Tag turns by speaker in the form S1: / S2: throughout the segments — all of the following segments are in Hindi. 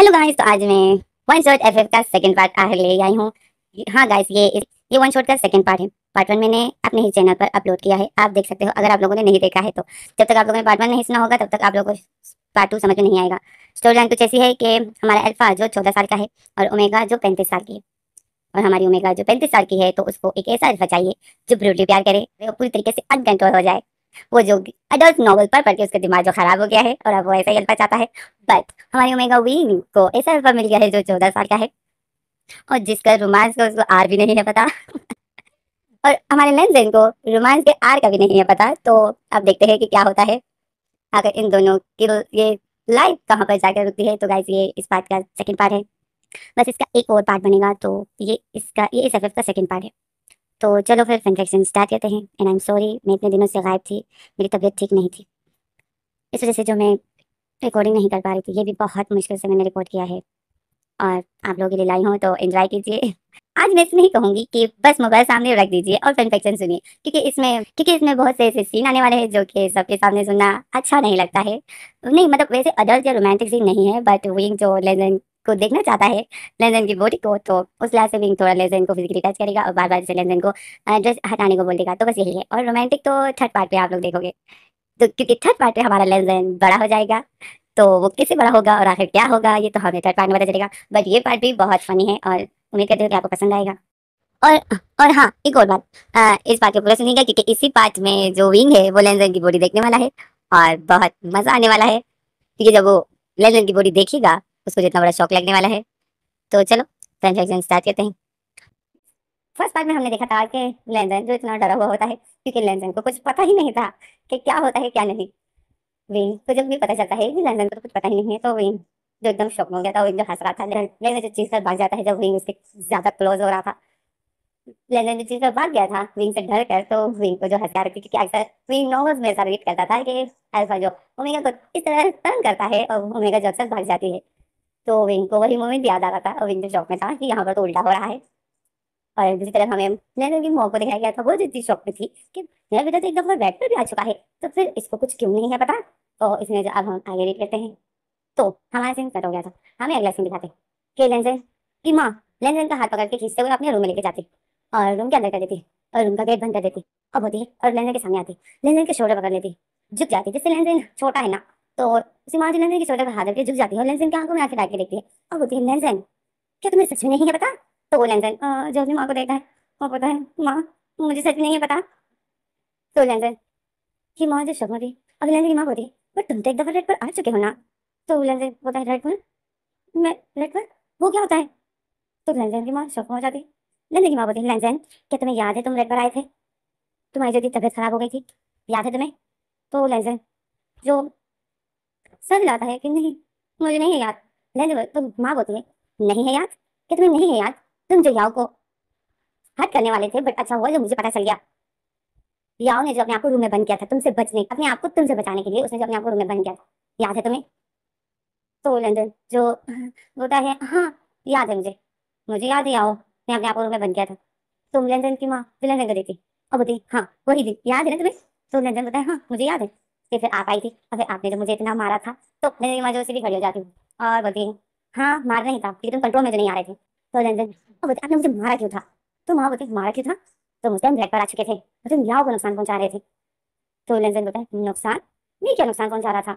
S1: हेलो गाइस तो आज मैं वन शॉट एफ का सेकंड पार्ट आखिर ले आई हूँ हाँ गाइस ये ये वन शॉट का सेकंड पार्ट है पार्ट वन मैंने अपने ही चैनल पर अपलोड किया है आप देख सकते हो अगर आप लोगों ने नहीं देखा है तो जब तक आप लोगों ने पार्ट वन नहीं सुना होगा तब तक आप लोगों को पार्ट टू समझ में नहीं आएगा स्टोरी लाइन कुछ ऐसी है कि हमारा अल्फा जो चौदह साल का है और उमेगा जो पैंतीस साल की है और हमारी उमेगा जो पैंतीस साल की है तो उसको एक ऐसा अल्फा चाहिए जो ब्रूटली प्यार करे वो पूरी तरीके से अनकंट्रोल हो जाए वो जो एडल्ट नॉवल पर पढ़ के उसका दिमाग जो खराब हो गया है और अब वो ऐसा ही अल्फा चाहता है बट हमारी ओमेगा वीन को ऐसा अल्फा मिल गया है जो चौदह साल का है और जिसका रोमांस का उसको आर भी नहीं है पता और हमारे लेंजन को रोमांस के आर का भी नहीं है पता तो अब देखते हैं कि क्या होता है अगर इन दोनों की ये लाइफ कहाँ पर जाकर रुकती है तो गाइज ये इस पार्ट का सेकेंड पार्ट है बस इसका एक और पार्ट बनेगा तो ये इसका ये इस एफ का सेकंड पार्ट है तो चलो फिर फनफेक्शन स्टार्ट करते हैं एंड आई एम सॉरी मैं इतने दिनों से गायब थी मेरी तबीयत ठीक नहीं थी इस वजह से जो मैं रिकॉर्डिंग नहीं कर पा रही थी ये भी बहुत मुश्किल से मैंने रिकॉर्ड किया है और आप लोगों के लिए लाई हो तो इन्जॉय कीजिए आज मैं इसमें ही कहूँगी कि बस मोबाइल सामने रख दीजिए और फनफेक्शन सुनिए क्योंकि इसमें क्योंकि इसमें बहुत से ऐसे सीन आने वाले हैं जो कि सबके सामने सुनना अच्छा नहीं लगता है नहीं मतलब वैसे अडल्ट या रोमांटिक सीन नहीं है बट वो जो लेजेंड को देखना चाहता है लेंजन की बॉडी को तो उस लिहाज से विंग थोड़ा लेंजन को फिजिकली टच करेगा और बार बार से लेंजन को ड्रेस हटाने को बोल देगा तो बस यही है और रोमांटिक तो थर्ड पार्ट पे आप लोग देखोगे तो क्योंकि थर्ड पार्ट पे हमारा लेंजन बड़ा हो जाएगा तो वो कैसे बड़ा होगा और आखिर क्या होगा ये तो हमें थर्ड पार्ट में पता चलेगा बट ये पार्ट भी बहुत फनी है और उम्मीद करते हैं कि आपको पसंद आएगा और और हाँ एक और बात इस पार्ट को पूरा सुनिएगा क्योंकि इसी पार्ट में जो विंग है वो लेंजन की बॉडी देखने वाला है और बहुत मजा आने वाला है क्योंकि जब वो लेंजन की बॉडी देखेगा उसको जितना बड़ा शौक लगने वाला है तो चलो ट्रांजेक्शन स्टार्ट करते हैं फर्स्ट पार्ट में हमने देखा था कि लेंजन जो इतना डरा हुआ होता है क्योंकि लेंजन को कुछ पता ही नहीं था कि क्या होता है क्या नहीं वेन तो जब भी पता चलता है कि लेंजन को को तो कुछ पता ही नहीं है तो वेन जो एकदम शौक हो गया था वो एकदम हंस रहा था लेंजन जो चीज पर भाग जाता है जब विंग उसके ज्यादा क्लोज हो रहा था लेंजन जो चीज पर भाग गया था विंग से डर कर तो विंग को जो हथियार क्योंकि अक्सर विंग में ऐसा रीड करता था कि अल्फा जो ओमेगा को इस तरह टर्न करता है और ओमेगा जो अक्सर भाग जाती है तो विंग को वही मोमेंट याद आ रहा था विंग जो शॉक में था कि यहाँ पर तो उल्टा हो रहा है और दूसरी तरफ हमें नैनल की मॉम को दिखाया गया था वो जितनी शॉक में थी कि मेरा बेटा तो एकदम से बैठ पर भी आ चुका है तो फिर इसको कुछ क्यों नहीं है पता तो इसमें अब हम आगे रीड करते हैं तो हमारा सीन कट हो गया था हमें अगला सीन दिखाते कि लेंजन की माँ लेंजन का हाथ पकड़ के खींचते हुए अपने रूम में लेके जाती और रूम के अंदर कर देती और रूम का गेट बंद कर देती अब होती है और लेंजन के सामने आती लेंजन के शोल्डर पकड़ लेती झुक जाती जिससे लेंजन छोटा है ना तो सीमा जी लेनसेन की शोल्डर पर हाथ के झुक जाती है और लेनसेन की आंखों में आंखें डाल के देखती है और बोलती है लेनसेन क्या तुम्हें सच में नहीं है पता तो वो लेनसेन जो अपनी माँ को देखता है वो पता है माँ मुझे सच में नहीं है पता तो लेनसेन की माँ जो शक में थी अब लेनसेन की माँ बोलती है पर तुम तो एक दफ़ा रेड पर आ चुके हो ना तो लेनसेन बोलता है रेड पर मैं रेड पर वो क्या होता है तो लेनसेन की माँ शक हो जाती है लेनसेन की माँ बोलती है लेनसेन क्या तुम्हें याद है तुम रेड पर आए थे तुम्हारी जो थी तबीयत खराब हो गई थी याद है तुम्हें तो लेनसेन जो सर लाता है कि नहीं मुझे नहीं है याद लहजे तुम माँ बोलती है नहीं है याद कि तुम्हें नहीं है याद तुम जो याओ को हट करने वाले थे बट अच्छा हुआ जो मुझे पता चल गया याओ ने जो अपने आपको रूम में बंद किया था तुमसे बचने अपने आप को तुमसे बचाने के लिए उसने जो अपने आपको रूम में बंद किया था याद है तुम्हें तो लंदन जो बोलता है हाँ याद है मुझे मुझे याद है याओ मैं अपने आपको रूम में बंद किया था तुम लंदन की माँ लंदन को देती अब बोलती हाँ वही दी याद है ना तुम्हें तो लंदन बताया हाँ मुझे याद है कि फिर आप आई थी और फिर आपने जब मुझे इतना मारा था तो मेरे दिमाग से भी खड़ी हो जाती हूँ और बोलती है हाँ मार नहीं था लेकिन कंट्रोल में तो नहीं आ रहे थे तो रंजन और आपने मुझे मारा क्यों था तो माँ बोलती मारा क्यों था तो मुझे हम ब्लैक पर आ चुके थे और तो तुम को नुकसान पहुंचा रहे थे तो लेंजन बोलता है नुकसान नहीं क्या नुकसान पहुंचा रहा था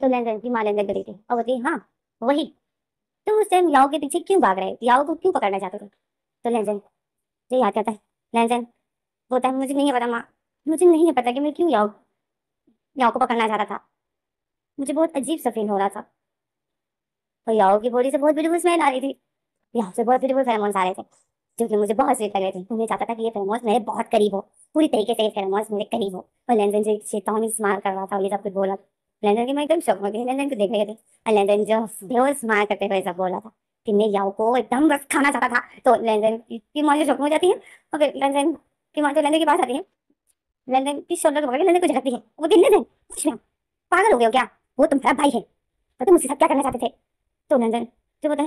S1: तो लेंजन की माँ लेंजन बोली थी और बोलती हाँ वही तो उस टाइम याओ के पीछे क्यों भाग रहे याओ को क्यों पकड़ना चाहते थे तो लेंजन जो याद करता है लेंजन बोलता है मुझे नहीं पता माँ मुझे नहीं है पता कि मैं क्यों याओ याओ को पकड़ना चाह रहा था मुझे बहुत अजीब सा फील हो रहा था और तो याओ की बॉडी से बहुत ब्यूटीफुल स्मेल आ रही थी याओ से बहुत ब्यूटीफुल फेरमोन्स आ रहे थे जो कि मुझे बहुत स्वीट लग रहे थे तो मैं चाहता था कि ये फेरमोन्स मेरे बहुत करीब हो पूरी तरीके से ये फेरमोन्स मेरे करीब हो और लेंदन जो चेतावन स्मार कर रहा था ये सब कुछ बोला लेंदन की मैं एकदम शौक हो गई लेंदन को देख रहे थे और लेंदन जो वो स्मार करते हुए सब बोला था कि मैं याओ को एकदम बस खाना चाहता था तो लेंदन की मौजूद शौक हो जाती है और फिर लेनदेन की मौजूद लेंदन के पास आती है लंदन की शोल्डर पकड़ के लंदन को झटकती है वो दिन लंदन सुषमा पागल हो गया क्या वो तुम्हारा भाई है तो तुम उसके क्या करना चाहते थे तो लंदन जो बता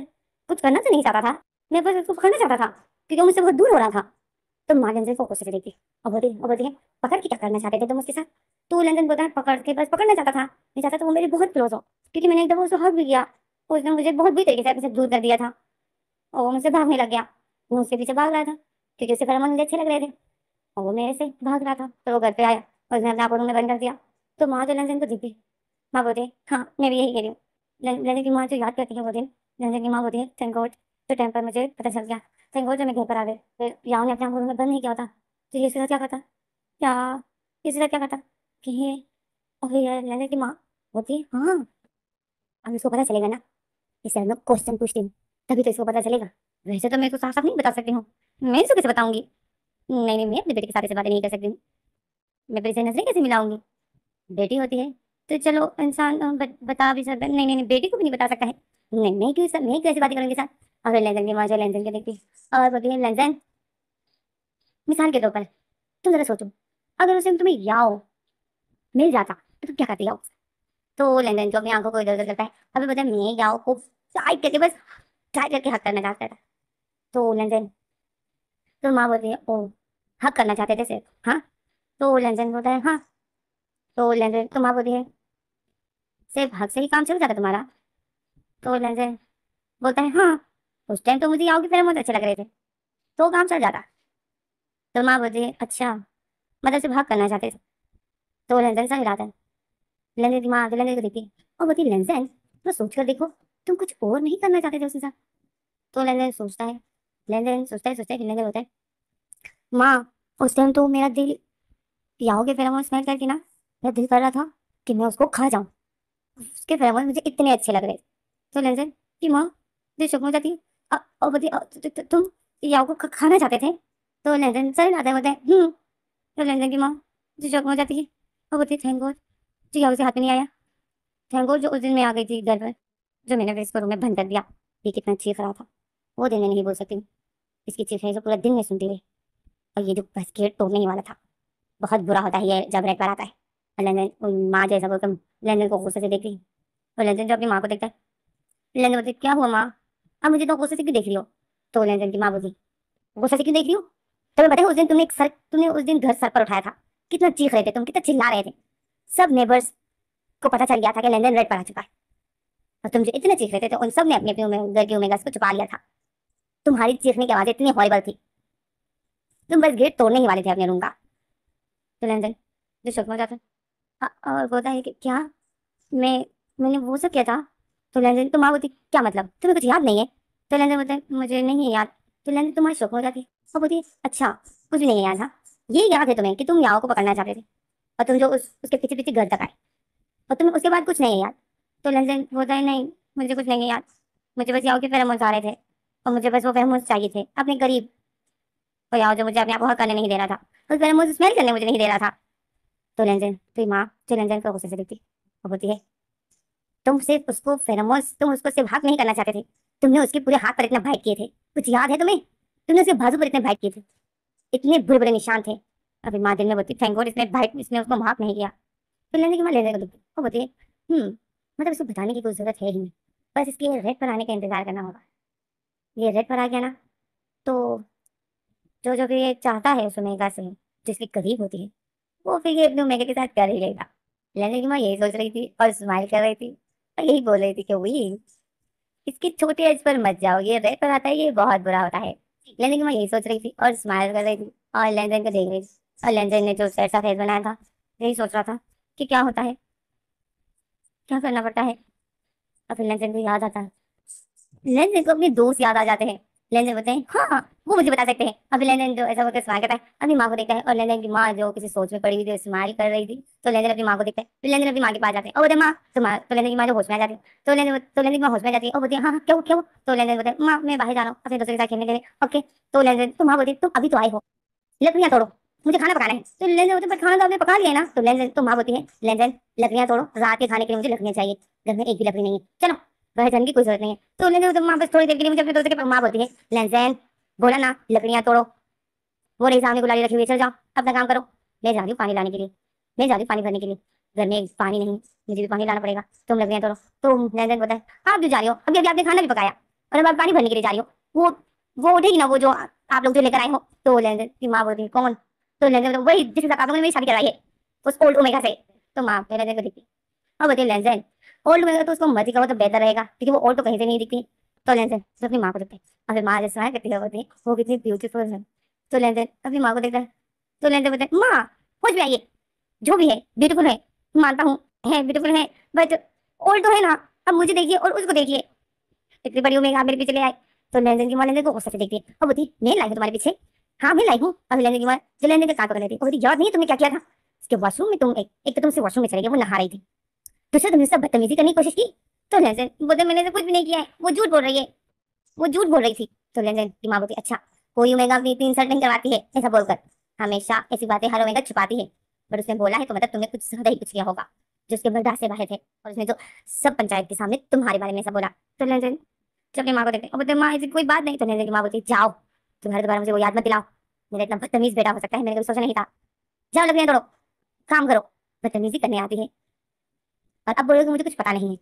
S1: कुछ करना तो नहीं चाहता था मैं बस उसको पकड़ना चाहता था क्योंकि मुझसे बहुत दूर हो रहा था तो मार्जन से फोकस से देखती और बोलती और बोलती है पकड़ के क्या करना चाहते थे तुम उसके साथ तो लंदन बोलता है पकड़ के बस पकड़ना चाहता था मैं चाहता था वो मेरे बहुत क्लोज हो क्योंकि मैंने एक दफा उसको हक भी किया उसने मुझे बहुत बुरी तरीके से अपने दूर कर दिया था और वो मुझसे भागने लग गया वो उसके पीछे भाग रहा था क्योंकि उससे घर मुझे अच्छे लग रहे थे और वो मेरे से भाग रहा था तो वो घर पे आया और उसने अपने आप रूम में बंद कर दिया तो माँ तो लंजन को दिखी माँ बोलती है हाँ मैं भी यही कह रही हूँ लंजन की माँ जो याद करती है वो दिन लंजन की माँ बोलती है थैंक तो टाइम पर मुझे पता चल गया थैंक जो तो मैं घर पर आ गए फिर यहाँ ने अपने आप रूम में बंद नहीं किया होता तो ये सीधा क्या करता क्या ये सीधा क्या करता कि और लंजन की माँ बोलती है हाँ अब इसको पता चलेगा ना इस सर क्वेश्चन पूछती हूँ तभी तो इसको पता चलेगा वैसे तो मैं तो साफ साफ नहीं बता सकती हूँ मैं इसको कैसे बताऊंगी नहीं नहीं मैं अपने बेटे के साथ ऐसे बातें नहीं कर सकती मैं बेटी से नजरें कैसे मिलाऊंगी बेटी होती है तो चलो इंसान बता भी सकता नहीं नहीं नहीं बेटी को भी नहीं बता सकता है नहीं मैं क्यों मैं क्यों ऐसी बातें करूँगी साथ और लेंजन के मौजूद लेंजन के देखती और बोलती है लेंजन मिसाल के तौर पर तुम जरा सोचो अगर उसे तुम्हें याओ मिल जाता तो तुम क्या करती याओ तो लेंजन जो अपनी आंखों को इधर उधर करता है अभी बोलता है मैं याओ को ट्राई करके बस ट्राई करके हक करना चाहता था तो लेंजन तो माँ बोलती है ओ हक करना चाहते थे सिर्फ हाँ तो लेंजन बोलता है हाँ तो लेंजन तो माँ बोलती है सिर्फ हक से ही काम चल जाता तुम्हारा तो लेंजन बोलता है हाँ उस टाइम तो मुझे आओगे की तरह बहुत अच्छे लग रहे थे तो काम चल जाता तो माँ बोलती है अच्छा मतलब सिर्फ हक करना चाहते थे तो लेंजन सा हिलाता है लेंजन की माँ आगे लेंजन को देखती और बोलती लेंजन तो सोच कर देखो तुम कुछ और नहीं करना चाहते थे उसके साथ तो लेंजन सोचता है लेन देन सोचता है सोचता है लेन देन होता है माँ उस टाइम तो मेरा दिल याओ के फेरामोन स्मेल करके ना मेरा दिल कर रहा था कि मैं उसको खा जाऊँ उसके फेरामोन मुझे इतने अच्छे लग रहे तो लेन देन कि माँ दिल शुक्र हो जाती और बताइए तुम याओ को खाना चाहते थे तो लेन देन सर आता है बताए तो लेन देन की माँ जो शुक्र हो जाती है और बोलती थैंक गॉड जो याओ से हाथ में नहीं आया थैंक गॉड जो उस दिन मैं आ गई थी घर पर जो मैंने फिर इसको रूम में बंद कर दिया ये कितना अच्छी खराब था वो दिन मैं नहीं बोल सकती इसकी चिड़चिड़ी जो पूरा दिन में सुनती हुई और ये जो बस्केट तोड़ने ही वाला था बहुत बुरा होता है ये जब रेड पर आता है और लंदन माँ जैसा बोलकर लंदन को गुस्से से देख रही और लंदन जो अपनी माँ को देखता है लंदन बोलते क्या हुआ माँ अब मुझे तो गुस्से से क्यों देख रही हो तो लंदन की माँ बोलती गुस्से से क्यों देख रही हो तुम्हें पता है उस दिन तुमने एक सर तुमने उस दिन घर सर पर उठाया था कितना चीख रहे थे तुम कितना चिल्ला रहे थे सब नेबर्स को पता चल गया था कि लंदन रेड पर आ चुका है और तुम जो इतने चीख रहे थे तो उन सब ने अपने अपने घर के उमेगास को छुपा लिया था तुम्हारी चीखने की आवाज़ इतनी हॉरिबल थी तुम बस गेट तोड़ने ही वाले थे अपने रूम का तो लंदन जो शौक में जाते और बोलता है कि क्या मैं मैंने वो सब किया था तो लंदन तुम बोलती क्या मतलब तुम्हें कुछ याद नहीं है तो लंदन बोलते मुझे नहीं है याद तो लंदन तुम्हारी शौक में जाती और बोलती अच्छा कुछ नहीं है याद था हाँ? ये याद है तुम्हें कि तुम याओ को पकड़ना चाहते थे और तुम जो उस, उसके पीछे पीछे घर तक आए और तुम्हें उसके बाद कुछ नहीं है याद तो लंदन बोलता है नहीं मुझे कुछ नहीं है याद मुझे बस याओ के फेरामोन्स आ रहे थे और मुझे बस वो वहमूज चाहिए थे अपने गरीब और यार जो मुझे अपने आप और करने नहीं रहा था उस वहमूज स्मेल करने मुझे नहीं दे रहा था तो रंजन तुम माँ जो रंजन को गुस्से से देखती होती है तुम सिर्फ उसको फेरामोस तुम उसको सिर्फ हाथ नहीं करना चाहते थे तुमने उसके पूरे हाथ पर इतना भाई किए थे कुछ याद है तुम्हें तुमने उसके बाजू पर इतने भाई किए थे इतने बुरे बुरे निशान थे अभी माँ दिल में बोलती थैंक गॉड इसने भाई इसने उसको माफ नहीं किया तो लेने की माँ लेने का दुखती वो बोलती है हम्म, मतलब इसको बताने की कोई जरूरत है ही नहीं बस इसके रेड पर आने का इंतजार करना होगा ये रेड पर आ गया ना तो जो जो भी ये चाहता है उस ओमेगा से जिसकी करीब होती है वो फिर ये अपने ओमेगा के साथ कर ही लेगा लेने की माँ यही सोच रही थी और स्माइल कर रही थी और यही बोल रही थी कि वही इसकी छोटी एज पर मत जाओ ये रेड पर आता है ये बहुत बुरा होता है लेने की माँ यही सोच रही थी और स्माइल कर रही थी और लेनदेन को देख रही थी और लेनदेन ने जो सैड फेस बनाया था यही सोच रहा था कि क्या होता है क्या करना पड़ता है और फिर लेनदेन को याद आता है लेन को अपने दोस्त याद आ जाते हैं लेन बोलते हैं हाँ वो मुझे बता सकते हैं अभी लेन जो ऐसा बोलकर स्माइल करता है अपनी माँ को देखता है और लेन की माँ जो किसी सोच में पड़ी हुई थी स्माइल कर रही थी तो लेन अपनी माँ को देखता है फिर अपनी माँ के पास जाते हैं और बोलते माँ तो माँ तो लेन की माँ जो होश में आ जाती है तो लेन तो लेन की माँ होश में जाती है और बोलती है हाँ, हाँ क्यों क्यों तो लेन बोलते हैं माँ मैं बाहर जा रहा हूँ अपने दोस्तों के साथ खेलने के लिए ओके तो लेन तो माँ बोलती तुम अभी तो आए हो लकड़ियाँ तोड़ो मुझे खाना पकाना है तो लेन बोलते खाना तो आपने पका लिया ना तो लेन तो माँ बोलती है लेन लकड़ियाँ तोड़ो रात के खाने के लिए मुझे लकड़ियाँ चाहिए घर में एक भी लकड़ी नहीं है चलो रह की कोई जरूरत नहीं है तो उन्होंने तो वहाँ पर थोड़ी देर के लिए मुझे अपने दोस्त के माँ बोलती है लैंजैन बोला ना लकड़ियाँ तोड़ो वो नहीं सामने गुलाड़ी रखी हुई चल जाओ अपना काम करो मैं जा रही हूँ पानी लाने के लिए मैं जा रही हूँ पानी भरने के लिए घर में पानी नहीं मुझे भी पानी लाना पड़ेगा तुम लग तोड़ो हैं तो बोलता है आप जो जा रहे हो अभी अभी आपने खाना भी पकाया और अब आप पानी भरने के लिए जा रही हो वो वो उठेगी ना वो जो आप लोग जो लेकर आए हो तो लंदन की माँ बोलती है कौन तो लंदन वही जिसके साथ आप लोगों ने मेरी शादी कराई है उस ओल्ड उमेगा से तो माँ लंदन को देखती है अब बोलती है लंदन ओल्ड में तो उसको मर्जी करो तो बेहतर रहेगा क्योंकि वो ओल्ड तो कहीं से नहीं दिखती तो लेन देन अपनी माँ को देखते हैं अपनी माँ जैसे है कितनी होती है वो कितनी ब्यूटीफुल है तो लेन देन अपनी माँ को देखते हैं तो लेन देन बोलते माँ कुछ भी आइए जो भी है ब्यूटीफुल है मानता हूँ है ब्यूटीफुल है बट ओल्ड तो है ना अब मुझे देखिए और उसको देखिए इतनी बड़ी उम्र आप मेरे पीछे ले आए तो लेन देन की माँ लेन देन को गुस्सा से देखती है अब बोलती मैं लाइक तुम्हारे पीछे हाँ मैं लाइक हूँ अभी लेन देन की माँ जो लेन देन का काम कर लेती है याद नहीं तुमने क्या किया था उसके वॉशरूम में तुम एक तो तुमसे वॉशरूम में चले गए वो नहा रही थी तुझसे तो तुमने सब बदतमीजी करने की कोशिश की तो लहजन बोलते तो मैंने तो कुछ भी नहीं किया है वो झूठ बोल रही है वो झूठ बोल रही थी तो लेंजन की माँ बोलती अच्छा कोई उमेगा अपनी इतनी इंसल्ट नहीं करवाती है ऐसा बोलकर हमेशा ऐसी बातें हर उमेगा छुपाती है पर उसने बोला है तो मतलब तुमने कुछ ज्यादा ही कुछ किया होगा जो उसके बर्दाश्त से बाहर थे और उसने जो सब पंचायत के सामने तुम्हारे बारे में ऐसा बोला तो लेंजन जब अपनी माँ को देखते और बोलते माँ ऐसी कोई बात नहीं तो लेंजन की माँ बोलती जाओ तुम्हारे दोबारा मुझे वो याद मत दिलाओ मेरा इतना बदतमीज बेटा हो सकता है मैंने कभी सोचा नहीं था जाओ लगने तोड़ो काम करो बदतमीजी करने आती है और अब बोलोगे मुझे कुछ पता नहीं है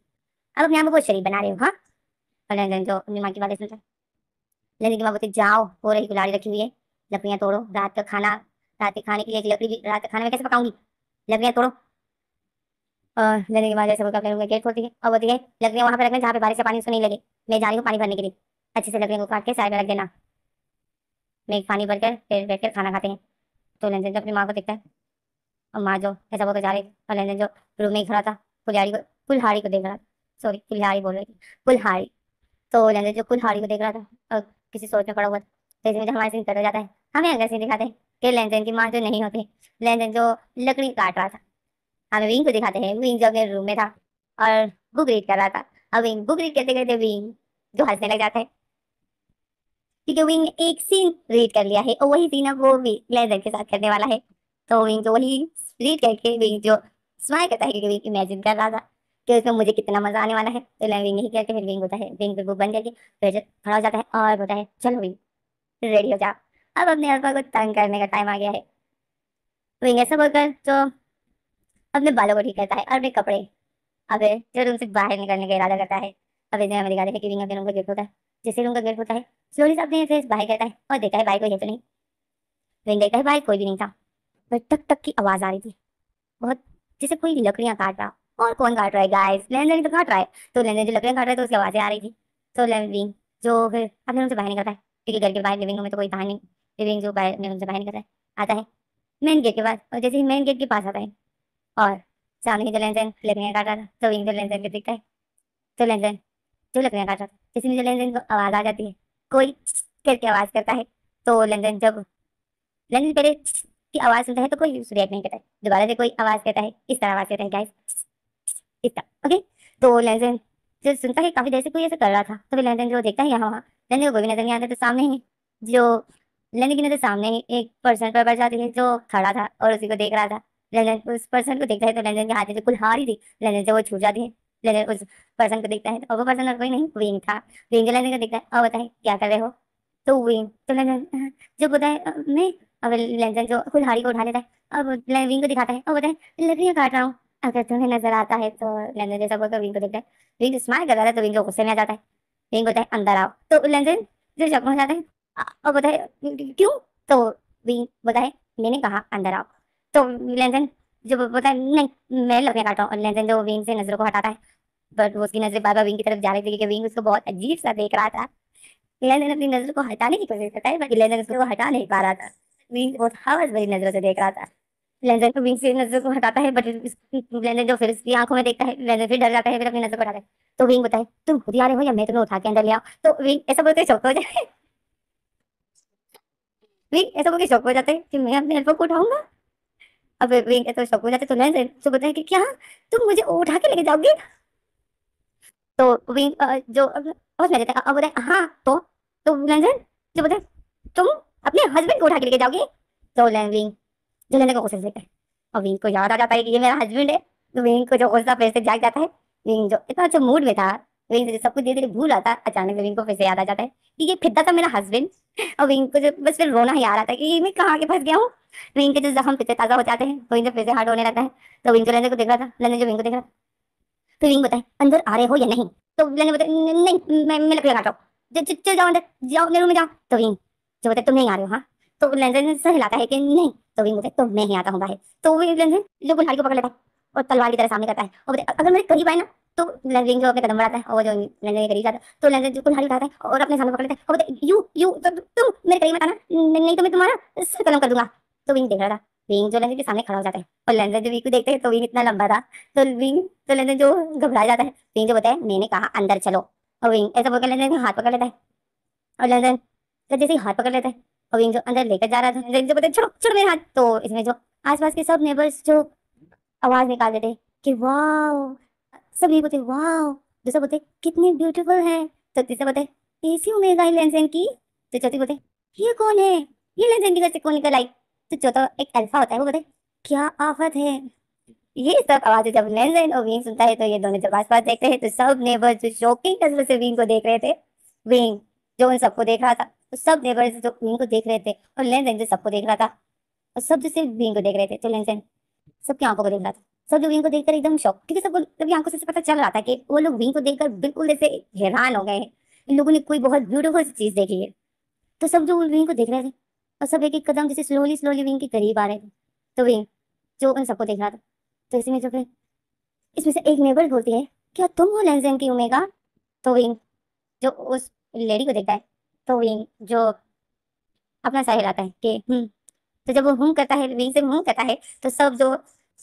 S1: अब अपने आप को शरीफ बना रहे हो हाँ जो अपनी माँ की बातें सुनता लेकिन की माँ बोलते जाओ हो रही गुलाड़ी रखी हुई है लकड़ियाँ तोड़ो रात का खाना रात के खाने के लिए लकड़ी भी रात के खाने में कैसे पकाऊंगी लकड़ियाँ तोड़ो और लेने के बाद जैसे बोलकर गेट खोलती है और बोलती है लकड़ियाँ वहाँ पर रखना जहाँ पे बारिश का पानी उसको नहीं लगे मैं जा रही हूँ पानी भरने के लिए अच्छे से लकड़ियों को काट के साइड में रख देना मैं पानी भर कर फिर बैठ कर खाना खाते हैं तो लंजन जो अपनी माँ को देखता है और माँ जो ऐसा बोलकर तो जा रही और लंजन जो रूम में ही खड़ा था पुजारी को कुल्हाड़ी को देख रहा था सॉरी कुल्हाड़ी बोल रहे थे कुल्हाड़ी तो लहंगे जो कुल्हाड़ी को देख रहा था और किसी सोच में पड़ा हुआ था तो हमारे हमारा सीन हो जाता है हमें अगर सीन दिखाते हैं कि लेनदेन की माँ जो तो नहीं होती लेनदेन जो लकड़ी काट रहा था हमें विंग को दिखाते हैं विंग जो अपने रूम में था और बुक रीड कर रहा था अब विंग बुक रीड करते करते विंग जो हंसने लग जाते हैं क्योंकि विंग एक सीन रीड कर लिया है और वही सीन अब वो भी लेनदेन के साथ करने वाला है तो विंग जो वही रीड करके विंग जो स्माइल करता है क्योंकि इमेजिन कर रहा था कि उसमें मुझे कितना मजा आने वाला है तो विंग नहीं करके फिर विंग होता है विंग वो बन जाएगी फिर खड़ा हो जाता है और बोलता है चलो विंग रेडी हो जाओ अब अपने अल्फा को तंग करने का टाइम आ गया है विंग ऐसा बोलकर तो अपने बालों को ठीक करता है और अपने कपड़े अब जो रूम से बाहर निकलने का इरादा करता है अब इसमें हमें दिखाते हैं कि विंग अपने रूम का गेट होता है जैसे रूम का गेट होता है स्लोली से अपने फेस बाहर करता है और देखा है भाई कोई है तो नहीं विंग देखता है भाई कोई भी नहीं था बट टक टक की आवाज़ आ रही थी बहुत जैसे कोई लकड़ियां काट रहा और कौन काट रहा है गाइस लैंडलाइन तो काट रहा है तो लैंडलाइन जो लकड़ियां काट रहा है तो उसकी आवाजें आ रही थी तो लिविंग जो फिर अपने रूम से बाहर निकलता है क्योंकि घर के बाहर लिविंग में तो कोई बाहर नहीं लिविंग जो बाहर अपने रूम से बाहर निकलता है आता है मेन गेट के पास और जैसे ही मेन गेट के पास आता है और सामने की जो लेंजन लकड़ियाँ काट रहा था तो विंग जो लेंजन के दिखता है तो लेंजन जो लकड़ियाँ काट रहा था जैसे जो लेंजन को आवाज़ आ जाती है कोई करके आवाज़ करता है तो लेंजन जब लेंजन पहले की आवाज सुनता है तो कोई रिएक्ट नहीं करता है दोबारा से कोई आवाज करता है इस तरह आवाज करता है गाइस इस तरह ओके तो लेंसन जो सुनता है काफी देर से कोई ऐसा कर रहा था तो फिर जो देखता है यहाँ वहाँ लेंसन को कोई भी नजर नहीं आता तो सामने ही जो लेंसन की नजर सामने ही एक पर्सन पर पड़ जाती है जो खड़ा था और उसी को देख रहा था लेंसन उस पर्सन को देखता है तो लेंसन के हाथ में जो कुल्हारी थी लेंसन से वो छूट जाती है लेंसन उस पर्सन को देखता है तो वो पर्सन कोई नहीं विंग था विंग लेंसन को देखता है और बताए क्या कर रहे हो तो विंग तो लेंसन जो बताए मैं अब लेंजर जो खुद हाड़ी को उठा लेता है अब विंग को दिखाता है और बताए लकड़ियाँ काट रहा हूँ अगर तुम्हें नजर आता है तो लेंजर जैसा बोलकर विंग को देखता है विंग स्माइल तो कर रहा है तो विंग को गुस्से में आ जाता है विंग होता है अंदर आओ तो लेंजर जो जब हो जाता है और बोलता है क्यों तो विंग बोलता है मैंने कहा अंदर आओ तो लेंजन जो बोलता है नहीं मैं लकड़ियाँ काट रहा हूँ और लेंजन जो विंग से नजरों को हटाता है बट वो उसकी नजर बार बार विंग की तरफ जा रही थी क्योंकि विंग उसको बहुत अजीब सा देख रहा था लेंजन अपनी नजर को हटाने की कोशिश करता है बट लेंजन उसको हटा नहीं पा रहा था विंग बहुत हवस भरी नजरों से देख रहा था को विंग से को हटाता है बट जो फिर उसकी आंखों में देखता है फिर डर जाता है फिर अपनी नजर को हटाता है तो विंग बताए तुम खुद आ रहे हो या मैं तुम्हें उठा के अंदर ले आओ तो विंग ऐसा बोलते हो जाए विंग ऐसा शौक हो जाते कि मैं अपने को उठाऊंगा अब विंग ऐसा शौक हो जाते तो तो बताए कि क्या तुम मुझे उठा के लेके जाओगे तो विंग जो अब बताए हाँ तो, तो लेंजर जो तो बताए तुम अपने हस्बैंड को उठा के लेके जाओगी तो विंग जो लेने का कोशिश लेकर और विंग को याद आ जाता है कि ये मेरा हस्बैंड है तो विंग को जो गुस्सा फिर से जाग जाता है विंग जो इतना अच्छा मूड में था विंग से सब कुछ धीरे धीरे भूल आता है अचानक से विंग को फिर से याद आ जाता है कि ये फिदा था मेरा हस्बैंड और विंग को जो बस फिर रोना ही आ रहा था कि मैं कहाँ के फंस गया हूँ विंग के जो जख्म फिर से ताज़ा हो जाते हैं विंग तो विंग फिर से हार्ड होने लगता है तो विंग को लेने को देख रहा था लेने जो विंग को देख रहा था फिर तो विंग बताए अंदर आ रहे हो या नहीं तो लेने बताए नहीं मैं मैं लकड़ी काट रहा हूँ जाओ अंदर जाओ अपने रूम में जाओ तो विंग जो बोलते तुम नहीं आ रहे हो हाँ तो लेंजन से हिलाता है कि नहीं तो भी मुझे तो मैं ही आता हूँ बाहर तो वो लेंजन जो बुल्हारी को पकड़ लेता है और तलवार की तरह सामने करता है और अगर मेरे करीब आए ना तो लेंजन जो अपने कदम बढ़ाता है और जो लेंजन करीब जाता है तो लेंजन जो कुल्हाड़ी उठाता है और अपने सामने पकड़ लेता है और बोलते यू यू तो तुम मेरे करीब मत आना नहीं तो मैं तुम्हारा सर कलम कर दूंगा तो विंग देख रहा था विंग जो लेंजन के सामने खड़ा हो जाता है और लेंजन जो विंग को देखते हैं तो विंग इतना लंबा था तो विंग तो लेंजन जो घबरा जाता है विंग जो बताया मैंने कहा अंदर चलो और विंग ऐसा बोलकर कर लेंजन हाथ पकड़ लेता है और लेंजन तो जैसे ही हाथ पकड़ लेता है और विंग जो अंदर लेकर जा रहा था जो बोलते छोड़ो छोड़ो मेरे हाथ तो इसमें जो आसपास के सब नेबर्स जो आवाज निकाल देते कि वाओ सब ये बोलते वाओ दूसरा बोलते कितने ब्यूटीफुल है तो तीसरा बोलते ऐसी हूँ मेगा लेंस की तो चौथी बोलते ये कौन है ये लेंसन की घर से कौन निकल आई तो चौथा एक अल्फा होता है वो बोलते क्या आफत है ये सब आवाज जब लेंसन और विंग सुनता है तो ये दोनों जब आस पास देखते हैं तो सब नेबर जो शौकीन नजर से विंग को देख रहे थे विंग जो उन सबको देख रहा था तो सब नेबर जो भीम को देख रहे थे और लेन देन सबको देख रहा था और सब जो सिर्फ को देख रहे थे तो लेन देन सबकी आंखों को देख रहा था सब लोग भीम को देखकर एकदम शौक क्योंकि सबको तभी आंखों से पता चल रहा था कि वो लोग विंग को देखकर बिल्कुल जैसे हैरान हो गए हैं इन लोगों ने कोई बहुत ब्यूटीफुल चीज देखी है तो सब जो विंग को देख रहे थे और सब एक एक कदम जैसे स्लोली स्लोली विंग के करीब आ रहे थे तो विंग जो उन सबको देख रहा था तो इसी में जो फिर इसमें से एक नेबर बोलती है क्या तुम हो लेंजेन की उमेगा तो विंग जो उस लेडी को देखता है तो विंग जो अपना सा है कि हम्म तो जब वो हूं करता है विंग से हूं करता है तो सब जो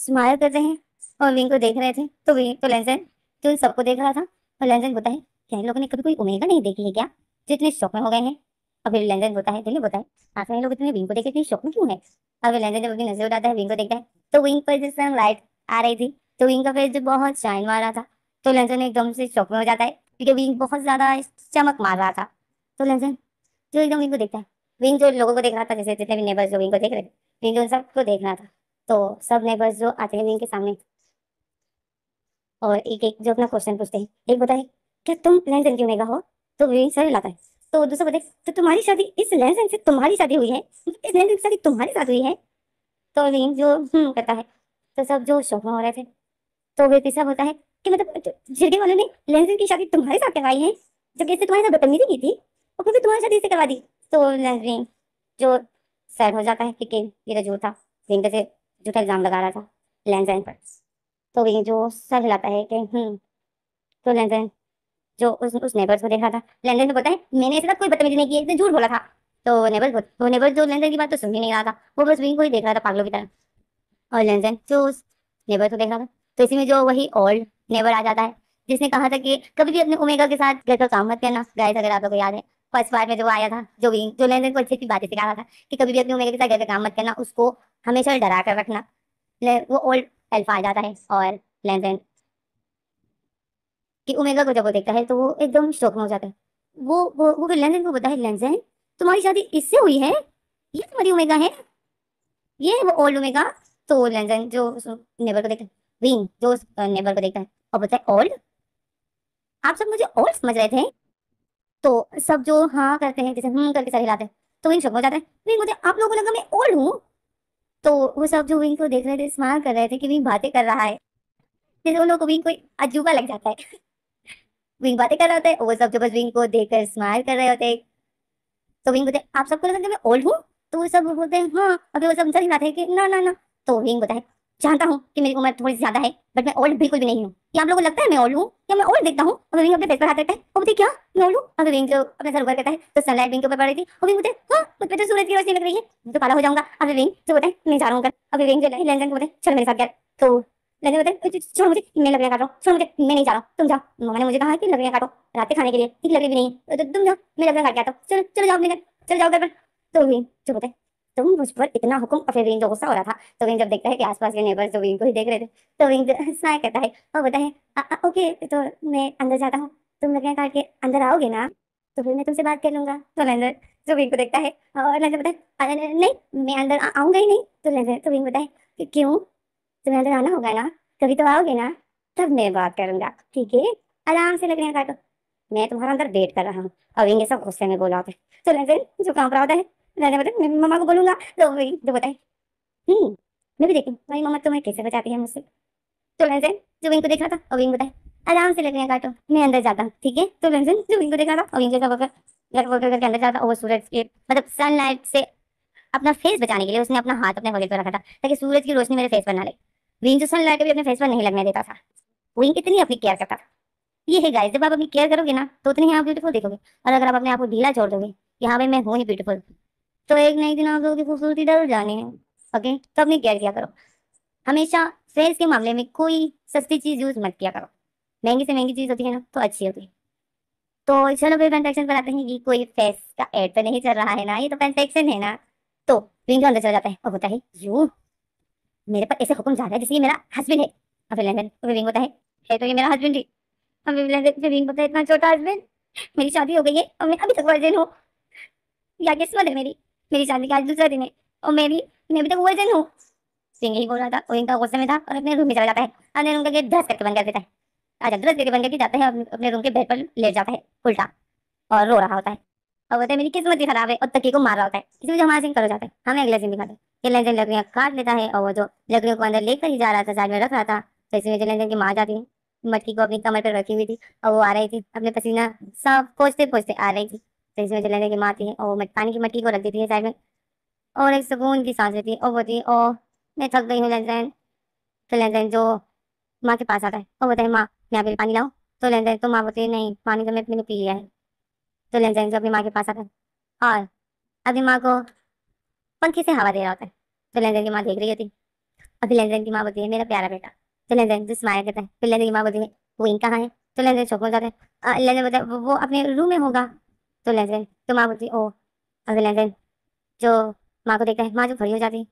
S1: स्माइल कर रहे हैं और विंग को देख रहे थे तो विंग तो लेंसन तो सबको देख रहा था और लेंसन बोलता है क्या इन लोगों ने कभी कोई उमेगा नहीं देखी है क्या जो इतने शौक में हो गए हैं अब लेंजन होता है दिल्ली होता है आखिर लोग इतने विंग को देखे इतने शौक में क्यों है अभी लेंजन जब अपनी नजर उठाता है विंग को देखता है तो विंग पर जिस तरह लाइट आ रही थी तो विंग का फेस बहुत शाइन मार रहा था तो लेंजन एकदम से शौक में हो जाता है क्योंकि विंग बहुत ज्यादा चमक मार रहा था तो लहसन जो एकदम विंग को देखता है विंग जो लोगों को देख रहा था जैसे जितने भी नेबर्स जो विंग को देख रहे थे विंग उन सबको देख रहा था तो सब नेबर्स जो आते हैं विंग के सामने और एक एक जो अपना क्वेश्चन पूछते हैं एक बताए क्या तुम लहसन क्यों नेगा हो तो विंग सर लाता है तो दूसरा बताए तो तुम्हारी शादी इस लहसन से तुम्हारी शादी हुई है इस लहसन की शादी तुम्हारे साथ हुई है तो विंग जो करता है तो सब जो शौक हो रहे थे तो वे तीसरा बोलता है कि मतलब झिड़के वालों ने लहसन की शादी तुम्हारे साथ करवाई है जबकि इससे तुम्हारे साथ बदतमीजी की थी और फिर तुम्हारी शादी से करवा दी तो रिंग जो सैड हो जाता है क्योंकि मेरा तो जो था विंटर से झूठा एग्जाम लगा रहा था लेंस एंड पर तो विंग जो सर हिलाता है कि हम्म तो लैंडलाइन जो उस उस नेबर्स को देखा था लेंस लैंडलाइन बोलता है मैंने इसके साथ कोई बदतमीजी नहीं की इसने झूठ बोला था तो नेबर्स वो नेबर्स जो लैंडलाइन की बात तो सुन ही नहीं रहा था वो बस विंग कोई देख रहा था पागलों की तरह और लैंडलाइन जो उस नेबर को देख रहा था तो इसी में जो वही ओल्ड नेबर आ जाता है जिसने कहा था कि कभी भी अपने उमेगा के साथ घर का काम मत करना गाय अगर आप लोग को याद है फर्स्ट बार में जो आया था जो भी जो लेन देन को अच्छी अच्छी बातें सिखा रहा था कि कभी भी अपने ओमेगा के साथ घर पे काम मत करना उसको हमेशा डरा कर रखना वो ओल्ड एल्फा आ जाता है और लेन देन कि उमेगा को जब वो देखता है तो वो एकदम शौक में हो जाता है वो वो वो लेन देन को पता है लेन देन तुम्हारी शादी इससे हुई है ये तुम्हारी उमेगा है ये वो ओल्ड उमेगा तो लेन देन जो नेबर को देखता है विंग जो नेबर को देखता है और बताए ओल्ड आप सब मुझे ओल्ड समझ रहे थे तो सब जो हाँ करते हैं जैसे हम हम्म करके सर हिलाते हैं तो विंग शॉक हो जाते हैं विंग होते आप लोगों को लगा मैं ओल्ड हूँ तो वो सब जो विंग को देख रहे थे स्मार कर रहे थे कि विंग बातें कर रहा है जैसे उन लोगों को विंग कोई अजूबा लग जाता है विंग बातें कर रहा होता है वो सब जो बस विंग को देख कर स्मार कर रहे होते तो विंग बोलते आप सबको लगता है मैं ओल्ड हूँ तो वो सब बोलते हैं हाँ अभी वो सब सर हिलाते हैं कि ना ना ना तो विंग बताए जानता हूँ कि मेरी उम्र थोड़ी ज्यादा है बट मैं ओल्ड बिल्कुल भी नहीं हूँ क्या आप लोगों को लगता है मैं ओल्ड हूँ या मैं ओल्ड देखता हूँ और विंग अपने फेस पर हाथ रखता है वो मुझे क्या मैं ओल्ड हूँ और विंग अपने सर ऊपर करता है तो सनलाइट विंग के ऊपर पड़ रही थी और विंग मुझे हाँ तो सूरज की रोशनी लग रही है तो काला हो जाऊंगा अभी विंग जो बोलते हैं मैं जा रहा हूँ अभी विंग जो है लंदन बोलते चलो मेरे साथ यार तो लंदन होते छोड़ मुझे मैं लकड़ियाँ काट रहा हूँ छोड़ मुझे मैं नहीं जा रहा हूँ तुम जाओ मम्मा ने मुझे कहा कि लकड़ियाँ काटो रात के खाने के लिए ठीक लकड़ी भी नहीं तो तुम जाओ मैं लकड़ियाँ काट के आता हूँ चलो चलो जाओ अपने घर चलो जाओ घर पर तो भी जो बोलते तुम मुझ पर इतना हुक्म और फिर विंग को गुस्सा हो रहा था तो विंग जब देखता है कि आसपास के नेबर्स तो विंग को ही देख रहे थे तो विंग स्नाय कहता है और बताए ओके तो मैं अंदर जाता हूँ तुम लगे काट के अंदर आओगे ना तो फिर मैं तुमसे बात कर लूंगा तो लेंजर जो विंग को देखता है और लेंजर बताए नहीं मैं अंदर आऊंगा ही नहीं तो लेंजर तो विंग बताए क्यों तुम्हें अंदर आना होगा ना कभी तो आओगे ना तब मैं बात करूंगा ठीक है आराम से लग रहे हैं मैं तुम्हारा अंदर वेट कर रहा हूँ और विंग सब गुस्से में बोला तो होता है तो लेंजर जो काम पर होता है मैंने बोला मैं मम्मा को बोलूंगा तो वही जो बताए हम्म मैं भी देखी भाई मम्मा तुम्हें कैसे बचाती है मुझसे तो लहसन जो इनको देखा था और बताए आराम से लेते रहे हैं काटो मैं अंदर जाता हूँ ठीक है तो लहसन जो इनको देखा था और घर वो करके अंदर जाता और सूरज के मतलब सनलाइट से अपना फेस बचाने के लिए उसने अपना हाथ अपने वगैरह पर रखा था ताकि सूरज की रोशनी मेरे फेस पर ना लगे विंग जो सनलाइट भी अपने फेस पर नहीं लगने देता था विंग इतनी अपनी केयर करता था ये है गाइस जब आप अपनी केयर करोगे ना तो उतनी ही आप ब्यूटीफुल देखोगे और अगर आप अपने आप को ढीला छोड़ दोगे यहाँ पे मैं हूँ ही ब्यूटीफुल तो एक ना एक दिन आप लोगों की खूबसूरती डल जानी है ओके तो अपनी केयर किया करो हमेशा फेस के मामले में कोई सस्ती चीज यूज मत किया करो महंगी से महंगी चीज होती है ना तो अच्छी होती है तो चलो फिर पेंटेक्शन बनाते हैं कि कोई फेस का एड तो नहीं चल रहा है ना ये तो पेंटेक्शन है ना तो विंग अंदर चला जाता है और होता है यू मेरे पर ऐसे हुक्म जा रहा है जैसे मेरा हस्बैंड है और फिर विंग होता है है तो ये मेरा हस्बैंड ही विंग होता है इतना छोटा हस्बैंड मेरी शादी हो गई है और मैं अभी तक वर्जिन हूँ या किस्मत है मेरी मेरी शादी का आज दूसरा दिन है और मैं भी मैं भी तो दिन हूँ सिंगल ही बोल रहा था और इनका गुस्से में था और अपने रूम में चला जाता है अपने रूम का गेट धस करके बंद कर देता है आज दस करके बंद करके जाता है अपने रूम के बेड पर लेट जाता है उल्टा और रो रहा होता है और बोलते हैं मेरी किस्मत ही खराब है और तकी को मार रहा होता है इसी वजह हमारा सिंह करो जाता है हमें अगला सिंह दिखाते हैं लेन देन लकड़ियाँ काट लेता है और वो जो लकड़ियों को अंदर लेकर ही जा रहा था साइड में रख रहा था तो इसी वजह लेंजन की मार जाती है मटकी को अपनी कमर पर रखी हुई थी और वो आ रही थी अपने पसीना सब पोछते पोछते आ रही थी तो इसमें जो लहरे की माँ थी और पानी की मट्टी को रख देती है साइड में और एक सुकून की सांस लेती है और बोलती है ओ मैं थक गई हूँ लहजैन तो लहजैन जो माँ के पास आता है और बोलते है माँ मैं आप पानी लाऊँ तो लहजैन तो माँ बोलती है नहीं पानी तो मैं अपने पी लिया है तो लहजैन जो अपनी माँ के पास आता है और अभी माँ को पंखे से हवा दे रहा होता है तो लहजैन की माँ देख रही होती अभी लहजैन की माँ बोलती है मेरा प्यारा बेटा तो लहजैन जो स्माइल करता है फिर लहजैन की माँ बोलती है वो इन कहाँ है तो लेन देन शौक हो जाता है लहजैन बोलते है वो अपने रूम में होगा तो लेजन तो माँ बोलती ओ अगर लेजन जो माँ को देखता है माँ जो खड़ी हो जाती है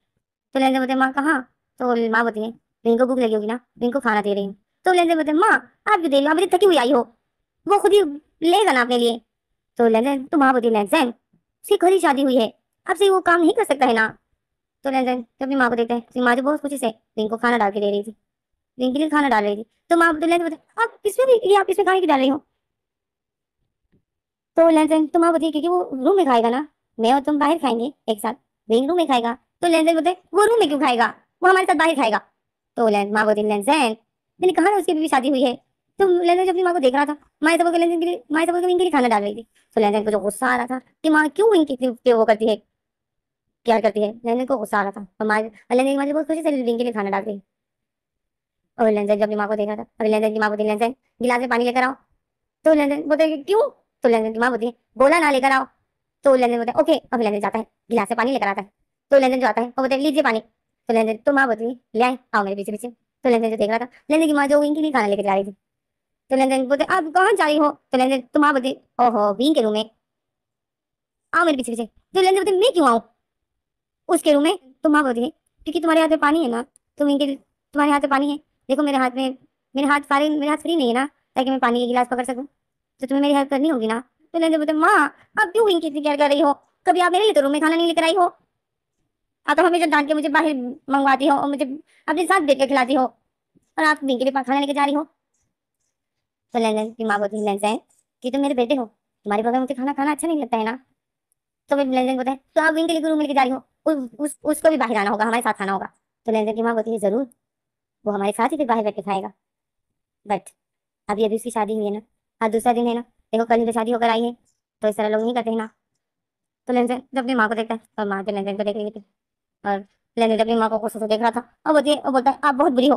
S1: तो लेजन बोलते माँ कहाँ तो माँ बोलती है रिंको भूख लगी होगी ना रिंको खाना दे रही हूँ तो लेजन बोलते माँ आप क्यों दे रही हो आप थकी हुई आई हो वो खुद ही लेगा ना अपने लिए तो लेजन तो माँ बोलती लेजन उसकी घर ही शादी हुई है अब से वो काम नहीं कर सकता है ना तो लेजन तो अपनी माँ को देखते हैं माँ जो बहुत खुशी से रिंको खाना डाल के दे रही थी बिन के लिए खाना डाल रही थी तो माँ बोलते लेजन बोलते आप इसमें आप इसमें खाने की डाल रही हूँ तो लेंजन तुम आप माँ बताइए क्योंकि वो रूम में खाएगा ना मैं और तुम बाहर खाएंगे एक साथ वेन रूम में खाएगा तो लेंजन बोलते वो रूम में क्यों खाएगा वो हमारे साथ बाहर खाएगा तो माँ बोलती लेंजन मैंने कहा ना उसकी भी शादी हुई है तो लंजन अपनी माँ को देख रहा था माए सबको लेंजन के लिए माए सबको इनके लिए खाना डाल रही थी तो लेंजन को जो गुस्सा आ रहा था कि माँ क्यों इनकी इतनी वो करती है क्या करती है लेंजन को गुस्सा आ रहा था और माँ लंजन की माँ बहुत खुशी से के लिए खाना डाल रही और लेंजन जब अपनी माँ को देख रहा था अभी लेंजन की माँ बोलती लेंजन गिलास में पानी लेकर आओ तो लेंजन बोलते क्यों तो लंदन की माँ बोलती है गोला ना लेकर आओ तो लंदन बोलते हैं ओके अभी लंदन जाता है गिलास से पानी लेकर आता है तो लंदन जो आता है वो बोलते हैं लीजिए पानी तो लंदन तो माँ बोलती है ले आए आओ मेरे पीछे पीछे तो लंदन जो देख रहा था लंदन की माँ जो विंग लिए खाना लेकर जा रही थी तो लंदन बोलते आप कहाँ जा रही हो तो लंदन तो माँ बोलती ओहो बीन के रूम में आओ मेरे पीछे पीछे तो लंदन बोलते मैं क्यों आऊँ उसके रूम में तो माँ बोलती है क्योंकि तुम्हारे हाथ में पानी है ना तुम इनके तुम्हारे हाथ में पानी है देखो मेरे हाथ में मेरे हाथ सारे मेरे हाथ फ्री नहीं है ना ताकि मैं पानी के गिलास पकड़ सकूँ तो तुम्हें मेरी हेल्प करनी होगी ना तो नंदे बोलते माँ आप क्यों इनकी इतनी केयर कर रही हो कभी आप मेरे लिए तो रूम में खाना नहीं लेकर आई हो आप तो हमेशा डांट के मुझे बाहर मंगवाती हो और मुझे अपने साथ देख के खिलाती हो और आप इनके लिए पास खाना लेके जा रही हो तो लंदन की माँ बोलती है कि तुम मेरे बेटे हो तुम्हारे बगैर मुझे खाना खाना अच्छा नहीं लगता है ना तो मैं लंदन बोलते हैं तो आप इनके लिए रूम लेके जा रही हो उसको भी बाहर आना होगा हमारे साथ खाना होगा तो लंदन की माँ बोलती है ज़रूर वो हमारे साथ ही फिर बाहर बैठ के खाएगा बट अभी अभी उसकी शादी हुई है ना आज हाँ, दूसरा दिन है ना देखो कल तो शादी होकर आई है तो इस तरह लोग नहीं करते हैं ना तो लेंजन जब अपनी माँ को देखता है और माँ जो लेंजन को देख रही थी और लेंजन जब अपनी माँ को खुश देख रहा था और बोलती है और बोलता है आप बहुत बुरी हो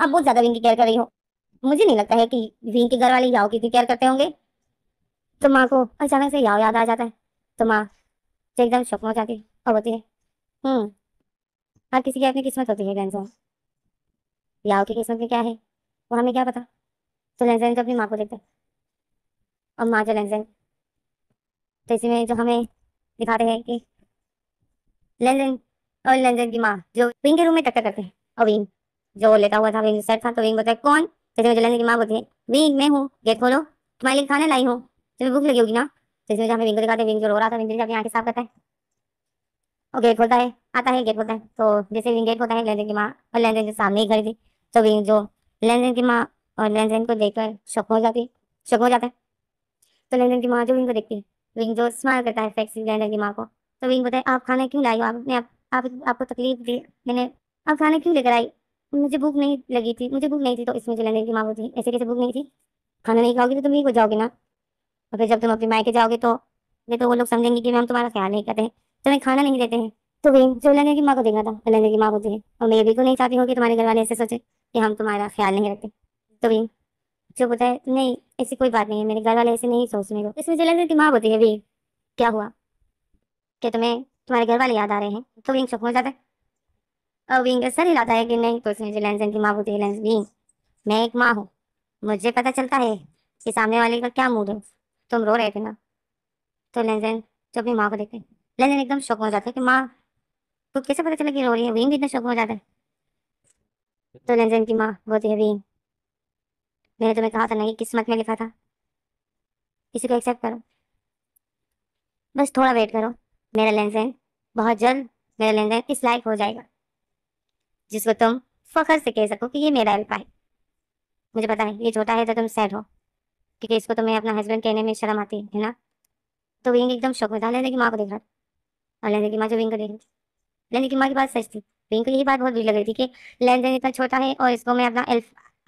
S1: आप बहुत ज़्यादा विंकी केयर कर रही हो मुझे नहीं लगता है कि विन के घर वाले याओ की केयर करते होंगे तो माँ को अचानक से याओ याद आ जाता है तो माँ से एकदम शौक में जाती और बोलती है हम्म, हर किसी की अपनी किस्मत होती है लेंजन याओ की किस्मत में क्या है वो हमें क्या पता तो लेंजन जब अपनी माँ को देखता है और मार्जर लेंजन तो इसमें जो हमें दिखाते हैं कि लेंजन और लेंजन की माँ जो विंग के रूम में टक्कर करते हैं और विंग जो लेटा हुआ था विंग सर था तो विंग बोलता है कौन तो इसमें लेंजन की माँ बोलती है विंग मैं हूँ गेट खोलो तुम्हारे लिए खाना लाई हूँ तुम्हें भूख लगी होगी ना तो इसमें जो हमें विंग को दिखाते हैं विंग जो रो रहा था विंग जब यहाँ के साफ करता है और गेट खोलता है आता है गेट खोलता है तो जैसे विंग गेट होता है लेंजन की माँ और लेंजन जो सामने ही खड़ी थी तो विंग जो लेंजन की माँ और लेंजन को देखकर शक हो जाती शक हो जाता है तो लैंडन की माँ जो विंग को देखती है विंग जो स्माइल करता है फैक्सी लैंडन की माँ को तो विंग बताए आप खाना क्यों लाई हो आपने आप, आप, आपको तकलीफ दी मैंने आप खाना क्यों लेकर आई मुझे भूख नहीं लगी थी मुझे भूख नहीं थी तो इसमें जो लैंडन की माँ बोलती ऐसे कैसे भूख नहीं थी खाना नहीं खाओगी तो तुम ही को जाओगे ना और फिर जब तुम माई मायके जाओगे तो ये तो वो लोग समझेंगे कि मैम तुम्हारा ख्याल नहीं करते तुम्हें तो खाना नहीं देते हैं तो वही जो लहंगे की माँ को देखा था लहंगे की माँ बोलती है और मैं भी को नहीं चाहती हूँ कि तुम्हारे घर वाले ऐसे सोचे कि हम तुम्हारा ख्याल नहीं रखते तो वही जो हो जाए नहीं ऐसी कोई बात नहीं है मेरे घर वाले ऐसे नहीं सोचने को इसमें जलन दिमाग होती है अभी क्या हुआ क्या तुम्हें तुम्हारे घर वाले याद आ रहे हैं तो विंग शक हो जाता है और विंग सर हिलाता है कि नहीं तो उसमें जलन दिमाग होती है विंग मैं एक माँ हूँ मुझे पता चलता है कि सामने वाले का क्या मूड है तुम रो रहे थे ना तो लेंजन जब भी माँ को देखते हैं लेंजन एकदम शौक हो जाता है कि माँ को कैसे पता चला कि रो रही है विंग भी इतना शौक हो जाता है तो लेंजन की माँ बोलती है विंग मैंने तुम्हें कहा था ना कि किस्मत में लिखा था इसी को एक्सेप्ट करो बस थोड़ा वेट करो मेरा लेन देन बहुत जल्द मेरा लेन देन इस लाइक हो जाएगा जिसको तुम फखर से कह सको कि ये मेरा अल्फा है मुझे पता है ये छोटा है तो तुम सैड हो क्योंकि इसको तुम्हें अपना हस्बैंड कहने में शर्म आती है ना तो विंग एकदम शौक में था लेने की माँ को देख रहा और लेने की माँ जो विंग को देख रही लेने की माँ की बात सच थी विंग को यही बात बहुत बुरी लग रही थी कि लेन देन इतना छोटा है और इसको मैं अपना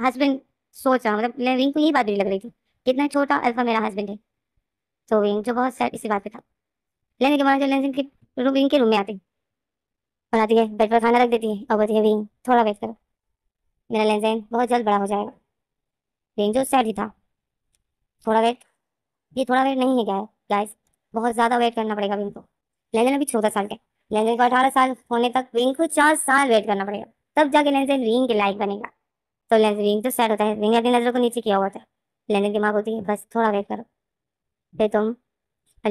S1: हस्बैंड सोच रहा हूँ मतलब मैं विंग को यही बात नहीं लग रही थी कितना छोटा अल्फा मेरा हस्बैंड है तो विंग जो बहुत सैड इसी बात पे था लेने के बाद लेने के रूम विंग के रूम में आती और आती है बेड पर खाना रख देती है और बोलती है विंग थोड़ा वेट करो मेरा लेंस बहुत जल्द बड़ा हो जाएगा विंग जो सैड ही था थोड़ा वेट ये थोड़ा वेट नहीं है क्या है गाइस बहुत ज़्यादा वेट करना पड़ेगा विंग को लेंजन अभी चौदह साल के लेंजन को अठारह साल होने तक विंग को चार साल वेट करना पड़ेगा तब जाके लेंजन विंग के लाइक बनेगा तो लेंस रिंग तो सेट होता है रिंग अपनी नज़रों को नीचे किया हुआ होता है की माँ होती है बस थोड़ा वेट करो फिर तुम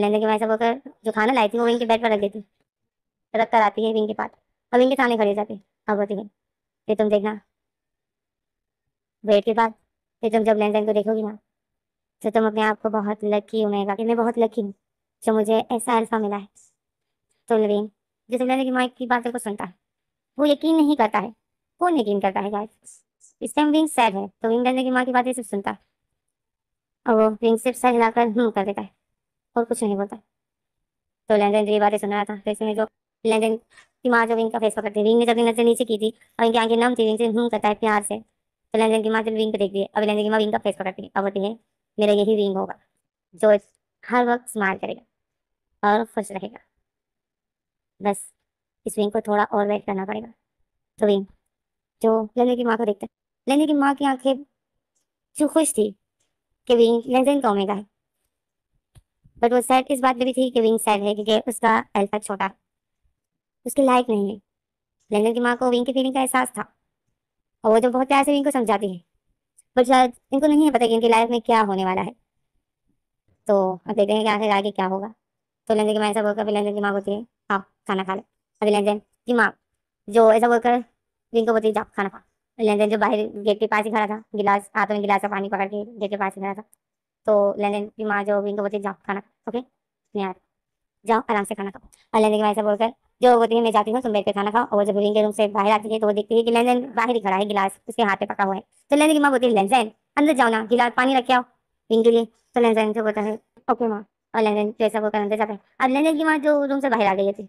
S1: लेंदर की माँ सब होकर जो खाना लाई थी वो विंग के बेड पर रख देती रख कर आती है विंग के पास और विंग के सामने खड़ी जाती अब होती है फिर तुम देखना वेट के बाद फिर तुम जब लेंस को देखोगी ना तो तुम अपने आप को बहुत लकी होगा कि मैं बहुत लकी हूँ जो मुझे ऐसा अल्फा मिला है तो लवीन जैसे तुम की माँ की बातों को सुनता है वो यकीन नहीं करता है कौन यकीन करता है गाइस इस टाइम विंग सैड है तो विंग डरने की माँ की बात सिर्फ सुनता है और वो विंग सिर्फ सर हिलाकर हूँ कर देता है और कुछ नहीं बोलता तो लैंडन ये बातें सुन रहा था फिर इसमें जो लैंडन की माँ जो विंग का फेस पकड़ती है विंग ने जब भी नजर नीचे की थी और इनकी आंखें नम थी विंग से हूँ हम्म करता है प्यार से तो लैंडन की माँ जब विंग को देखती है अभी लैंडन की माँ विंग का फेस पकड़ती है अब होती है मेरा यही विंग होगा जो हर वक्त स्माइल करेगा और खुश रहेगा बस इस विंग को थोड़ा और वेट करना पड़ेगा तो विंग जो लैंडन की माँ को देखता है लेने की माँ की आंखें जो खुश थी कि विंग लेंजन का ओमेगा है बट वो सैड इस बात पर भी थी कि विंग सैड है क्योंकि उसका अल्फा छोटा है उसके लायक नहीं है लेंजन की माँ को विंग की फीलिंग का एहसास था और वो जो बहुत प्यार से विंग को समझाती है बट शायद इनको नहीं है पता कि इनकी लाइफ में क्या होने वाला है तो अब देखते हैं कि आखिर आगे क्या होगा तो लेंजन की माँ ऐसा बोलकर लेंजन की माँ बोलती है हाँ खाना खा लो अभी लेंजन की माँ जो ऐसा बोलकर विंग को बोलती है जाओ खाना खा लेन देन जो बाहर गेट के पास ही खड़ा था गिलास हाथों में गिलास का पानी पकड़ के गेट के पास ही खड़ा था तो लेन देन की माँ जो इनको बोलती जाओ खाना ओके यार जाओ आराम से खाना खाओ और लेन देन की माँ ऐसा बोलकर जो बोलती है मैं जाती हूँ सुबह बेड पे खाना खाओ और जब रिंग के रूम से बाहर आती है तो वो देखती है कि लेन देन बाहर ही खड़ा है गिलास उसके हाथ पे पका हुआ है तो लेन देन की माँ बोलती है लेन देन अंदर जाओ ना गिलास पानी रखे आओ रिंग के लिए तो लेन देन जो बोलता है ओके माँ और लेन देन जैसा बोलकर अंदर जाता है अब लेन देन की माँ जो रूम से बाहर आ गई थी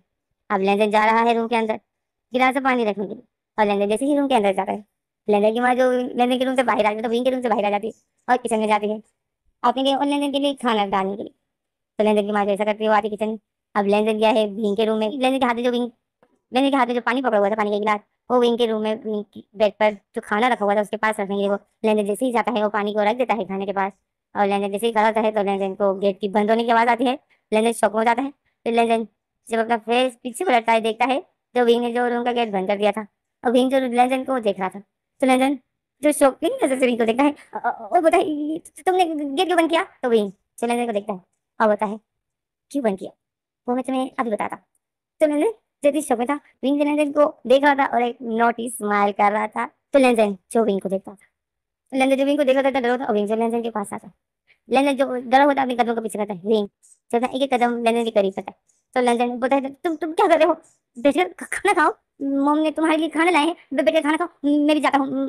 S1: अब लेन देन जा रहा है रूम के अंदर गिलास पानी रखने के लिए और लेन देन जैसे ही रूम के अंदर जा रहा है लेनदेन की माँ जो लेनदेन के रूम से बाहर आ जाती है तो विंग के रूम से बाहर आ जाती है और किचन में जाती है अपने लिए और लेनदेन के लिए खाना डालने के लिए तो लेनदेन की माँ ऐसा करती है वो आती किचन अब लेनदेन गया है विंग के रूम में लेन के हाथ में जो विंग लेन के हाथ में जो पानी पकड़ा हुआ था पानी का गिलास वो विंग के रूम में बेड पर जो खाना रखा हुआ था उसके पास रखने के लिए वो लेनदेन जैसे ही जाता है वो पानी को रख देता है खाने के पास और लेनदेन जैसे ही खड़ा होता है तो लेनदेन को गेट की बंद होने की आवाज़ आती है लेनदेन शौक हो जाता है फिर लेनदेन जब अपना फेस पीछे पलटता है देखता है जो तो विंग ने जो रूम का गेट बंद कर दिया था और विंग जो लेनदेन को देख रहा था सुनंदन जो शौक शौकीन नजर से को देखता है और बोलता है तुमने गेट क्यों बंद किया तो वही सुनंदन को देखता है और बोलता है क्यों बंद किया वो मैं तुम्हें अभी बताता सुनैजन जल्दी शौक में था विंग सुनंदन को देख रहा था और एक नोटी स्माइल कर रहा था तो लेंजन जो विंग को देखता था लंदन जो विंग को देखा था डर होता विंग जो लेंजन के पास आता लंदन जो डर होता अपने कदम को पीछे करता है विंग चलता एक एक कदम लंदन के करीब करता है तो ललन बताए तुम तुम क्या कर रहे हो बेटे खाना खाओ मोम ने तुम्हारे लिए खाना लाए हैं बेटे खाना खाओ मैं भी जाता हूँ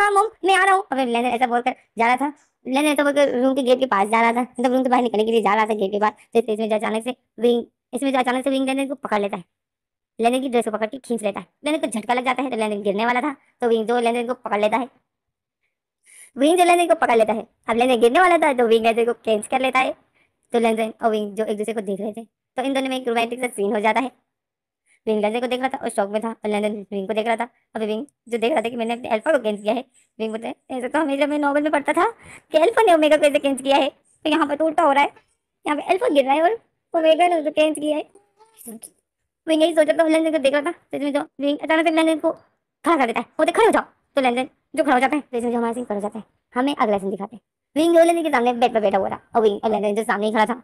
S1: हाँ मोम मैं आ रहा हूँ अबे लेने ऐसा बोलकर जा रहा था लेने ऐसा बोलकर रूम के गेट के पास जा रहा था मतलब रूम के बाहर निकलने के लिए जा रहा था गेट के बाहर तो इसमें अचानक से विंग इसमें अचानक से विंग लेने को पकड़ लेता है लेने की ड्रेस को पकड़ के खींच लेता है लेने को झटका लग जाता है तो लेने गिरने वाला था तो विंग जो लेने को पकड़ लेता है विंग जो लेने को पकड़ लेता है अब लेने गिरने वाला था तो विंग लेने को कैंच कर लेता है तो लेने और विंग जो एक दूसरे को देख रहे थे तो इन दोनों में एक रोमांटिक सा सीन हो जाता है विंग लहजे को देख रहा था और शौक में था और लंदन विंग को देख रहा था और विंग जो देख रहा था कि मैंने अपने अल्फा को कैंस किया है विंग बोलते हैं ऐसा तो हमें जब मैं नॉवल में पढ़ता था कि अल्फा ने ओमेगा को ऐसे कैंस किया है तो यहाँ पर तो उल्टा हो रहा है यहाँ पे अल्फा गिर रहा है और ओमेगा ने उसको कैंस किया है विंग यही सोचा था लंदन को देख रहा था तो इसमें जो विंग अचानक से लंदन को खड़ा कर देता है बोलते खड़े हो जाओ तो लंदन जो खड़ा हो जाता है तो इसमें जो हमारा सीन खड़ा हो जाता है हमें अगला सीन दिखाते हैं विंग जो लंदन के सामने बेड पर बैठा हुआ था और विंग लंदन जो सामने ही खड़ा था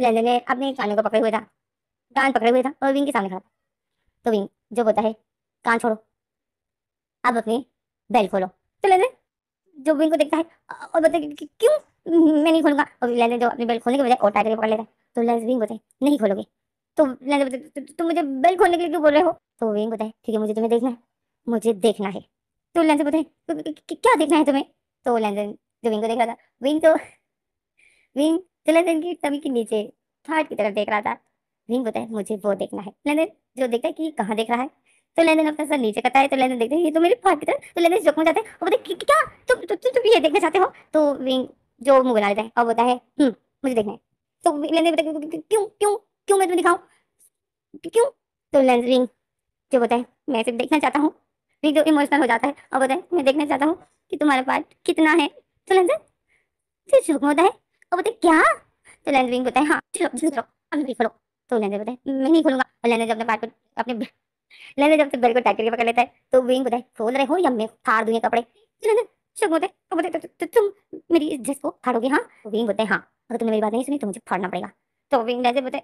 S1: लैंडन ने अपने कानों को पकड़े हुए था कान पकड़े हुए था और विंग के सामने खड़ा तो विंग जो बोलता है कान छोड़ो अब अपने बेल खोलो तो लैंडन जो विंग को देखता है और बोलता है क्यों मैं नहीं खोलूंगा और लैंडन जो अपने बेल खोलने के बजाय और टाइट पकड़ लेता है तो लैंस विंग बोलता है नहीं खोलोगे तो लैंडन बोलते तुम मुझे बेल खोलने के लिए क्यों बोल रहे हो तो विंग बोलता है ठीक है मुझे तुम्हें देखना है मुझे देखना है तो लैंडन बोलता है क्या देखना है तुम्हें तो लैंडन जो विंग को देख रहा था विंग तो विंग लंदन की टमी के नीचे थर्ड की तरफ देख रहा था रिंग बोलता है मुझे वो देखना है लंदन जो देखता है कि कहाँ देख रहा है तो लंदन अपना सर नीचे करता है तो लंदन देखते हैं ये तो मेरी फाट की तरफ तो लंदन जोखम जाते हैं क्या तुम तुम तुम ये देखना चाहते हो तो रिंग जो मुंह बना लेता है और बोलता है हम्म, मुझे देखना है तो लंदन बोलता क्यों क्यों क्यों मैं तुम्हें दिखाऊँ क्यों तो लंदन रिंग जो बोलता है मैं सिर्फ देखना चाहता हूँ रिंग जो इमोशनल हो जाता है और बोलता है मैं देखना चाहता हूँ कि तुम्हारा पार्ट कितना है तो लंदन जो जोखम होता है और बोलते क्या तो बोलता है हाँ चलो जल्दी करो अभी भी खोलो तो लैंद्री बताए मैं नहीं खोलूंगा और लैंद्री जब अपने बैग को अपने लैंद्री जब बैग को टाइट करके पकड़ लेता है तो विंग है खोल रहे हो या मैं फाड़ दूंगे कपड़े तो शुभ तो बोलते बोलते तो, तो, तुम मेरी इज्जत को फाड़ोगे हाँ तो विंग बोलते हाँ अगर तुमने मेरी बात नहीं सुनी तो मुझे फाड़ना पड़ेगा तो विंग लैंद्री बोलते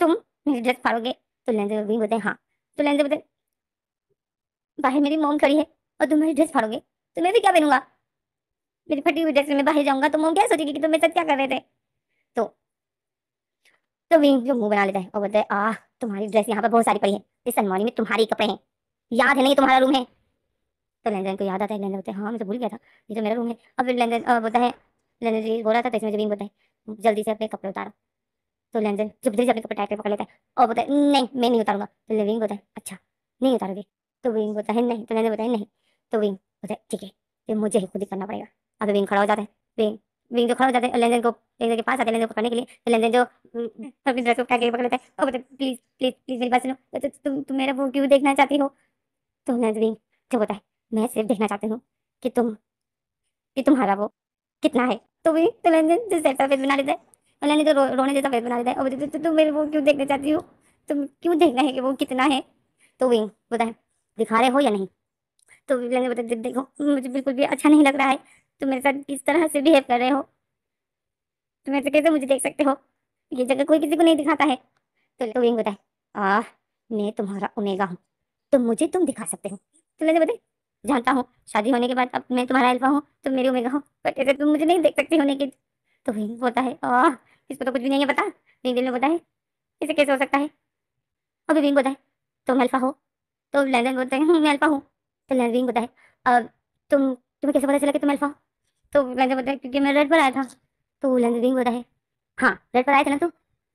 S1: तुम मेरी इज्जत फाड़ोगे तो लैंद्री विंग बोलते हाँ तो लैंद्री बोलते बाहर मेरी मोम खड़ी है और तुम मेरी ड्रेस फाड़ोगे तो मैं भी क्या पहनूंगा मेरी फटी हुई ड्रेस में बाहर जाऊंगा तो मोम क्या सोचेगी कि तुम मेरे साथ क्या कर रहे थे तो तो वीन जो मुंह बना लेता है और बोलता है आह तुम्हारी ड्रेस यहाँ पर बहुत सारी पड़ी है इस अलमारी में तुम्हारे कपड़े हैं याद है नहीं तुम्हारा रूम है तो लंदन को याद आता है लंदन बोलते हैं हाँ मैं तो भूल गया था ये तो मेरा रूम है अब लंदन बोलता है लंदन जी बोला था तो इसमें जबीन बोलता है जल्दी से अपने कपड़े उतारो तो लंदन जल्दी से अपने कपड़े टाइट पकड़ लेता है और बोलता है नहीं मैं नहीं उतारूंगा तो लविंग बोलता है अच्छा नहीं उतारोगे तो विंग बोलता है नहीं तो लंदन बोलता है नहीं तो विंग बोलता है ठीक है ये मुझे ही खुद ही करना पड़ेगा अभी विंग खड़ा हो जाता है विंग विंग जो खड़ा हो जाता है लेन को लेन के पास आते हैं लेन को करने के लिए तो लेन देन जो अपनी हम्म, हम्म। ड्रेस को क्या पकड़ लेता है ओ बेटे प्लीज प्लीज प्लीज मेरी बात सुनो तो, तो तुम तुम मेरा वो क्यों देखना चाहती हो तो लेन विंग जो बोलता है मैं सिर्फ देखना चाहती हूँ कि तुम कि तुम्हारा वो कितना है तो भी तो लेन देन जिस जैसा फेस बना लेता है और लेन देन रोने जैसा फेस बना लेता है ओ बेटे मतलब तुम मेरे वो क्यों देखना चाहती हो तुम क्यों देखना है कि वो कितना है तो विंग बोलता है दिखा रहे हो या नहीं तो विवलिया ने देखो मुझे बिल्कुल भी अच्छा नहीं लग रहा है तुम मेरे साथ किस तरह से बिहेव कर रहे हो तुम ऐसे कैसे मुझे देख सकते हो ये जगह कोई किसी को नहीं दिखाता है तो तो विंग बताए आह मैं तुम्हारा उमेगा हूँ तो मुझे तुम दिखा सकते हो तो मैंने बताए जानता हूँ शादी होने के बाद अब मैं तुम्हारा अल्फा हूँ तुम तो मेरी उमेगा हो पर ऐसे तुम मुझे नहीं देख सकते होने के तो विंग बोलता है आह इसको तो कुछ भी नहीं है पता विंग दिल में बोता है ऐसे कैसे हो सकता है अभी विंग बोता है तुम अल्फा हो तो लंदन बोलते हैं मैं अल्फा हूँ तो नरवीन बताए अब तुम तुम्हें कैसे पता चला कि तुम अल्फा तो मैंने बताया क्योंकि मैं रेड पर आया था तो नरवीन बताए हाँ रेड पर आया था ना तू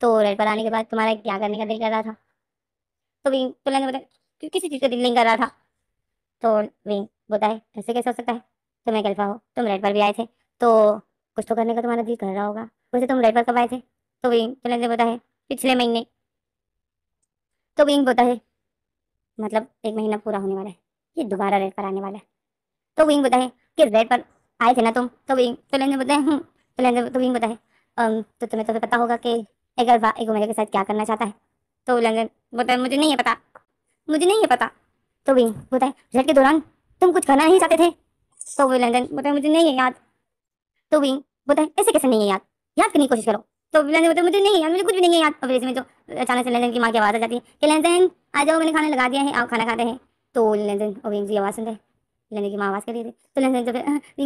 S1: तो रेड पर आने के बाद तुम्हारा क्या करने का दिल कर रहा था तो विंग तो मैंने बताया क्यों किसी चीज़ का दिल नहीं कर रहा था तो विंग बताए ऐसे कैसे हो सकता है तुम एक अल्फा हो तुम रेड पर भी आए थे तो कुछ तो करने का तुम्हारा दिल कर रहा होगा वैसे तुम रेड पर कब आए थे तो विंग तो मैंने बताए पिछले महीने तो विंग बताए मतलब एक महीना पूरा होने वाला है ये दोबारा रेड पर आने वाला है तो विंग बताए कि रेड पर आए थे ना तुम तो विंग तो लेंजर बताए हूँ तो लेंजर तो विंग बताए तो तुम्हें तो पता होगा कि एक एक मेरे के साथ क्या करना चाहता है तो लंदन बताए मुझे नहीं है पता मुझे नहीं है पता तो विंग बताए रेड के दौरान तुम कुछ करना नहीं चाहते थे तो वो लंदन बताए मुझे नहीं है याद तो विंग बताए ऐसे कैसे नहीं है याद याद करने की कोशिश करो तो लंदन बताए मुझे नहीं याद मुझे कुछ भी नहीं है याद अब इसमें जो तो अचानक से लंदन की माँ की आवाज़ आ जाती है कि लंदन आ जाओ मैंने खाना लगा दिया है आओ खाना खाते हैं तो लेंजन और विंग की आवाज़ सुन रहे लेने की माँ आवाज़ करी थी तो लेंजन जब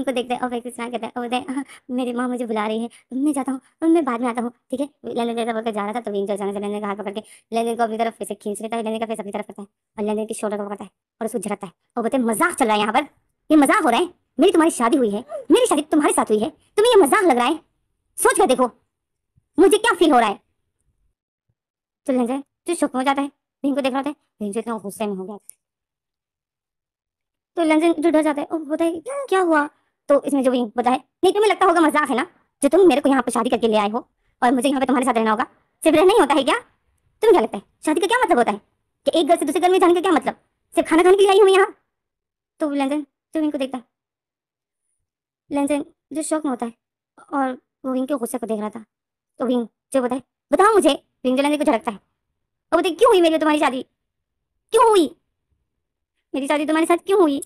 S1: को देखते हैं और फिर स्नान करते हैं और बोलते हाँ, मेरी माँ मुझे बुला रही है तो मैं जाता हूँ और मैं बाद में आता हूँ ठीक है लेंजन जैसा बोलकर जा रहा था तो विंग जो जाने से लेंजन का हाथ पकड़ के लेंजन को अपनी तरफ फिर से खींच लेता है लेंजन का फिर अपनी तरफ करता है और लेंजन की शोल्डर को पकड़ता है और उसको झड़कता है और बोलते मजाक चल रहा है यहाँ पर ये मजाक हो रहा है मेरी तुम्हारी शादी हुई है मेरी शादी तुम्हारे साथ हुई है तुम्हें ये मजाक लग रहा है सोच कर देखो मुझे क्या फील हो रहा है तो लेंजन जो तो शुक्र हो जाता है विंग को देख रहा था विंग जो इतना गुस्से में हो गया तो लंजन जो डर जाता है बोलता है क्या, क्या हुआ तो इसमें जो भी बताए नहीं तुम्हें लगता होगा मजाक है ना जो तुम मेरे को यहाँ पे शादी करके ले आए हो और मुझे यहाँ पे तुम्हारे साथ रहना होगा सिर्फ रहना ही होता है क्या तुम क्या लगता है शादी का क्या मतलब होता है कि एक घर से दूसरे घर में जाने का क्या मतलब सिर्फ खाना खाने के लिए आई हूँ यहाँ तो लंजन जो इनको देखता लंजन जो शौक में होता है और वो विंग के गुस्से को देख रहा था तो विंग जो बताए बताओ मुझे विंग जो लंजन को झड़कता है और बताए क्यों हुई मेरी तुम्हारी शादी क्यों हुई मेरी शादी तुम्हारे साथ क्यों हुई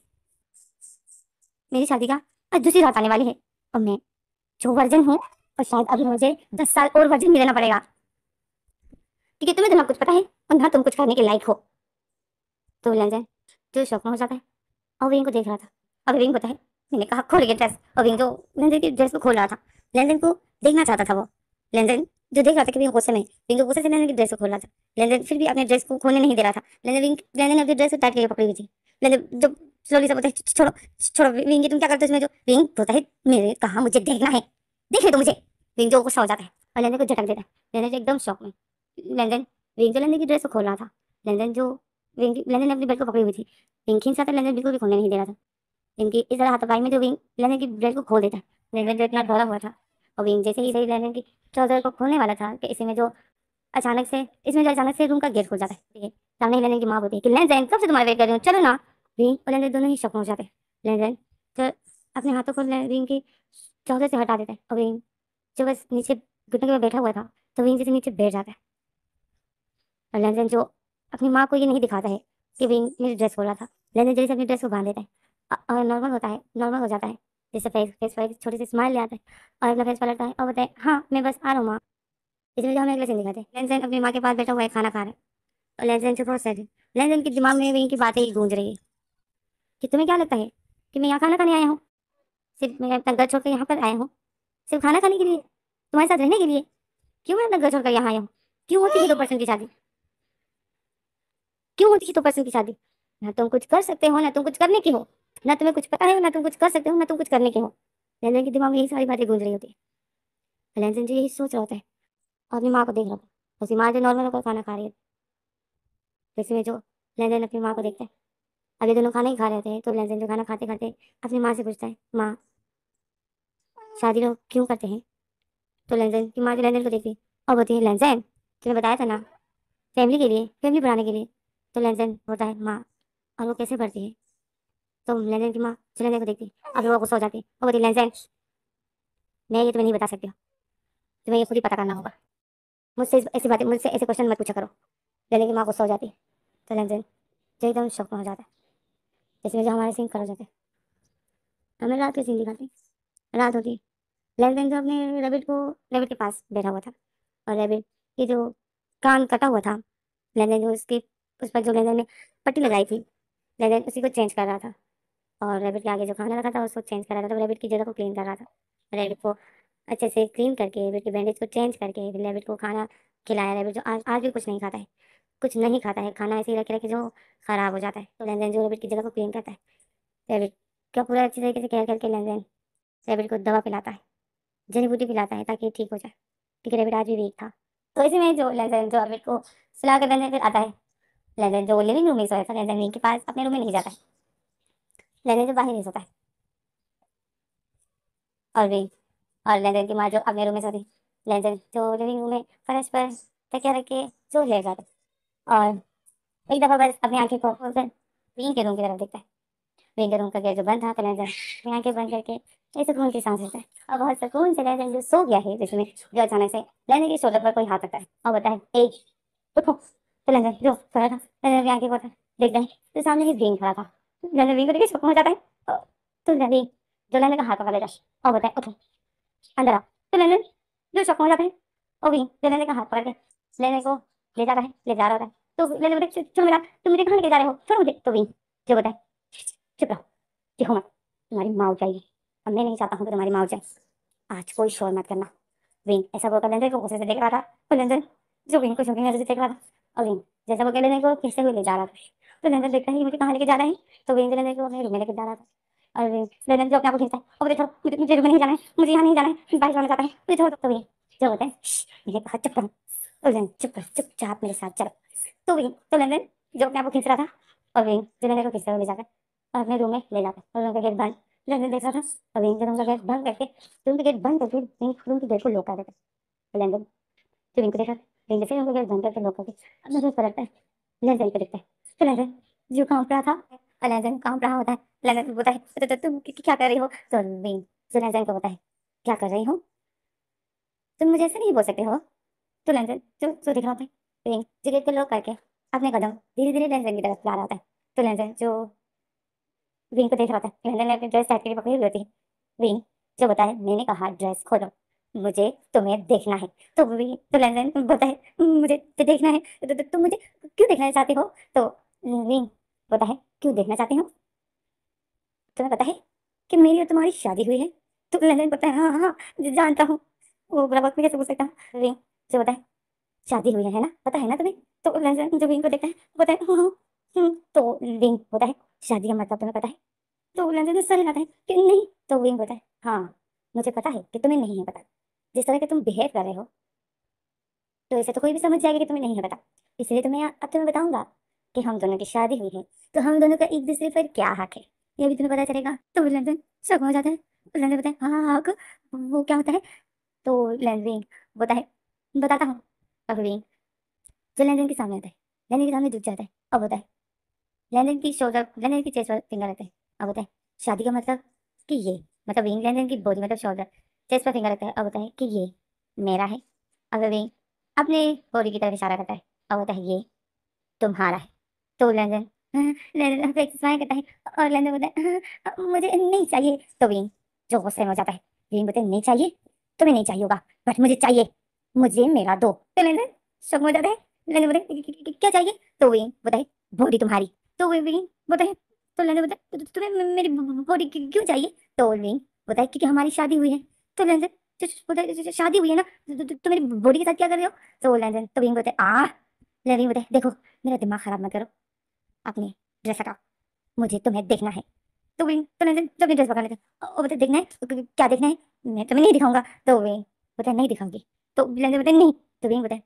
S1: मेरी शादी का आज दूसरी रात आने वाली है और मैं जो वर्जन हूँ और शायद अभी मुझे दस साल और वर्जन ही रहना पड़ेगा ठीक है तुम्हें तुम्हें कुछ पता है और ना तुम कुछ करने के लायक हो तो लंजन जो शौक में हो जाता है और विंग को देख रहा था अब विंग पता है मैंने कहा खोल गया ड्रेस और विंग जो तो लंजन की ड्रेस को खोल रहा था लंजन को देखना चाहता था वो लंजन जो देख रहा था कि भी गुस्से में विंग गुस्से से लेने की ड्रेस को खोल रहा था लेंदन फिर भी अपने ड्रेस को खोलने नहीं दे रहा था लेंदन विंग लेंदन ने अपनी ड्रेस को टाइट करके पकड़ी हुई थी लेंदन जब स्लोली से बोलते छोड़ो छोड़ो विंग तुम क्या करते हो इसमें जो विंग बोलता है मेरे कहा मुझे देखना है देखे तो मुझे विंग जो गुस्सा हो जाता है और लेंदन को झटक देता है लेंदन एकदम शौक में लेंदन विंग जो लेंदन की ड्रेस को खोल रहा था लेंदन जो विंग लेंदन ने अपनी बेल्ट को पकड़ी हुई थी विंग के साथ लेंदन बिल्कुल भी खोलने नहीं दे रहा था इनकी इस तरह पाई में जो विंग लेंदन की बेल्ट को खोल देता है लेंदन जो इतना डरा हुआ था और विंग जैसे ही सही रहने की चौधर को खोलने वाला था कि इसमें जो अचानक से इसमें जो अचानक से रूम का गेट खुल जाता है सामने ही की माँ बोलती है कि लेन जैन कब से तुम्हारे वेट कर रही हूँ चलो ना विंग और लेंदेन दोनों ही शक हो जाते हैं लैंड जैन तो अपने हाथों को विंग की चौधर से हटा देते हैं और विंग जो बस नीचे घुटने के में बैठा हुआ था तो विंग जैसे नीचे बैठ जाता है और लैंडन जो अपनी माँ को ये नहीं दिखाता है कि विंग मेरी ड्रेस खोला था लेन जैसे अपनी ड्रेस को बांध देता है और नॉर्मल होता है नॉर्मल हो जाता है जिससे फेस फेस पर छोटी सी स्माइल ले आता है और अपना फेस पलटता है और बताए हाँ मैं बस आ रहा हूँ माँ इसमें जो हमें अगले सीन दिखाते हैं अपनी माँ के पास बैठा हुआ है खाना खा रहे है और तो लेनसेन से हो सके लेनसेन के दिमाग में वहीं की बातें ही गूंज रही है कि तुम्हें क्या लगता है कि मैं यहाँ खाना खाने आया हूँ सिर्फ मैं अपना घर छोड़कर यहाँ पर आया हूँ सिर्फ खाना खाने के लिए तुम्हारे साथ रहने के लिए क्यों मैं अपना घर छोड़कर यहाँ आया हूँ क्यों होती है दो पर्सन की शादी क्यों होती है दो पर्सन की शादी ना तुम कुछ कर सकते हो ना तुम कुछ करने की हो ना तुम्हें कुछ पता है ना तुम कुछ कर सकते हो ना तुम कुछ करने के हो लेन के दिमाग में यही सारी बातें गूंज रही होती है लैंजन जो यही सोच रहा होता है और अपनी माँ को देख रहा होता है उसकी माँ जो नॉर्मल होकर खाना खा रही है वैसे में जो लैंजन अपनी माँ को देखता है अब ये दोनों खाना ही खा रहे हैं तो लैंजन जो खाना खाते खाते अपनी माँ से पूछता है माँ शादी लोग क्यों करते हैं तो लैंजन की माँ जो लैंजन को देखती और बोलती है लैंजन तुम्हें बताया था ना फैमिली के लिए फैमिली बढ़ाने के लिए तो लैंजन होता है माँ और वो कैसे बढ़ती है तो लेनदेन की माँ सुलेंद्र को देखती अभी वो गुस्सा हो जाती वो बोलती लेनदेन मैं ये तुम्हें नहीं बता सकती तुम्हें ये खुद ही पता करना होगा मुझसे ऐसी बातें मुझसे ऐसे क्वेश्चन मत पूछा करो लेनदेन की माँ गुस्सा हो जाती तो लेनदेन जो एकदम शौक में हो जाता है जैसे जो हमारे सिंह कर हो जाते हमें रात के सिंह दिखाती रात होती लेनदेन जो अपने रेबिट को रेबिट के पास बैठा हुआ था और रेबिट ये जो कान कटा हुआ था लेनदेन जो उसकी उस पर जो लेनदेन ने पट्टी लगाई थी लेनदेन उसी को चेंज कर रहा था और रैबिट के आगे जो खाना रखा था उसको चेंज कर रहा था तो रैबिट की जगह को क्लीन कर रहा था रैबिट को अच्छे से क्लीन करके रैबिट की बैंडेज को चेंज करके रैबिट को खाना खिलाया रैबिट जो आज आज भी कुछ नहीं खाता है कुछ नहीं खाता है खाना ऐसे ही रखे रखे जो ख़राब हो जाता है तो लेन जो रैबिट की जगह को क्लीन करता है रैबिट का पूरा अच्छे तरीके से केयर करके लेन देन रैबिट को दवा पिलाता है जड़ी बूटी पिलाता है ताकि ठीक हो जाए क्योंकि रैबिट आज भी वीक था तो इसी में जो लेन देन जो रैबिट को सुला कर लेन फिर आता है लेन जो लिविंग रूम में सोया था लेन के पास अपने रूम में नहीं जाता है लेन देन बाहर नहीं सोता है और भी और लेन की मार जो अपने रूम में सोती लेन देन जो लिविंग रूम में फर्श पर तकिया रख के सो ले जाता है और एक दफ़ा बस अपनी आंखें खोलकर वीन के रूम की तरफ देखता है वीन के रूम का गेट जो बंद था तो लेन देन अपनी आंखें बंद करके ऐसे सुकून की सांस लेता है और बहुत सुकून से लेन जो सो गया है जिसमें जो अचानक से लेन के शोल्डर पर कोई हाथ रखता है और बताए एक उठो तो लेन जो खड़ा था लेन आंखें खोलता देखता है तो सामने ही वीन खड़ा था जलवीन को देखिए सुकून हो जाता है तो जो जुलैन का हाथ पकड़ लेता है और बताए ओके अंदर आ तो लेनन जो सुकून हो जाता है और भी जो जुलैन का हाथ पकड़ के लेने को ले जा रहा है ले जा रहा है तो लेने बोले छोड़ो मेरा तुम मुझे कहाँ लेके जा रहे हो छोड़ो मुझे तो भी जो बताए चुप रहो देखो मत तुम्हारी माँ उठाएगी अब मैं नहीं चाहता हूँ कि तुम्हारी माँ उठाए आज कोई शोर मत करना विंग ऐसा बोलकर लेंजर को गुस्से से देख रहा था और लेंजर जो विंग को शौकिंग नजर से देख रहा था और विंग जैसा वो कह लेने को किससे हुए ले जा रहा था तो नरेंद्र देखता है मुझे कहाँ लेके जा रहा है तो वीरेंद्र नरेंद्र को रूम में लेके जा रहा था और नरेंद्र जो अपने आपको खींचता है और देखो मुझे मुझे रूम नहीं जाना है मुझे यहाँ नहीं जाना है बाहर जाना चाहता है मुझे छोड़ तो ये जो होता है तो मेरे कहा चुप करो तो चुप चुपचाप मेरे साथ चलो तो वीर तो नरेंद्र जो अपने आपको खींच रहा था और वीरेंद्र नरेंद्र को खींचते हुए ले जाकर और अपने रूम में ले जाता है और रूम का गेट बंद नरेंद्र देख रहा था और वीरेंद्र रूम का गेट बंद करके रूम का गेट बंद करके रूम के गेट को लॉक कर देता है नरेंद्र तो वीरेंद्र देखा वीरेंद्र फिर रूम का गेट बंद करके लॉक करके अब नरेंद्र को है नरेंद्र को देखता है जो कांप था अलेजन रहा होता है बोलता है तो, तो, तो तुम क्या कर रही हो तो बीन तो को बोलता है क्या कर रही हो तुम मुझे ऐसे नहीं बोल सकते हो तो देख रहा करके अपने कदम धीरे धीरे ललन की तरफ ला रहा था तो ललन जो बीन को देख रहा था ललन ने अपनी ड्रेस टाइट करके पकड़ी हुई होती है बीन जो बताया मैंने कहा ड्रेस खोलो मुझे तुम्हें देखना है तो भी तो ललन बोलता है मुझे देखना है तो तुम मुझे क्यों देखना चाहते हो तो नहीं पता है क्यों देखना चाहते हो तुम्हें पता है कि मेरी और तुम्हारी शादी हुई है तुम तो ललन पता है हाँ, हाँ हाँ जानता हूँ वो बुरा वक्त में कैसे बोल सकता हूँ रिंग जो पता है शादी हुई है ना पता है ना तुम्हें तो ललन जो रिंग को देखता है पता है हाँ हाँ हम्म, तो रिंग होता है शादी का मतलब तुम्हें पता है तो ललन सर लगाता है कि नहीं तो रिंग होता है हाँ मुझे पता है कि तुम्हें नहीं है पता जिस तरह के तुम बिहेव कर रहे हो तो इसे तो कोई भी समझ जाएगा कि तुम्हें नहीं है पता इसलिए तुम्हें तो अब तुम्हें बताऊंगा कि हम दोनों की शादी हुई है तो हम दोनों का एक दूसरे पर क्या हक है ये भी तुम्हें पता चलेगा तो लंदन शक हो जाता है तो लंदन बताए हाँ हक हाँ, हाँ, वो क्या होता है तो लंदन होता है बताता हूँ अभी जो लंदन के सामने आता है लंदन के सामने जुट जाता है अब होता है लंदन की शोल्डर लंदन की चेस्ट पर फिंगर रहता है अब होता है शादी का मतलब कि ये मतलब विंग लंदन की बॉडी मतलब शोल्डर चेस्ट पर फिंगर रहता है अब होता है कि ये मेरा है अब विंग अपने बॉडी की तरफ इशारा करता है अब होता है ये तुम्हारा है तो लेंगे और लेनदर बोलते मुझे नहीं चाहिए तो भी जो गुस्से में हो जाता है वीन बोलते नहीं चाहिए तुम्हें नहीं चाहिए होगा बट मुझे चाहिए मुझे मेरा दो तो लेनदर शौक हो जाता है लेनदर बोलते क्या चाहिए तो वीन बोलता है बॉडी तुम्हारी तो वीन बोलता है तो लेंदे बोलता है तुम्हें मेरी बॉडी क्यों चाहिए तो वीन बोलता है क्योंकि हमारी शादी हुई है तो लेनदर शादी हुई है ना तुम मेरी बॉडी के साथ क्या कर रहे हो तो लेंदे तो वीन बोलते आ लेनदर बोलते देखो मेरा दिमाग खराब मत करो अपनी ड्रेस हटाओ मुझे तुम्हें देखना है तो वे तो नहीं तो ड्रेस पकड़ने लेते वो बोलते देखना है क्या देखना है मैं तुम्हें नहीं दिखाऊंगा तो वे बोलते नहीं दिखाऊंगी तो बोलते नहीं तो वही बताए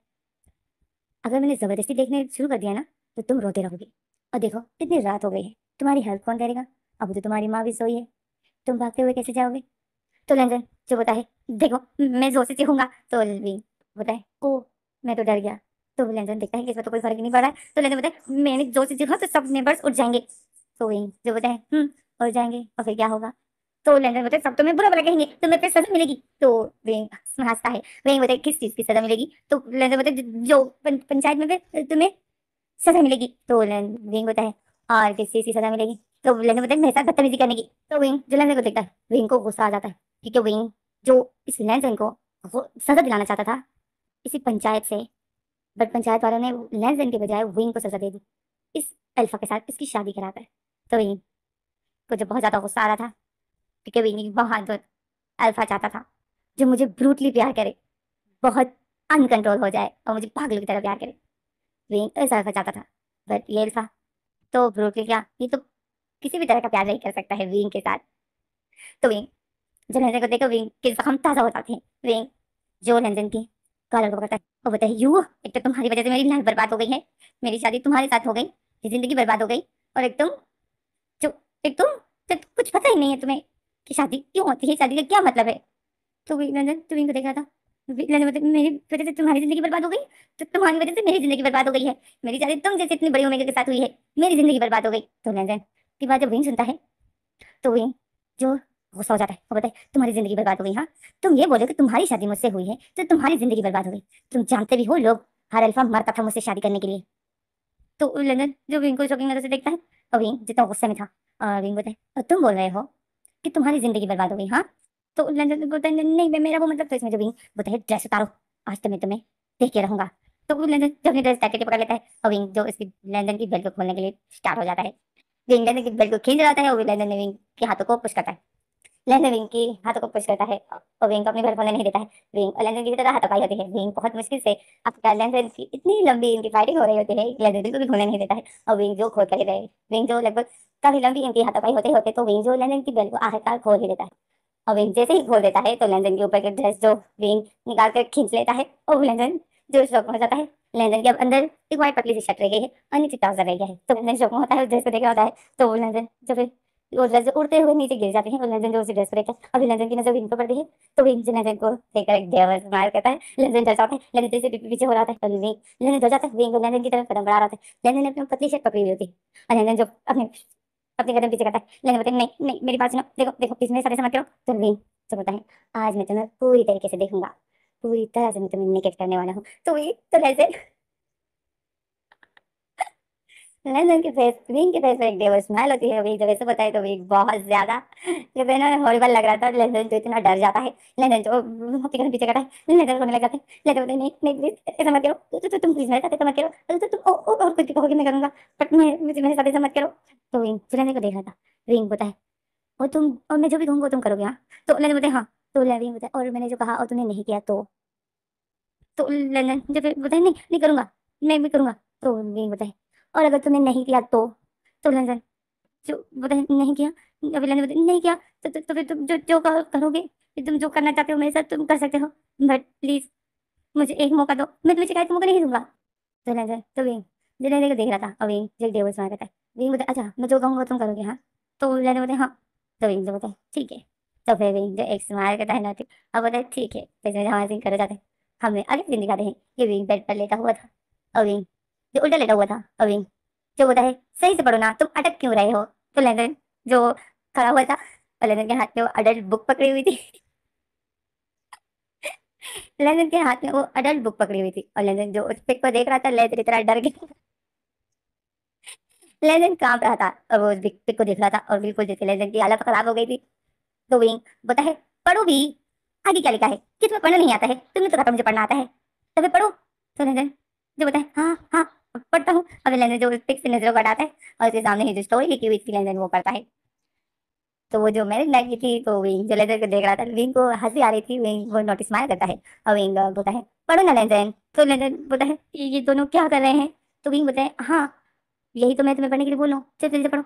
S1: अगर मैंने ज़बरदस्ती देखने शुरू कर दिया ना तो तुम रोते रहोगे और देखो कितनी रात हो गई है तुम्हारी हेल्प कौन करेगा अब तो तुम्हारी माँ भी सोई है तुम भागते हुए कैसे जाओगे तो लंजन जो बताए है देखो मैं जोर से चीखूंगा तो भी को ओ मैं तो डर गया तो भी लेनदेन देखते हैं कि इसमें तो कोई फर्क नहीं पड़ रहा है तो लेनदेन बताए मैंने जो चीज़ देखा तो सब नेबर्स उठ जाएंगे तो वही जो बताए हम्म उठ जाएंगे और फिर क्या होगा तो लेनदेन बताए सब तो मैं बुरा भला कहेंगे तो मेरे पे सजा मिलेगी तो वही हंसता है वही बताए किस चीज़ की सजा मिलेगी तो लेनदेन बताए जो पंचायत में तुम्हें सजा मिलेगी तो वही बताए और किस चीज की सजा मिलेगी तो लेने बताए मेरे साथ बदतमीजी करने की तो वही जो लेने को देखता है वही को गुस्सा आ जाता है क्योंकि वही जो इस लेंसन को सजा दिलाना चाहता था इसी पंचायत से बट पंचायत वालों ने लेंस देने के बजाय विंग को सजा दे दी इस अल्फा के साथ इसकी शादी कराकर तो वही को जब बहुत ज़्यादा गुस्सा आ रहा था क्योंकि विंग बहुत अल्फा चाहता था जो मुझे ब्रूटली प्यार करे बहुत अनकंट्रोल हो जाए और मुझे पागलों की तरह प्यार करे विंग ऐसा अल्फा चाहता था बट ये अल्फा तो ब्रूटली क्या ये तो किसी भी तरह का प्यार नहीं कर सकता है विंग के साथ तो विंग जो लेंजन को देखो विंग के जख्म ताज़ा हो जाते हैं विंग जो लेंजन की कारण को पकड़ता है और बताए यू एक तो तुम्हारी वजह से मेरी लाइफ बर्बाद हो गई है मेरी शादी तुम्हारे साथ हो गई जिंदगी बर्बाद हो गई और एक तुम जो एक तुम जब तो कुछ पता ही नहीं है तुम्हें कि शादी क्यों होती है शादी का क्या मतलब है तो रंजन तुम इनको देखा था मतलब मेरी वजह से तुम्हारी जिंदगी बर्बाद हो गई तो तुम्हारी वजह से मेरी जिंदगी बर्बाद हो गई है मेरी शादी तुम जैसे इतनी बड़ी उम्र के साथ हुई है मेरी जिंदगी बर्बाद हो गई तो नंदन की बात जब वही सुनता है तो वही जो गुस्सा हो जाता है वो बोलता है तुम्हारी जिंदगी बर्बाद हो गई हाँ तुम ये बोलो कि तुम्हारी शादी मुझसे हुई है तो तुम्हारी जिंदगी बर्बाद हो गई तुम जानते भी हो लोग हर अल्फा मरता था मुझसे शादी करने के लिए तो लंदन जो विंग को नजर से देखता है और विंग जितना गुस्से में था विंग बोलता है तुम बोल रहे हो कि तुम्हारी जिंदगी बर्बाद हो गई हाँ तो लंदन बोलता है नहीं मेरा वो मतलब तो इसमें जो विंग बोलता है ड्रेस उतारो आज तो मैं तुम्हें देख के रहूंगा तो लंदन जो अपनी ड्रेस टाइट पकड़ लेता है और विंग जो इसकी लंदन की बेल्ट को खोलने के लिए स्टार्ट हो जाता है विंग लंदन की बेल्ट को खींच जाता है और लंदन ने विंग के हाथों को पुश करता है लैंडन विंग की हाथों को पुश करता है और विंग को अपने घर खोलने नहीं देता है विंग और लैंडन की तरह हाथापाई होती है विंग बहुत मुश्किल से आपका लैंडन की इतनी लंबी इनकी फाइटिंग हो रही होती है लैंडन बिल्कुल भी खोलने नहीं देता है और विंग जो खोल कर रहे विंग जो लगभग काफी लंबी इनकी हाथापाई होते होते तो विंग जो लैंडन की बेल को आखिरकार खोल ही देता है और विंग जैसे ही खोल देता है तो लैंडन के ऊपर के ड्रेस जो विंग निकाल कर खींच लेता है और वो लेंदन जो शौक हो जाता है लंदन के अब अंदर एक वाइट पतली सी शर्ट रह गई है और नीचे ट्राउजर रह गया है तो लंदन शौक में होता है ड्रेस को देख होता है तो वो लंदन जो फिर और उड़ते हुए नीचे गिर जाते हैं और लंजन जो उसे ड्रेस पर अभी लंजन की नजर इनको पड़ती है तो भी इनसे लंजन को लेकर एक देवर मार करता है लंजन डर जाता है लंजन से पीछे हो रहा था लंजन डर जाता है विंग लंजन की तरफ कदम बढ़ा रहा था लंजन ने अपनी पतली शर्ट पकड़ी हुई होती है और लंजन जो अपने अपने कदम पीछे करता है लंजन बताते नहीं नहीं मेरी बात सुनो देखो देखो प्लीज मेरे सारे समझ करो तो विंग से तो बोलता है आज मैं तुम्हें पूरी तरीके से देखूंगा पूरी तरह से मैं तुम्हें निकेट करने वाला हूँ तो वही तो लंजन लंदन के फेस विंग के फेस पर एक डेवल स्माइल होती है जब ऐसे बताए तो विंग बहुत ज्यादा जब इन्होंने हॉरिबल लग रहा था लंदन जो तो इतना डर जाता है लंदन जो पीछे पीछे करता है लंदन तो रोने लग जाते हैं लंदन नहीं नहीं प्लीज ऐसा मत करो तो तो, तो तुम प्लीज मेरे साथ ऐसा मत करो तो तुम ओ ओ और कुछ कहोगे मैं करूंगा बट मैं मेरे साथ ऐसा मत करो तो विंग सुरेंद्र को देख रहा था विंग है और तुम और मैं जो भी कहूंगा तुम करोगे हाँ तो लंदन बताए हाँ तो लंदन बताए और मैंने जो कहा और तुमने नहीं किया तो तो लंदन जब बताए नहीं नहीं करूंगा मैं भी करूंगा तो विंग बताए और अगर तुमने नहीं किया तो तो जो बताए नहीं किया अभी ने बताया नहीं किया तो, तो, तो फिर तुम जो जो करोगे फिर तुम जो करना चाहते हो मेरे साथ तुम कर सकते हो बट प्लीज़ मुझे एक मौका दो मैं तुम्हें शिकायत का मौका नहीं दूंगा तो सर तो विंग जिन्हें देख रहा था और विंग जब डेवल सुना रहता है विंग बताया अच्छा मैं जो कहूँगा तुम करोगे हाँ तो लेने ने हाँ तो विंग जो बताए ठीक है तो फिर विंग जो एक स्मार करता है ना तो अब बताए ठीक है फिर हमारे सिंह करो जाते हैं हमें अगले दिन दिखाते हैं कि विंग बेड पर लेटा हुआ था और विंग जो उल्टा लेटा हुआ था अविन जो बोलता है सही से पढ़ो ना तुम अटक क्यों रहे हो तो लेनन जो खड़ा हुआ था और लेनन के हाथ में वो अडल्ट बुक पकड़ी हुई थी लेनन के हाथ में वो अडल्ट बुक पकड़ी हुई थी और लेनन जो उस पिक को देख रहा था लेनन इतना डर गया लेनन कांप रहा था और वो उस पिक को देख रहा था और बिल्कुल जैसे लेनन की हालत खराब हो गई थी तो विंग बोलता है पढ़ो भी आगे क्या लिखा है कि तुम्हें पढ़ना नहीं आता है तुमने तो कहा मुझे पढ़ना आता है तभी तो पढ़ो तो लेनन जो है हाँ हाँ पढ़ता हूँ अब लेंजन जो फिक्स लेंजन को हटाता है और उसके सामने ही जो स्टोरी लिखी हुई थी लेंजन वो पढ़ता है तो वो जो मैरिज नाइट थी तो विंग जो लेंजन को देख रहा था विंग को हंसी आ रही थी विंग वो नोटिस मारा करता है और विंग बोलता है पढ़ो ना लेंजन तो लेंजन बोलता है ये दोनों क्या कर रहे हैं तो विंग बोलता है हाँ यही तो मैं तुम्हें पढ़ने के लिए बोलूँ चल जल्दी पढ़ो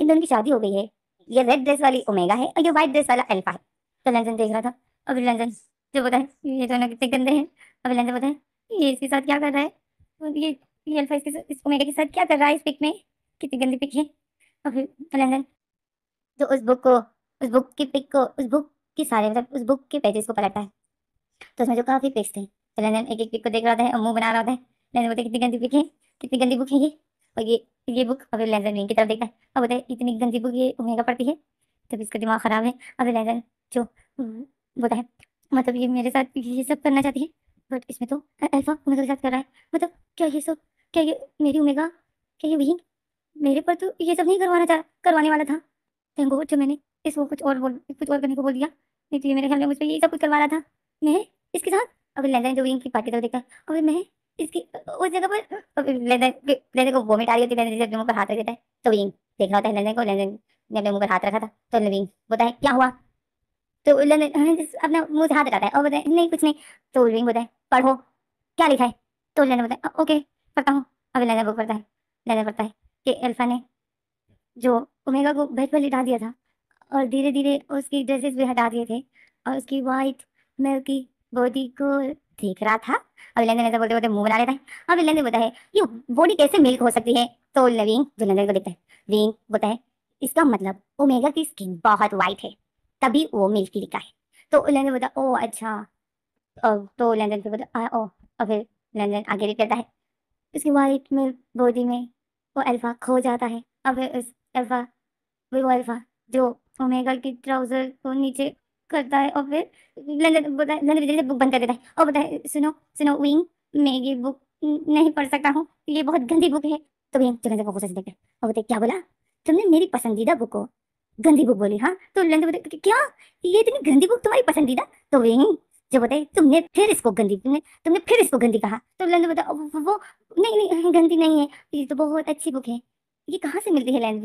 S1: इन दोनों की शादी हो गई है ये रेड ड्रेस वाली ओमेगा है और ये व्हाइट ड्रेस वाला अल्फा है तो लंजन देख रहा था अब लंजन जो बोलता है ये दोनों कितने गंदे हैं अब लंजन बोला है ये इसके साथ क्या कर रहा है अल्फा इसके इस ओमेगा के साथ क्या कर रहा है इस पिक में कितनी गंदी पिक है अभी फिलहाल जो उस बुक को उस बुक की पिक को उस बुक के सारे मतलब उस बुक के पेजेस को पलटता है तो उसमें जो काफ़ी पिक्स थे तो एक एक पिक को देख रहा था और मुँह बना रहा था लंदन बोलते कितनी गंदी पिक है कितनी गंदी बुक है ये और ये ये बुक अभी लंदन विंग की तरफ देखता है अब बताए इतनी गंदी बुक ये ओमेगा पड़ती है तब इसका दिमाग ख़राब है अभी लंदन जो बोलता है मतलब ये मेरे साथ ये सब करना चाहती है बट इसमें तो अल्फा उनके साथ कर रहा है मतलब क्या ये सब क्या ये मेरी उमेगा क्या ये वही मेरे पर तो ये सब नहीं करवाना चाह करवाने वाला था तेंगो जो मैंने इस वो कुछ और बोल कुछ और करने को बोल दिया नहीं तो ये मेरे ख्याल में मुझ पर यही सब कुछ करवा रहा था मैं इसके साथ अब लैंडलाइन जो वही इनकी पार्टी तरफ देखा अब मैं इसकी उस जगह पर लैंडलाइन को वोमिट आ रही होती है पर हाथ रख देता है तो वही देख रहा होता है लैंडलाइन को लैंडलाइन ने अपने मुँह पर हाथ रखा था तो लविंग बोलता है क्या हुआ तो लैंडलाइन हाँ, अपना मुँह से हाथ हटाता है और बताए नहीं कुछ नहीं तो लविंग बोलता है पढ़ो क्या लिखा है तो लैंडलाइन बताए ओके पढ़ता हूँ अभी लहजा बुक पढ़ता है लहजा पढ़ता है कि अल्फा ने जो ओमेगा को बेड पर लिटा दिया था और धीरे धीरे उसकी ड्रेसेस भी हटा दिए थे और उसकी वाइट मिल्की बॉडी को देख रहा था अभी लहजा लहजा तो बोलते बोलते मुंह बना लेता है अभी लहजा बोलता है ये बॉडी कैसे मिल्क हो सकती है तो लविंग जो लहजा को देखता है विंग बोलता है इसका मतलब ओमेगा की स्किन बहुत वाइट है तभी वो मिल्की लिखा है तो लंदन बोलता ओ अच्छा तो लंदन फिर बोलता ओ और फिर लंदन आगे भी करता है उसके वाइट में बॉडी में वो अल्फ़ा खो जाता है अब उस अल्फ़ा वो अल्फ़ा जो ओमेगा की ट्राउज़र को नीचे करता है और फिर लंदन लंदन से बुक बंद कर देता है और बताए सुनो सुनो विंग मैं ये बुक नहीं पढ़ सकता हूँ ये बहुत गंदी बुक है तो विंग तुरंत को से देखते और बताए क्या बोला तुमने मेरी पसंदीदा बुक को गंदी बुक बोली हाँ तो लंदन क्या ये इतनी गंदी बुक तुम्हारी पसंदीदा तो विंग जब बताई तुमने फिर इसको गंदी तुमने तुमने फिर इसको गंदी कहा तो लैंड बताओ वो नहीं नहीं गंदी नहीं है ये तो बहुत अच्छी बुक है ये कहाँ से मिलती है लैंड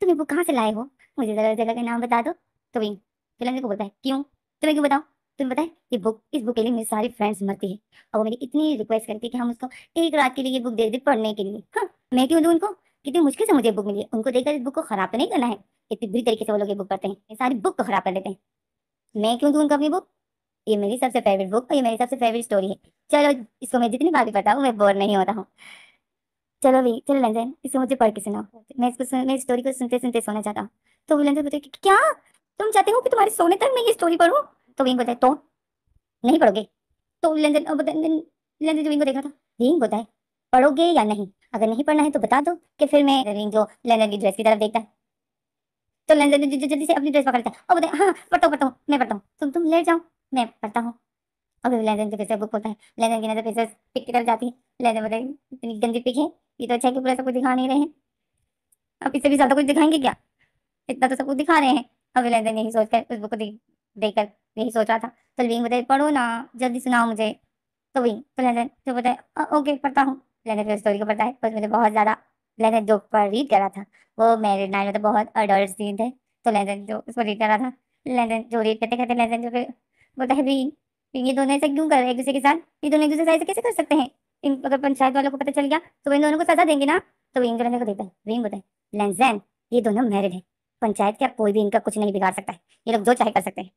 S1: तुम ये बुक कहाँ से लाए हो मुझे जगह जगह का नाम बता दो तो वही तो को बोलता है क्यों तुम्हें तो क्यों बताओ तुम्हें बताए ये बुक इस बुक के लिए मेरी सारी फ्रेंड्स मरती है और वो मेरी इतनी रिक्वेस्ट करती है कि हम उसको एक रात के लिए ये बुक दे दे पढ़ने के लिए हाँ मैं क्यों दूँ उनको कितनी मुश्किल से मुझे बुक मिली है उनको देखकर इस बुक को खराब तो नहीं करना है इतनी बुरी तरीके से वो लोग ये बुक पढ़ते हैं सारी बुक को खराब कर देते हैं मैं क्यों दूँ उनको अपनी बुक ये मेरी सबसे फेवरेट बुक और ये मेरी सबसे फेवरेट स्टोरी है चलो इसको मैं जितनी बार भी पढ़ता हूँ मैं बोर नहीं होता हूँ चलो भाई चलो लंजन इसको मुझे पढ़ के सुनाओ मैं इसको सुन, मैं स्टोरी को सुनते सुनते सोना चाहता हूँ तो वो लंजन बोलते क्या तुम चाहते हो कि तुम्हारे सोने तक मैं ये स्टोरी पढ़ूँ तो वही बोलता है तो नहीं पढ़ोगे तो लंजन लंजन जो विंग को देखा था विंग बोलता है पढ़ोगे या नहीं अगर नहीं पढ़ना है तो बता दो कि फिर मैं विंग जो लंदन की ड्रेस की तरफ देखता है चल तो जल्दी से अपनी ड्रेस पकड़ता और बताए हाँ पढ़ता हूँ पढ़ता हूँ मैं पढ़ता हूँ तुम तुम लेट जाओ मैं पढ़ता हूँ और फिर लेनदेन के पैसे बुक होता है लेनदेन की नजर फिर से पिक कर जाती है लेनदेन बताए इतनी गंदी पिक है ये तो अच्छा है कि पूरा सब कुछ दिखा नहीं रहे हैं अब इससे भी ज़्यादा कुछ दिखाएंगे क्या इतना तो सब कुछ दिखा रहे हैं अब लेनदेन यही सोच कर उस बुक को देख कर यही सोच रहा था तो लिविंग बताए पढ़ो ना जल्दी सुनाओ मुझे तो वही तो लेनदेन जो बताए ओके पढ़ता हूँ लेनदेन फिर स्टोरी को पढ़ता है बस मुझे तो बहुत ज़्यादा लेसन जोक पर रीड करा था वो मेरे नाइन में तो बहुत अडल्ट सीन थे तो लेसन जो उसको रीड कर रहा था लेसन जो रीड करते करते लेसन जो बोलता है भी ये दोनों ऐसा क्यों कर रहे हैं एक दूसरे के साथ ये दोनों एक दूसरे से कैसे कर सकते हैं इन अगर पंचायत वालों को पता चल गया तो इन दोनों को सजा देंगे ना तो इन दोनों को देता है रीन बोलता है लेंसन ये दोनों मैरिड है पंचायत क्या कोई भी इनका कुछ नहीं बिगाड़ सकता है ये लोग जो चाहे कर सकते हैं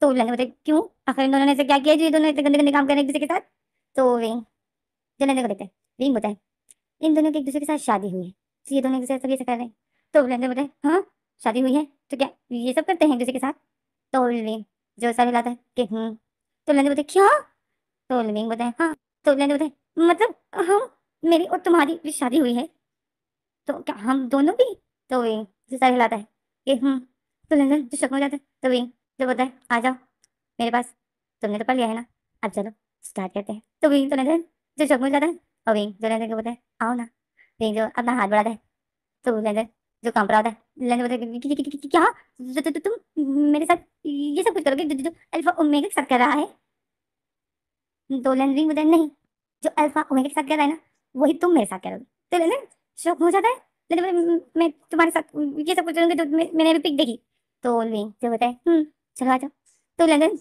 S1: तो लंगे बोलते क्यों आखिर इन दोनों ने ऐसे क्या किया जो ये दोनों इतने गंदे गंदे काम कर रहे हैं एक दूसरे के साथ तो रीन जो लंगे को देते हैं रीन बोलता है इन दोनों के एक दूसरे के साथ शादी हुई है तो ये दोनों एक दूसरे के साथ ये कर रहे हैं तो विलेन बोले हाँ शादी हुई है तो क्या ये सब करते हैं एक दूसरे के साथ तो विलेन जो सा हिलाता है कि हम्म तो विलेन बोलते क्या तो विलेन बोलते हाँ तो विलेन बोलते मतलब हम मेरी और तुम्हारी भी शादी हुई है तो क्या हम दोनों भी तो वे जो सा हिलाता है कि हम्म तो विलेन जो शक हो जाता है तो वे जो बोलता है आ जाओ मेरे पास तुमने तो पढ़ लिया है ना अब चलो स्टार्ट करते हैं तो वे तो जो शक हो जाता है और विंग जो आओ ना विंग जो अपना हाथ बढ़ाता है तो जो काम पर होता है क्या तुम मेरे साथ ये सब कुछ करोगे जो, अल्फा ओमेगा के साथ कर रहा है तो विंग नहीं जो अल्फा ओमेगा के साथ कर रहा है ना वही तुम मेरे साथ करोगे तो लेंदर शौक हो जाता है मैं तुम्हारे साथ ये सब कुछ करूँगी मैंने अभी पिक देखी तो विंग जो बोलता है चलो आ जाओ तो लंदन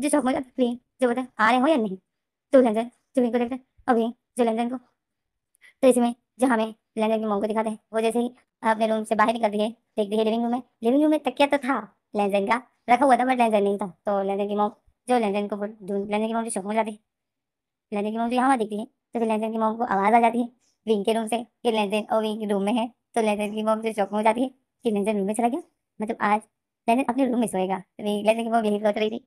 S1: जो शौक हो जाता है जो आ रहे हो या नहीं तो लेंदर जो विंग को देखता है अभी जो लंदन को तो इसमें जो हमें लंदन देन के मोम को दिखाते हैं वो जैसे ही अपने रूम से बाहर निकल दिए देख दिए लिविंग रूम में लिविंग रूम में तकिया तो था लेन का रखा हुआ था बट लेन नहीं था तो लेन की मोम जो लेन को लेन की मोम जो शौक हो जाती है लेन की मोम जो यहाँ दिखती है तो फिर लेन की मोम को आवाज़ आ जाती है विंग के रूम से कि लेन और विंग रूम में है तो लेन की मोम जो शौक हो जाती है कि लेन रूम में चला गया मतलब आज लेन अपने रूम में सोएगा तो लेन देन की मोम यही सोच रही थी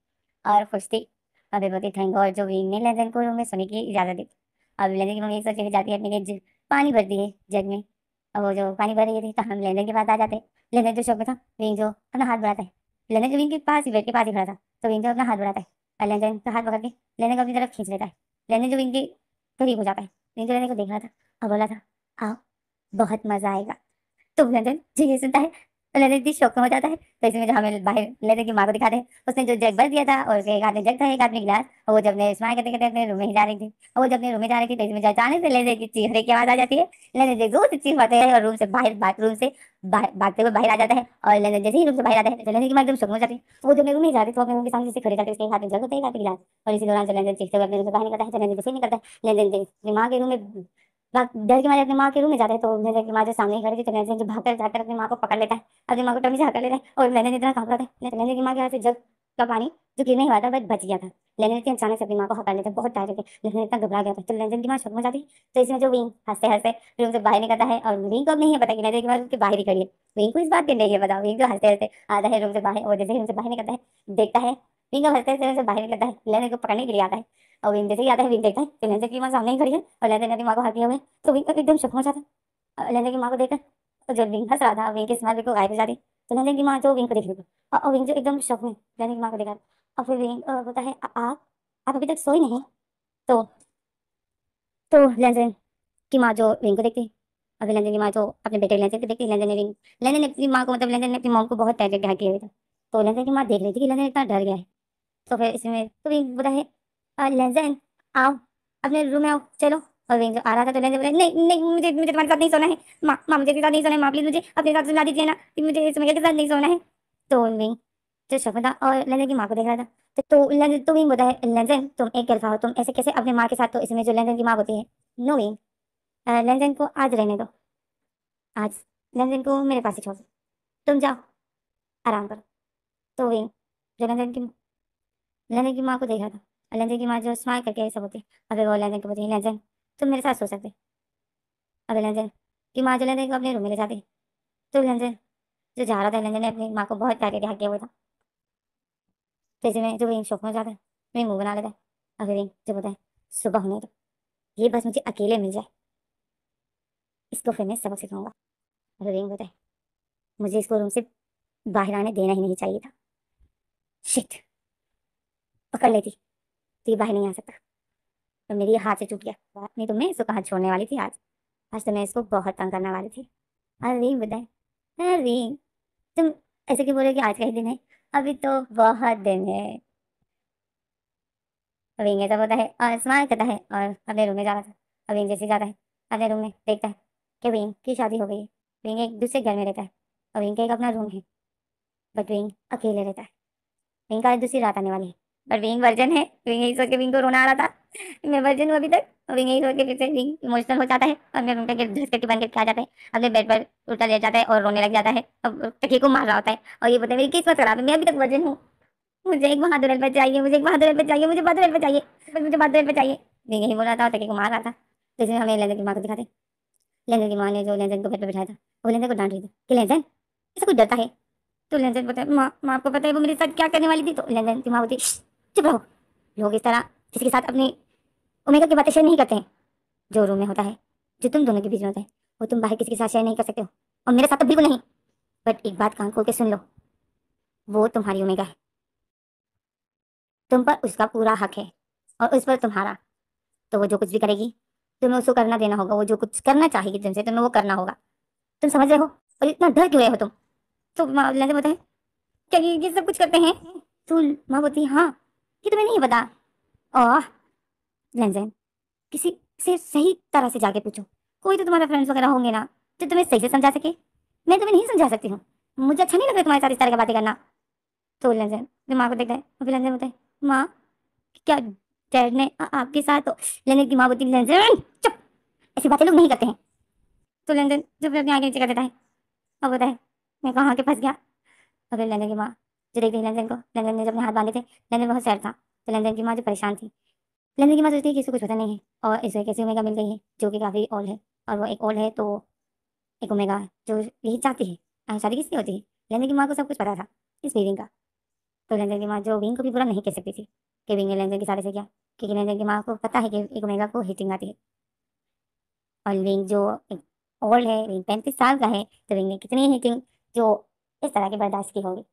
S1: और खुश थी अभी बोलती थैंक गॉड जो विंग ने लेन को रूम में सोने की इजाज़त दी अब लेने के मम्मी एक सौ जाती है अपने पानी भर दिए जग में अब वो जो पानी भर रही थी तो हम लेने के पास आ जाते लेने जो शॉप में था विंग जो अपना हाथ बढ़ाता है लेने जो विंग के पास ही बेड के पास ही खड़ा था तो विंग जो अपना हाथ बढ़ाता है और लेने का हाथ पकड़ के लेने को अपनी तरफ खींच लेता है लेने जो विंग की करीब हो जाता है विंग जो लेने को देख रहा था और बोला था आओ बहुत मजा आएगा तो लेनदेन जो ये सुनता है तो लेदर की शौक में हो जाता है तो इसमें जो हमें बाहर लेदर की माँ को दिखाते हैं उसने जो जग भर दिया था और उसके एक हाथ में जग था एक हाथ में गिलास और वो जब ने स्माइल करते करते अपने रूम में ही जा रही थी और वो जब अपने रूम में जा रही थी तो इसमें अचानक से लेदर की चीखने की आवाज आ जाती है लेदर जोर से चीख पाते हैं और रूम से बाहर बाथरूम से भागते हुए बाहर आ जाता है और लेदर जैसे ही रूम से बाहर आता है तो लेदर की माँ एकदम शौक में जाती है वो जब रूम में जाती तो अपने रूम के सामने से खड़े जाते उसके हाथ में जग होते हैं एक हाथ में गिलास और इसी दौरान जो लेदर चीखते हुए अपने रूम से बाहर निकलता है तो लेदर जैसे ही निकलता है लेदर माँ के रूम में डर के मारे अपनी माँ के रूम में जाता है तो नजर की माँ जो सामने ही खड़ी तो नजर भागकर जाकर अपनी माँ को पकड़ लेता है अपनी माँ को टमी से हटा लेता है और नजर इतना करता है मैंने की माँ के हाथ से जग का पानी जो गिरने हुआ था बच गया था लेने के अचानक से अपनी माँ को हटा लेते बहुत टायर थे लेकिन इतना घबरा गया था तो लेनदेन की माँ शौक में जाती तो इसमें जो विंग हंसते हंसते रूम से बाहर निकलता है और विंग को अब नहीं पता कि लेने की माँ उसके बाहर ही खड़ी है विंग को इस बात के नहीं बताओ विंग को हंसते हंसते आता है रूम से बाहर और जैसे रूम से बाहर निकलता है देखता है विंग को हंसते हंसते बाहर निकलता है लेने को पकड़ने के लिए आता है और विंग जैसे ही आता है विंग देखता है तो लेंसे की माँ सामने ही खड़ी है और लेंसे ने अपनी माँ को हाथी दिया हुआ है तो विंग एकदम शक हो जाता है लेंसे की माँ को देखकर तो जो विंग हंस रहा था विंग की स्माइल बिल्कुल गायब हो जाती तो लेंसे की माँ जो विंग को देख लेगी और विंग जो एकदम शक में लेंसे की माँ को देखा और फिर विंग बोलता है आप आप अभी तक सोई नहीं तो तो लेंसे की माँ जो विंग को देखती है और फिर की माँ जो अपने बेटे लेंजन को देखती है लेंजन ने विंग लेंजन ने अपनी माँ को मतलब लेंजन ने अपनी माँ को बहुत टाइट हाथ किया हुआ था तो लेंजन की माँ देख रही थी कि लेंजन इतना डर गया है तो फिर इसमें तो विंग बोला है लेंजन आओ अपने रूम में आओ चलो और वेंजो आ रहा था तो लेंजन बोले नहीं नहीं मुझे मुझे तुम्हारे साथ नहीं सोना है माँ माँ मुझे साथ नहीं सोना है माँ प्लीज़ मुझे अपने साथ सुना दीजिए ना मुझे इसमें के साथ नहीं सोना है तो वही जो था और लंदन की माँ को देख रहा था तो, तो लंदन तुम ही बोलता है लंदन तुम एक गल्फा हो तुम ऐसे कैसे अपने माँ के साथ तो इसमें जो लंदन की माँ होती है नो वे लंदन को आज रहने दो आज लंदन को मेरे पास ही छोड़ तुम जाओ आराम करो तो विंग जो लंदन की लंदन की माँ को देख रहा था लंजन की माँ जो स्माइल करके ऐसा सब होती अबे वो लंजन को बोलती लंजन तुम मेरे साथ सो सकते अबे लंजन की माँ जो लेंजन को अपने रूम में ले जाती तो लंजन जो जा रहा था लंजन ने अपनी माँ को बहुत प्यार करके हक किया हुआ था जैसे मैं जो वही शौक में जाता है वही मुँह बना लेता है अभी जो बोलता है सुबह होने दो तो, ये बस मुझे अकेले मिल जाए इसको फिर मैं सबक सिखाऊंगा अभी रिंग बोलता है मुझे इसको रूम से बाहर आने देना ही नहीं चाहिए था शिट पकड़ लेती तो ये बाहर नहीं आ सकता तो मेरी हाथ से टूट गया नहीं तो मैं इसको कहाँ छोड़ने वाली थी आज आज तो मैं इसको बहुत तंग करने वाली थी अरे बताए अरे तुम ऐसे क्यों बोले कि आज का ही दिन है अभी तो बहुत दिन है अभी इंगे सब होता है और स्मार करता है और अपने रूम में जा रहा था अभी इंग जैसे जाता है अपने रूम में देखता है कि विंग की शादी हो गई विंग एक दूसरे घर में रहता है और विंग का एक अपना रूम है बट विंग अकेले रहता है विंग का दूसरी रात आने वाली है पर विंग वर्जन है विंग यही सोच के विंग को रोना आ रहा था मैं वर्जन हूँ अभी तक विंग यही सोच के फिर से विंग इमोशनल हो जाता है और मैं उनके झटके बन के खा जाता है अपने बेड पर उल्टा ले जाता है और रोने लग जाता है अब टके को मार रहा होता है और ये बोलते हैं मेरी किस्मत खराब है मैं अभी तक वर्जन हूँ मुझे एक बहादुर हेल्पर चाहिए मुझे एक बहादुर हेल्पर चाहिए मुझे बहादुर हेल्पर चाहिए मुझे बहादुर हेल्पर चाहिए विंग यही बोल रहा था और टके को मार रहा था जिसमें तो हमें लेंजन की माँ को दिखाते लेंजन की माँ ने जो लेंजन को बेड पर बिठाया था वो लेंजन को डांट रही थी कि लेंजन ऐसा कुछ डरता है तो लेंजन बोलता है माँ माँ आपको पता है वो मेरे साथ क्या करने वाली थी तो लेंजन की माँ होती चुप रहो लोग इस तरह किसी के साथ अपनी ओमेगा की बातें शेयर नहीं करते हैं जो रूम में होता है जो तुम दोनों के बीच में होता है वो तुम बाहर किसी के साथ शेयर नहीं कर सकते हो और मेरे साथ तो बिल्कुल नहीं बट एक बात कान खोल के सुन लो वो तुम्हारी ओमेगा है तुम पर उसका पूरा हक है और उस पर तुम्हारा तो वो जो कुछ भी करेगी तुम्हें उसको करना देना होगा वो जो कुछ करना चाहेगी तुमसे तुम्हें वो करना होगा तुम समझ रहे हो और इतना डर क्यों रहे हो तुम तो माँ बोलते हैं क्या ये सब कुछ करते हैं तो माँ बोलती है हाँ ये तुम्हें नहीं पता ओह लेंजन किसी से सही तरह से जाके पूछो कोई तो तुम्हारे फ्रेंड्स वगैरह होंगे ना जो तुम्हें सही से समझा सके मैं तुम्हें नहीं समझा सकती हूँ मुझे अच्छा नहीं लग रहा तुम्हारे साथ इस तरह की बातें करना तो लेंजन फिर माँ को देखता है और फिर लेंजन बोलता माँ क्या डैड ने आपके साथ तो लेंजन की माँ बोलती लेंजन चुप ऐसी बातें लोग नहीं करते हैं तो लेंजन जो अपने आगे नीचे कर देता है अब बोलता है मैं कहाँ के फंस गया और फिर लेंजन की माँ जो देख रही लंदन को लंदन ने जब अपने हाथ बांधे थे लंदन बहुत सैड था तो लंदन की माँ जो परेशान थी लंदन की माँ सोचती है कि इसको कुछ पता नहीं है और इसे कैसे उमेगा मिल गई है जो कि काफ़ी ओल्ड है और वो एक ओल्ड है तो एक उमेगा जो यही चाहती है शादी किसकी होती है लंदन की माँ को सब कुछ पता था इस बीविंग का तो लंदन की माँ जो विंग को भी बुरा नहीं कह सकती थी कि विंग ने लंदन की सारे से किया क्योंकि लंदन की माँ को पता है कि एक उमेगा को हीटिंग आती है और विंग जो ओल्ड है विंग पैंतीस साल का है तो विंग ने कितनी हीटिंग जो इस तरह की बर्दाश्त की होगी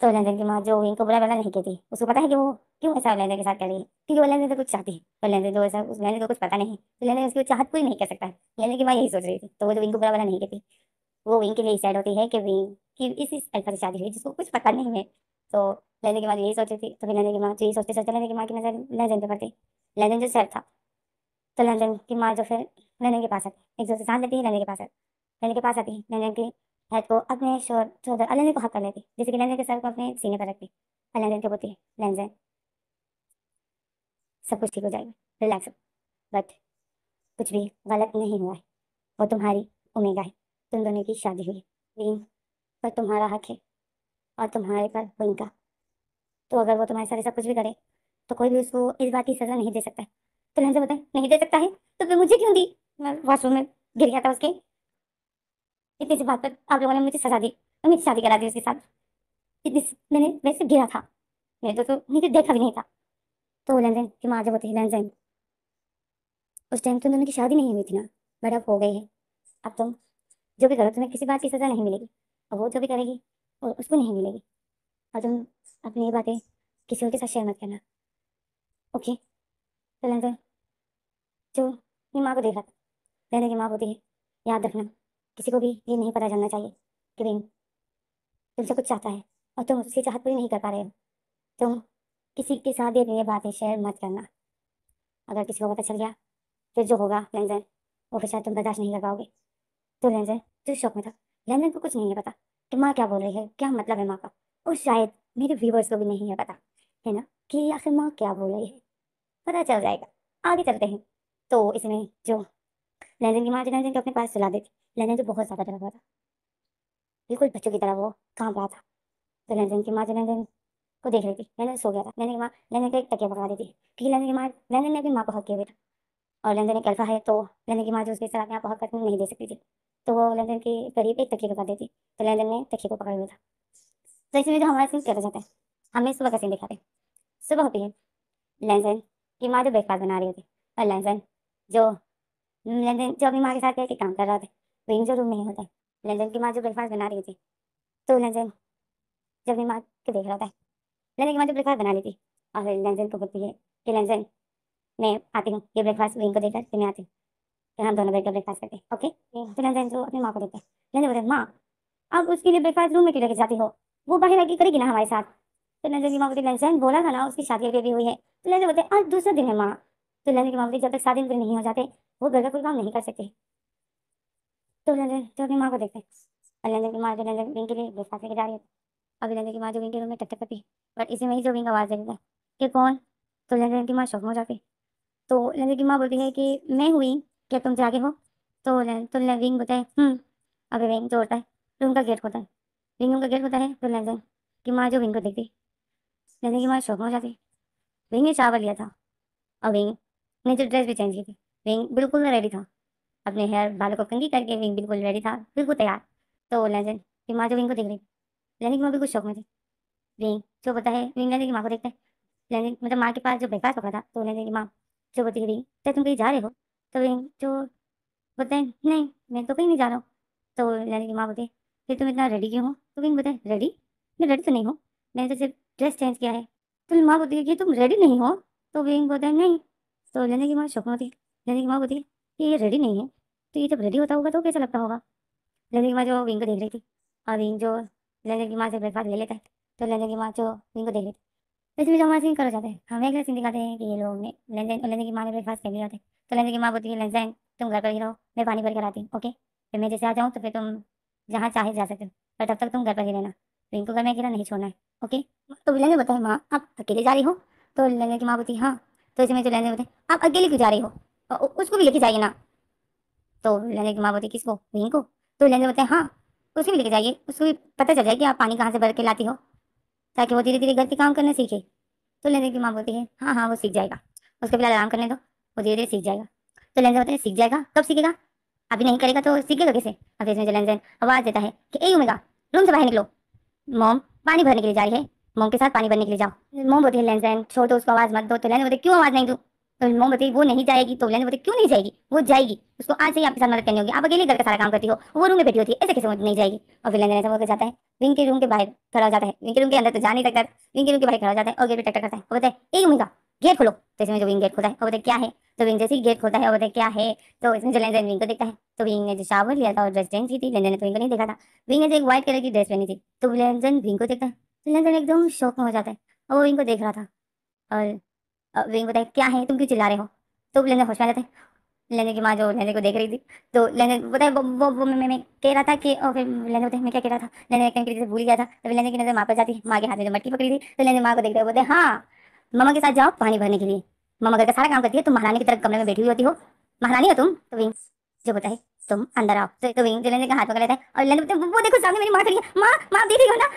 S1: तो लेंदेन की माँ जो को बुरा भला नहीं कहती उसको पता है कि वो क्यों ऐसा लेंदेन के साथ कर रही है क्योंकि वो लेन देन से कुछ चाहती है और लेन जो ऐसा उस लेन को कुछ पता नहीं तो लेंदेन उसकी चाहत पूरी नहीं कर सकता लेन देन की माँ यही सोच रही थी तो वो जो इनको बुरा भला नहीं कहती वो विंग के लिए सैड होती है कि विंग की इस इस अल्फा से शादी हुई जिसको कुछ पता नहीं है तो लेने की माँ यही सोच रही थी तो फिर लेने की माँ जो यही सोचते सोचते लेने की माँ की नजर लेंदेन पर पड़ती लेंदेन जो सर था तो लेंदेन की माँ जो फिर लेंदेन के पास आती एक दूसरे से सांस लेती है लेंदेन के पास आती लेंदेन के पास आती है लेंदेन की हेड तो को अपने शोल्डर अलेंजन को हक कर लेती जैसे कि लेंजन के सर को अपने सीने पर रखती अलेंजन के बोती है लेंजन सब कुछ ठीक हो जाएगा रिलैक्स हो बट कुछ भी गलत नहीं हुआ है वो तुम्हारी उमेगा है तुम दोनों की शादी हुई है पर तुम्हारा हक है और तुम्हारे पर उनका तो अगर वो तुम्हारे साथ सब कुछ भी करे तो कोई भी उसको इस बात की सज़ा नहीं दे सकता तो है तो लेंजन बताए नहीं दे सकता है तो फिर मुझे क्यों दी मैं वॉशरूम में गिर गया था उसके इतनी सी बात पर आप लोगों ने मुझे सजा दी और मेरी शादी करा दी उसके साथ इतनी मैंने वैसे गिरा था मेरे तो, तो मुझे देखा भी नहीं था तो लेन देन की माँ जब होती है लेन देन उस टाइम तो दोनों की शादी नहीं हुई थी ना बट अब हो गई है अब तुम जो भी करो तुम्हें किसी बात की सज़ा नहीं मिलेगी और वो जो भी करेगी और उसको नहीं मिलेगी और तुम अपनी ये बातें किसी और के साथ शेयर मत करना ओके तो लेन देन जो मेरी माँ को देखा था लेन देन की माँ होती है याद रखना किसी को भी ये नहीं पता चलना चाहिए कि भाई तुमसे कुछ चाहता है और तुम उससे चाहत पूरी नहीं कर पा रहे हो तुम किसी के साथ ये ये बातें शेयर मत करना अगर किसी को पता चल गया फिर जो होगा लेंजन वो फिर शायद तुम बर्दाश्त नहीं कर पाओगे तो लेंजन जो शौक में था लेंजन को कुछ नहीं है पता कि माँ क्या बोल रही है क्या मतलब है माँ का और शायद मेरे व्यूवर्स को भी नहीं है पता है ना कि आखिर माँ क्या बोल रही है पता चल जाएगा आगे चलते हैं तो इसमें जो लहजन की माँ जो लहजन को अपने पास चला देती लहजन जो बहुत ज़्यादा डरा हुआ था बिल्कुल बच्चों की तरह वो कांप रहा था तो लहजन की माँ जो को देख रही थी लहजन सो गया था लहजन की माँ लहजन को एक तकिया पकड़ा देती क्योंकि लहजन की माँ लहजन ने अपनी माँ को हक किया बेटा और लहजन एक अल्फा है तो लहजन की माँ जो उसके साथ अपने आप को हक नहीं दे सकती थी तो वो लहजन के करीब एक तकिया पकड़ देती तो लहजन ने तकिए को पकड़ा हुआ था तो इसमें जो हमारा सीन कैसा जाता है हमें सुबह का सीन दिखाते सुबह होती है लहजन की माँ जो ब्रेकफास्ट बना रही होती और लहजन जो लंदन जो अपनी माँ के साथ कह के काम कर रहा था वही जो रूम में होता है लंदन की माँ जो ब्रेकफास्ट बना रही थी तो लंदन जो जब अपनी माँ को देख रहा था लंदन की माँ जो ब्रेकफास्ट बना रही थी और फिर लंदन को बोलती है कि लंदन मैं आती हूँ ये ब्रेकफास्ट वहीं को देकर फिर मैं आती हूँ फिर हम दोनों बैठकर ब्रेकफास्ट करते ओके फिर तो लंदन जो अपनी माँ को देखते हैं लंदन बोलते माँ अब उसके लिए ब्रेकफास्ट रूम में क्यों लेके जाती हो वो बाहर आके करेगी ना हमारे साथ फिर तो लंदन की माँ को लंदन बोला था ना उसकी शादी अभी हुई है तो लेन देन बोलते आज दूसरा दिन है माँ तो लड़ने के बावजूद जब तक शादी पूरी नहीं हो जाते वो घर का कोई काम नहीं कर सकते तो लड़ने तो अपनी माँ को देखते और लड़ने की माँ जो लड़ने विंग के लिए बेसाफी के जा रही है अब लड़ने की माँ जो विंग के रूम में टट्टे पटी बट इसी में ही जो विंग आवाज़ देता है कि कौन तो लड़ने की माँ शौक हो जाती तो लड़ने की माँ बोलती है कि मैं हुई क्या तुम जागे हो तो तो विंग बोलता है हम्म, अभी विंग जो होता है रूम का गेट होता है विंग रूम का गेट होता है तो लड़ने की माँ जो विंग को देखती लड़ने की माँ शौक हो जाती विंग ने चावल लिया था और विंग नहीं तो ड्रेस भी चेंज की थी विंग बिल्कुल रेडी था अपने हेयर बालों को कंगी करके विंग बिल्कुल रेडी था बिल्कुल तैयार तो लेजन की माँ जो विंग को देख रही लेजन की माँ भी कुछ शौक में थी विंग जो पता है विंग लेने की माँ को देखते हैं मतलब माँ के पास जो बेकार पकड़ा था तो लेने की माँ जो बोलती है विंग तुम कहीं जा रहे हो तो विंग जो बोलते हैं नहीं मैं तो कहीं नहीं जा रहा हूँ तो लेने की माँ बोलती है फिर तुम इतना रेडी क्यों हो तो विंग बोलते रेडी मैं रेडी तो नहीं हूँ मैंने तो सिर्फ ड्रेस चेंज किया है तो माँ बोलती है कि तुम रेडी नहीं हो तो विंग बोलते हैं नहीं तो लेने की माँ शौक होती लेने की माँ होती कि ये रेडी नहीं है तो ये जब रेडी होता होगा तो कैसा लगता होगा लेने की माँ जो विंग को देख रही थी और विंग जो लेने की माँ से ब्रेकफास्ट ले लेता है तो लेने की माँ जो विंग को देख रही थी भी जो हमारा सीन कर जाते हैं हमें एक सीन दिखाते हैं कि ये लोग ने लेने की माँ ने ब्रेकफास्ट कर लिया तो लेने की माँ बोलती है लेंसन तुम घर पर ही रहो मैं पानी भर कर आती हूँ ओके फिर मैं जैसे आ जाऊँ तो फिर तुम जहाँ चाहे जा सकते हो पर तब तक तुम घर पर ही रहना को घर में अकेला नहीं छोड़ना है ओके तो विलन ने बताया माँ आप अकेले जा रही हो तो लेने की माँ बोलती हाँ तो इसमें तो लहंदे बोलते आप अकेले क्यों जा रही हो उसको भी लेके जाइए ना तो लहंदे की माँ बोलती किसको बहन को तो लहंदे बोलते हैं हाँ उसे भी लेके जाइए उसको भी पता चल जाए कि आप पानी कहाँ से भर के लाती हो ताकि वो धीरे धीरे घर के काम करना सीखे तो लहंदे की माँ बोलती है हाँ हाँ वो सीख जाएगा उसके पहले आराम करने दो वो धीरे धीरे सीख जाएगा तो लहंदे बोलते हैं सीख जाएगा कब सीखेगा अभी नहीं करेगा तो सीखेगा कैसे अब इसमें लहंदे आवाज़ देता है कि ए उमेगा रूम से बाहर निकलो मोम पानी भरने के लिए जा रही है मोम के साथ पानी भरने के लिए जाओ मोम मोमबत्ती लेन सहन छोड़ दो उसको आवाज मत दो तो लेन बोलते क्यों आवाज नहीं दू तो मोम बोती वो नहीं जाएगी तो लेन बोलते क्यों नहीं जाएगी वो जाएगी उसको आज से ही आपके साथ मदद करनी होगी आप अकेले घर का सारा काम करती हो वो रूम में बैठी होती है ऐसे कैसे वो नहीं जाएगी और फिर लेन ऐसा जाता है विंग के रूम के बाहर खड़ा हो जाता है विंग के रूम के अंदर तो जा नहीं सकता विंग के रूम के बाहर खड़ा हो जाता है और गेट पे टक्कर करता है वो बताए एक मिनट का गेट खोलो तो इसमें जो विंग गेट खोलता है वो बताए क्या है तो विंग जैसे ही गेट खोलता है वो बताए क्या है तो इसमें जो लेन विंग को देखता है तो विंग ने जो शावर लिया था और ड्रेस चेंज की थी लेन ने तो विंग को नहीं देखा था विंग ने एक व्हाइट कलर की ड्रेस पहनी थी तो लेन विंग को देखता है चिल्लाने से एकदम शौक में हो जाता है और वो विंग को देख रहा था और विंग बताए क्या है तुम क्यों चिल्ला रहे हो तो लेने होश में आ जाता है लेने की माँ जो लेने को देख रही थी तो लेने बताए वो वो, वो मैं, कह रहा था कि और फिर लेने बताए मैं क्या कह रहा था लेने कहीं से भूल गया था तभी तो लेने की नज़र माँ पर जाती माँ के हाथ में जो मट्टी पकड़ी थी तो लेने माँ को देखते हुए बोलते हाँ मामा के साथ जाओ पानी भरने के लिए मामा घर का सारा काम करती है तुम महारानी की तरफ कमरे में बैठी हुई होती हो महारानी हो तुम तो विंग जो बताए तुम अंदर आओ तो, तो विंग जो लेने का हाथ पकड़ लेता है और लेने वो देखो सामने मेरी माँ खड़ी है माँ माँ देख रही हो ना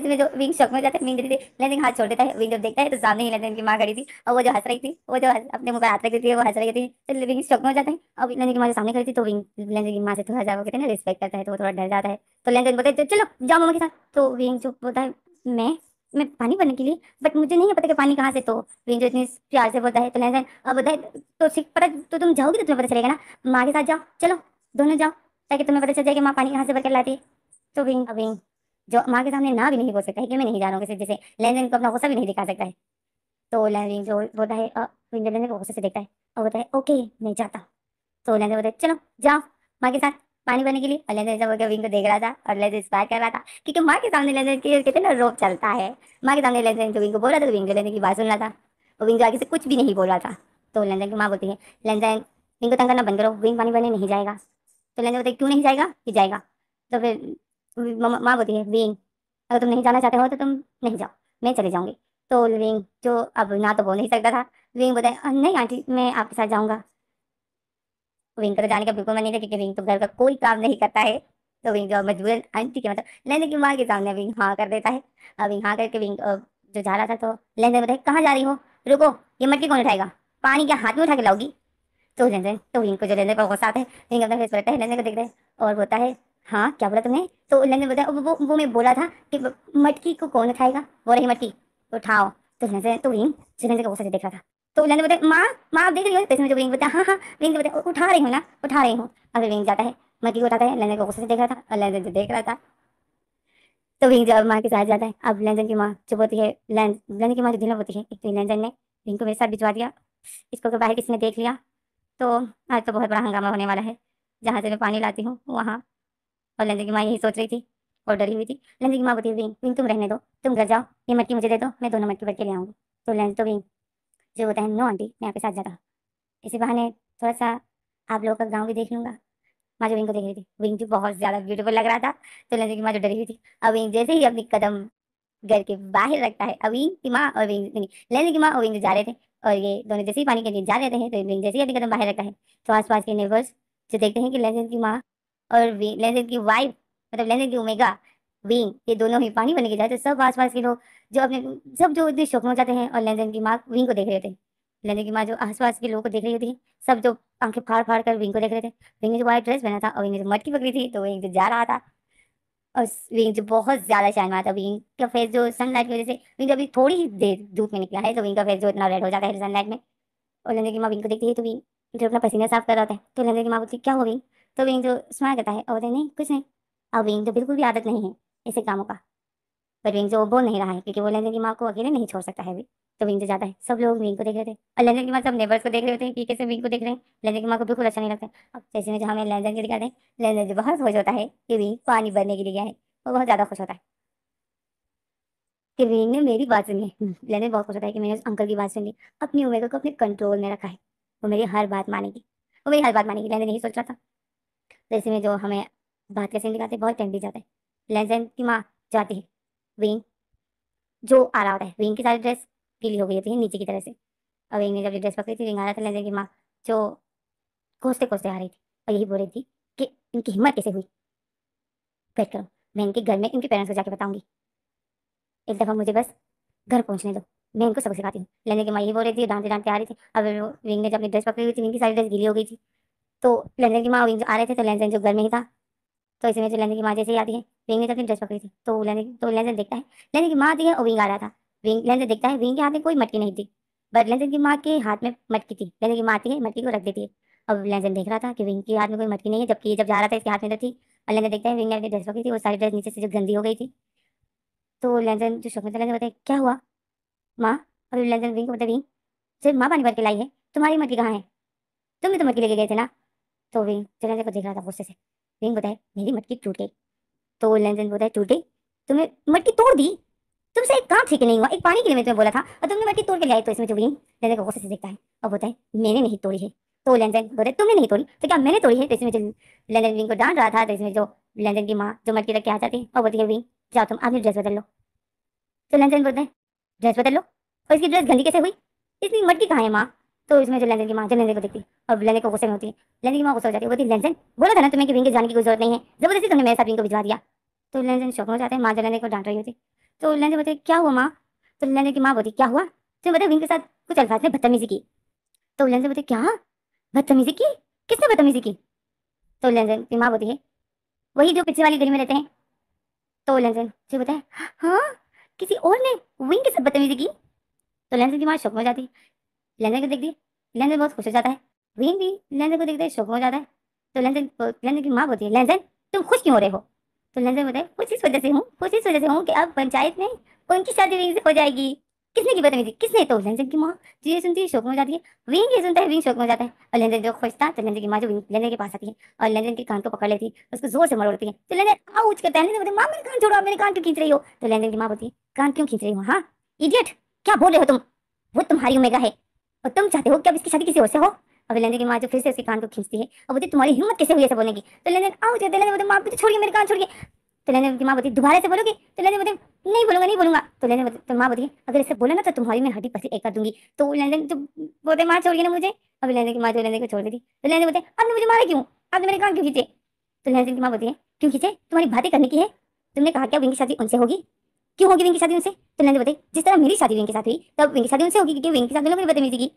S1: तो इसमें जो विंग शॉक में जाते विंग धीरे लेंदिंग हाथ छोड़ देता है विंग जब देखता है तो सामने ही लेंदिंग की माँ खड़ी थी और वो जो हंस रही थी वो जो अपने मुंह पर हाथ रखी थी वो हंस रही थी तो विंग शॉक में जाते हैं और लेंदिंग की माँ सामने खड़ी थी तो विंग लेंदिंग की माँ से थोड़ा जाओ कहते हैं रिस्पेक्ट करता है तो वो थोड़ा डर जाता है तो लेंदिंग बोलते हैं चलो जाओ मम्मी के साथ तो विंग जो बोलता है मैं मैं पानी भरने के लिए बट मुझे नहीं पता कि पानी कहाँ से तो विंग जो इतनी प्यार से बोलता है तो लेंसन अब बोलता है तो सीख पता तो तुम जाओगी तो तुम्हें पता चलेगा ना माँ के साथ जाओ चलो दोनों जाओ ताकि तुम्हें पता चल जाए कि माँ पानी कहाँ से भर कर लाती है तो विंग विंग जो माँ के सामने ना भी नहीं बोल सकता है कि मैं नहीं जा रहा हूँ जैसे लेन को अपना गुस्सा भी नहीं दिखा सकता है तो लेन जो बोलता है लेन को गुस्से से देखता है और बोलता है ओके मैं जाता तो लेन बोलता है चलो जाओ माँ के साथ पानी भरने के लिए और लेंस सब विंग को देख रहा था और लेंस इंस्पायर कर रहा था क्योंकि माँ के सामने लेंस के कहते ना रोप चलता है माँ के सामने लेंस जो विंग को बोल रहा था विंग तो लेंस की बात सुन रहा था और विंग आगे से कुछ भी नहीं बोल रहा था तो लेंस की माँ बोलती है लेंस विंग को तंग करना बंद करो विंग पानी भरने नहीं जाएगा तो लेंस बोलते क्यों नहीं जाएगा कि जाएगा तो फिर माँ बोलती है विंग अगर तुम नहीं जाना चाहते हो तो तुम नहीं जाओ मैं चले जाऊंगी तो विंग जो अब ना तो बोल नहीं सकता था विंग बोलता है नहीं आंटी मैं आपके साथ जाऊंगा विंग तो जाने का बिल्कुल मन नहीं था क्योंकि विंग तो घर का कोई काम नहीं करता है तो विंग जो मजबूर आंटी के मतलब लेने की माँ के सामने विंग हाँ कर देता है अब विंग हाँ करके विंग जो जा रहा था तो लेने बताए कहाँ जा रही हो रुको ये मटकी कौन उठाएगा पानी क्या हाथ में उठा के लाओगी तो लेने तो विंग को जो लेने पर गुस्सा आता है विंग अपना फेस पर है लेने को देख रहे और बोलता है हाँ क्या बोला तुमने तो ललन ने बताया वो वो मैं बोला था कि मटकी को कौन खाएगा वो रही मटकी उठाओ तो ललन से तो रिंग सुनन से देख रहा था तो ललन ने बताया माँ माँ आप देख रही हो रिंग तो बताया हाँ हाँ रिंग बताया उठा रही हूँ ना उठा रही हूँ अगर रिंग जाता है मटकी को उठाता है ललन को देख रहा था और लंदन जो देख रहा था तो रिंग जब माँ के साथ जाता है अब लंजन की माँ चुप होती है लंजन की माँ जो दिन होती है तो लंजन ने रिंग को मेरे साथ भिजवा दिया इसको बाहर किसी ने देख लिया तो आज तो बहुत बड़ा हंगामा होने वाला है जहाँ से मैं पानी लाती हूँ वहाँ और लंदे की माँ यही सोच रही थी और डरी हुई थी लंजा की माँ बोलती विंग विंग तुम रहने दो तुम घर जाओ ये मटकी मुझे दे दो मैं दोनों मटकी भर के ले आऊँगी तो लंज तो विंग जो होता है नो आंटी मैं आपके साथ जाता इसी बहाने थोड़ा सा आप लोगों का गाँव भी देख लूँगा माँ जो विंग को देख रही थी विंग जो बहुत ज़्यादा ब्यूटीफुल लग रहा था तो लंदे की माँ जो डरी हुई थी अब विंग जैसे ही अपनी कदम घर के बाहर रखता है अविंग की माँ और विंग नहीं की माँ और विंग जा रहे थे और ये दोनों जैसे ही पानी के लिए जा रहे थे तो विंग जैसे ही अपनी कदम बाहर रखता है तो आसपास के नेबर्स जो देखते हैं कि लंजन की माँ और लेंसेज की वाइब मतलब लेंसेज की ओमेगा बींग ये दोनों ही पानी बनने के जाते सब आस पास के लोग जो अपने सब जो इतने शौक में जाते हैं और लेंसेज की माँ विंग को देख रहे थे हैं की माँ जो आस पास के लोगों को देख रही होती है सब जो आंखें फाड़ फाड़ कर विंग को देख रहे थे विंग ने जो वाइट ड्रेस पहना था और विंग ने जो मटकी पकड़ी थी तो विंग जो जा रहा था और विंग जो बहुत ज़्यादा शाइन मारा था विंग का फेस जो सनलाइट की वजह से विंग अभी थोड़ी ही देर धूप में निकला है तो विंग का फेस जो इतना रेड हो जाता है सनलाइट में और लेंसेज की माँ विंग को देखती है तो विंग जो अपना पसीना साफ कर रहा था तो लेंसेज की माँ बोलती क्या हो विंग तो विंग जो स्मार करता है और नहीं कुछ नहीं और विंग तो बिल्कुल भी आदत नहीं है ऐसे कामों का पर विंग जो बोल नहीं रहा है क्योंकि वो लेंदर की माँ को अकेले नहीं छोड़ सकता है अभी तो विंग जो जाता है सब लोग विंग को देख रहे थे और लेंदर की माँ सब नेबर्स को देख रहे होते हैं कि कैसे विंग को देख रहे हैं लेंदर की माँ को बिल्कुल अच्छा नहीं लगता अब जैसे में जो हमें लेंदर के दिखाते हैं लेंदर जो बहुत खुश होता है कि विंग पानी भरने के लिए गया है वो बहुत ज़्यादा खुश होता है कि विंग ने मेरी बात सुनी है लंदन बहुत खुश होता है कि मैंने उस अंकल की बात सुन ली अपनी उम्र को अपने कंट्रोल में रखा है वो मेरी हर बात मानेगी वो मेरी हर बात मानेगी लेंदर नहीं सोच रहा था जैसे तो में जो हमें बात कैसे दिखाते बहुत टाइम भी जाता है एंड की माँ जाती है विंग जो आ रहा होता है विंग की सारी ड्रेस गीली हो गई होती है नीचे की तरह से और विंग ने जब ड्रेस पकड़ी थी विंग आ रहा था लेंसन की माँ जो कोसते कोसते आ रही थी और यही बोल रही थी कि इनकी हिम्मत कैसे हुई बैठ करो मैं इनके घर में इनके पेरेंट्स को जाके बताऊंगी एक दफ़ा मुझे बस घर पहुंचने दो मैं इनको सबक सिखाती हूँ लेने की माँ यही बोल रही थी डांटते डांटते आ रही थी अब विंग ने जब अपनी ड्रेस पकड़ी हुई थी विंग की सारी ड्रेस गीली हो गई थी तो लंदन की माँ विंग आ रहे थे तो लंदन जो घर में ही था तो इसमें जो तो लंदन की माँ जैसे ही आती है विंग ने तो फिर ड्रेस पकड़ी थी तो लंदन तो लंदन देखता है लंदन की माँ आती है और विंग आ रहा था विंग लंदन देखता है विंग के हाथ में कोई मटकी नहीं थी बट लंदन की माँ के हाथ में मटकी थी लंदन की माँ आती है मटकी को रख देती है अब लंदन देख रहा था कि विंग के हाथ में कोई मटकी नहीं है जबकि जब जा रहा था इसके हाथ में तो थी और लंदन देखता है विंग ने ड्रेस पकड़ी थी वो सारी ड्रेस नीचे से जो गंदी हो गई थी तो लंदन जो शौक में था बताया क्या हुआ माँ अभी लंदन विंग को बताया विंग सिर्फ माँ पानी भर के लाई है तुम्हारी मटकी कहाँ है तुम भी तो मटकी लेके गए थे ना तो विंग चैलेंजर को देख रहा था गुस्से से विंग बताए मेरी मटकी टूट गई तो लेंजन बोलता है टूट गई तुमने मटकी तोड़ दी तुमसे एक काम ठीक नहीं हुआ एक पानी के लिए मैं तुम्हें बोला था और तुमने मटकी तोड़ के लिया तो इसमें जो विंग लेंजन को गुस्से से देखता है और बोलता है मैंने नहीं तोड़ी है तो लेंजन बोलते तुमने नहीं तोड़ी तो क्या मैंने तोड़ी है तो इसमें जो लेंजन विंग को डांट रहा था तो इसमें जो लेंजन की माँ जो मटकी रखे आ जाती है और बोलती है विंग जाओ तुम अपनी ड्रेस बदल लो तो लेंजन बोलते हैं ड्रेस बदल लो और इसकी ड्रेस गंदी कैसे हुई इसकी मटकी कहाँ है माँ तो इसमें जो लेंसन की माँ जो लेंसन को देखती और लेंसन को गुस्से में होती है लेंसन की माँ गुस्सा हो जाती है बोलती लेंसन बोला था ना तुम्हें कि विंग के जाने की कोई जरूरत नहीं है जबरदस्ती तुमने मेरे साथ विंग को भिजवा दिया तो लेंसन शौक हो जाते हैं माँ जो लेंसन को डांट रही होती तो लेंसन बोलते क्या हुआ माँ तो लेंसन की माँ बोलती क्या हुआ तुम्हें तो बताया विंग के साथ कुछ अल्फाज ने बदतमीजी की तो लेंसन बोलते क्या बदतमीजी की किसने बदतमीजी की तो लेंसन की माँ बोलती है वही जो पिछले वाली गली में रहते हैं तो लेंसन जी बताया हाँ किसी और ने विंग के साथ बदतमीजी की तो लेंसन की माँ शौक हो जाती लेंजर को देख दी लेंजर बहुत खुश हो जाता है वीन भी लेंजर को देखते हैं शौक हो जाता है तो लेंजर लेंजर की माँ बोलती है लेंजर तुम खुश क्यों हो रहे हो तो लेंजर बोलते हैं कुछ इस वजह से हूँ खुश इस वजह से हूँ कि अब पंचायत में उनकी शादी विंग से हो जाएगी किसने की थी किसने तो लेंजर की माँ जो तो ये सुनती है शौक में हो जाती है वीन ये सुनता है वीन शौक में जाता है और लेंजर जो खुश था तो लेंजर की माँ जो लेंजर के पास आती है और लेंजर के कान को पकड़ लेती है उसको जोर से मरोड़ती है तो लेंजर आउच करता है लेंजर बोलते माँ मेरे कान छोड़ो मेरे कान क्यों खींच रही हो तो लेंजर की माँ बोलती है कान क्यों खींच रही हो हाँ इडियट क्या बोल रहे हो तुम वो तुम्हारी उमेगा है और तुम चाहते हो कि अब इसकी शादी किसी और से हो अभिलेंद्र की माँ जो फिर से उसके कान को खींचती है और बोलती तुम्हारी हिम्मत कैसे हुई ऐसे बोलने तो लेने आओ जाते लेने बोलते माँ तो छोड़िए मेरे कान छोड़िए तो लेने की माँ बोलती दोबारा से बोलोगी तो लेने बोलते नहीं बोलूंगा नहीं बोलूंगा तो लेने तो माँ बोलती अगर इसे बोले ना तो तुम्हारी मैं हड्डी पसी एक कर दूंगी तो लेने तो बोलते माँ छोड़िए ना मुझे अब लेने की माँ जो लेने को छोड़ देती तो लेने बोलते आपने मुझे मारा क्यों आपने मेरे कान क्यों खींचे तो लेने की माँ बोलती है क्यों खींचे तुम्हारी बातें करने की है तुमने कहा क्या उनकी शादी उनसे होगी क्यों होगी विंग की शादी उनसे तो बताई जिस तरह मेरी शादी विंग के साथ हुई तब विंग की शादी उनसे होगी क्योंकि विंग के साथ लोगों ने बदतमीजी की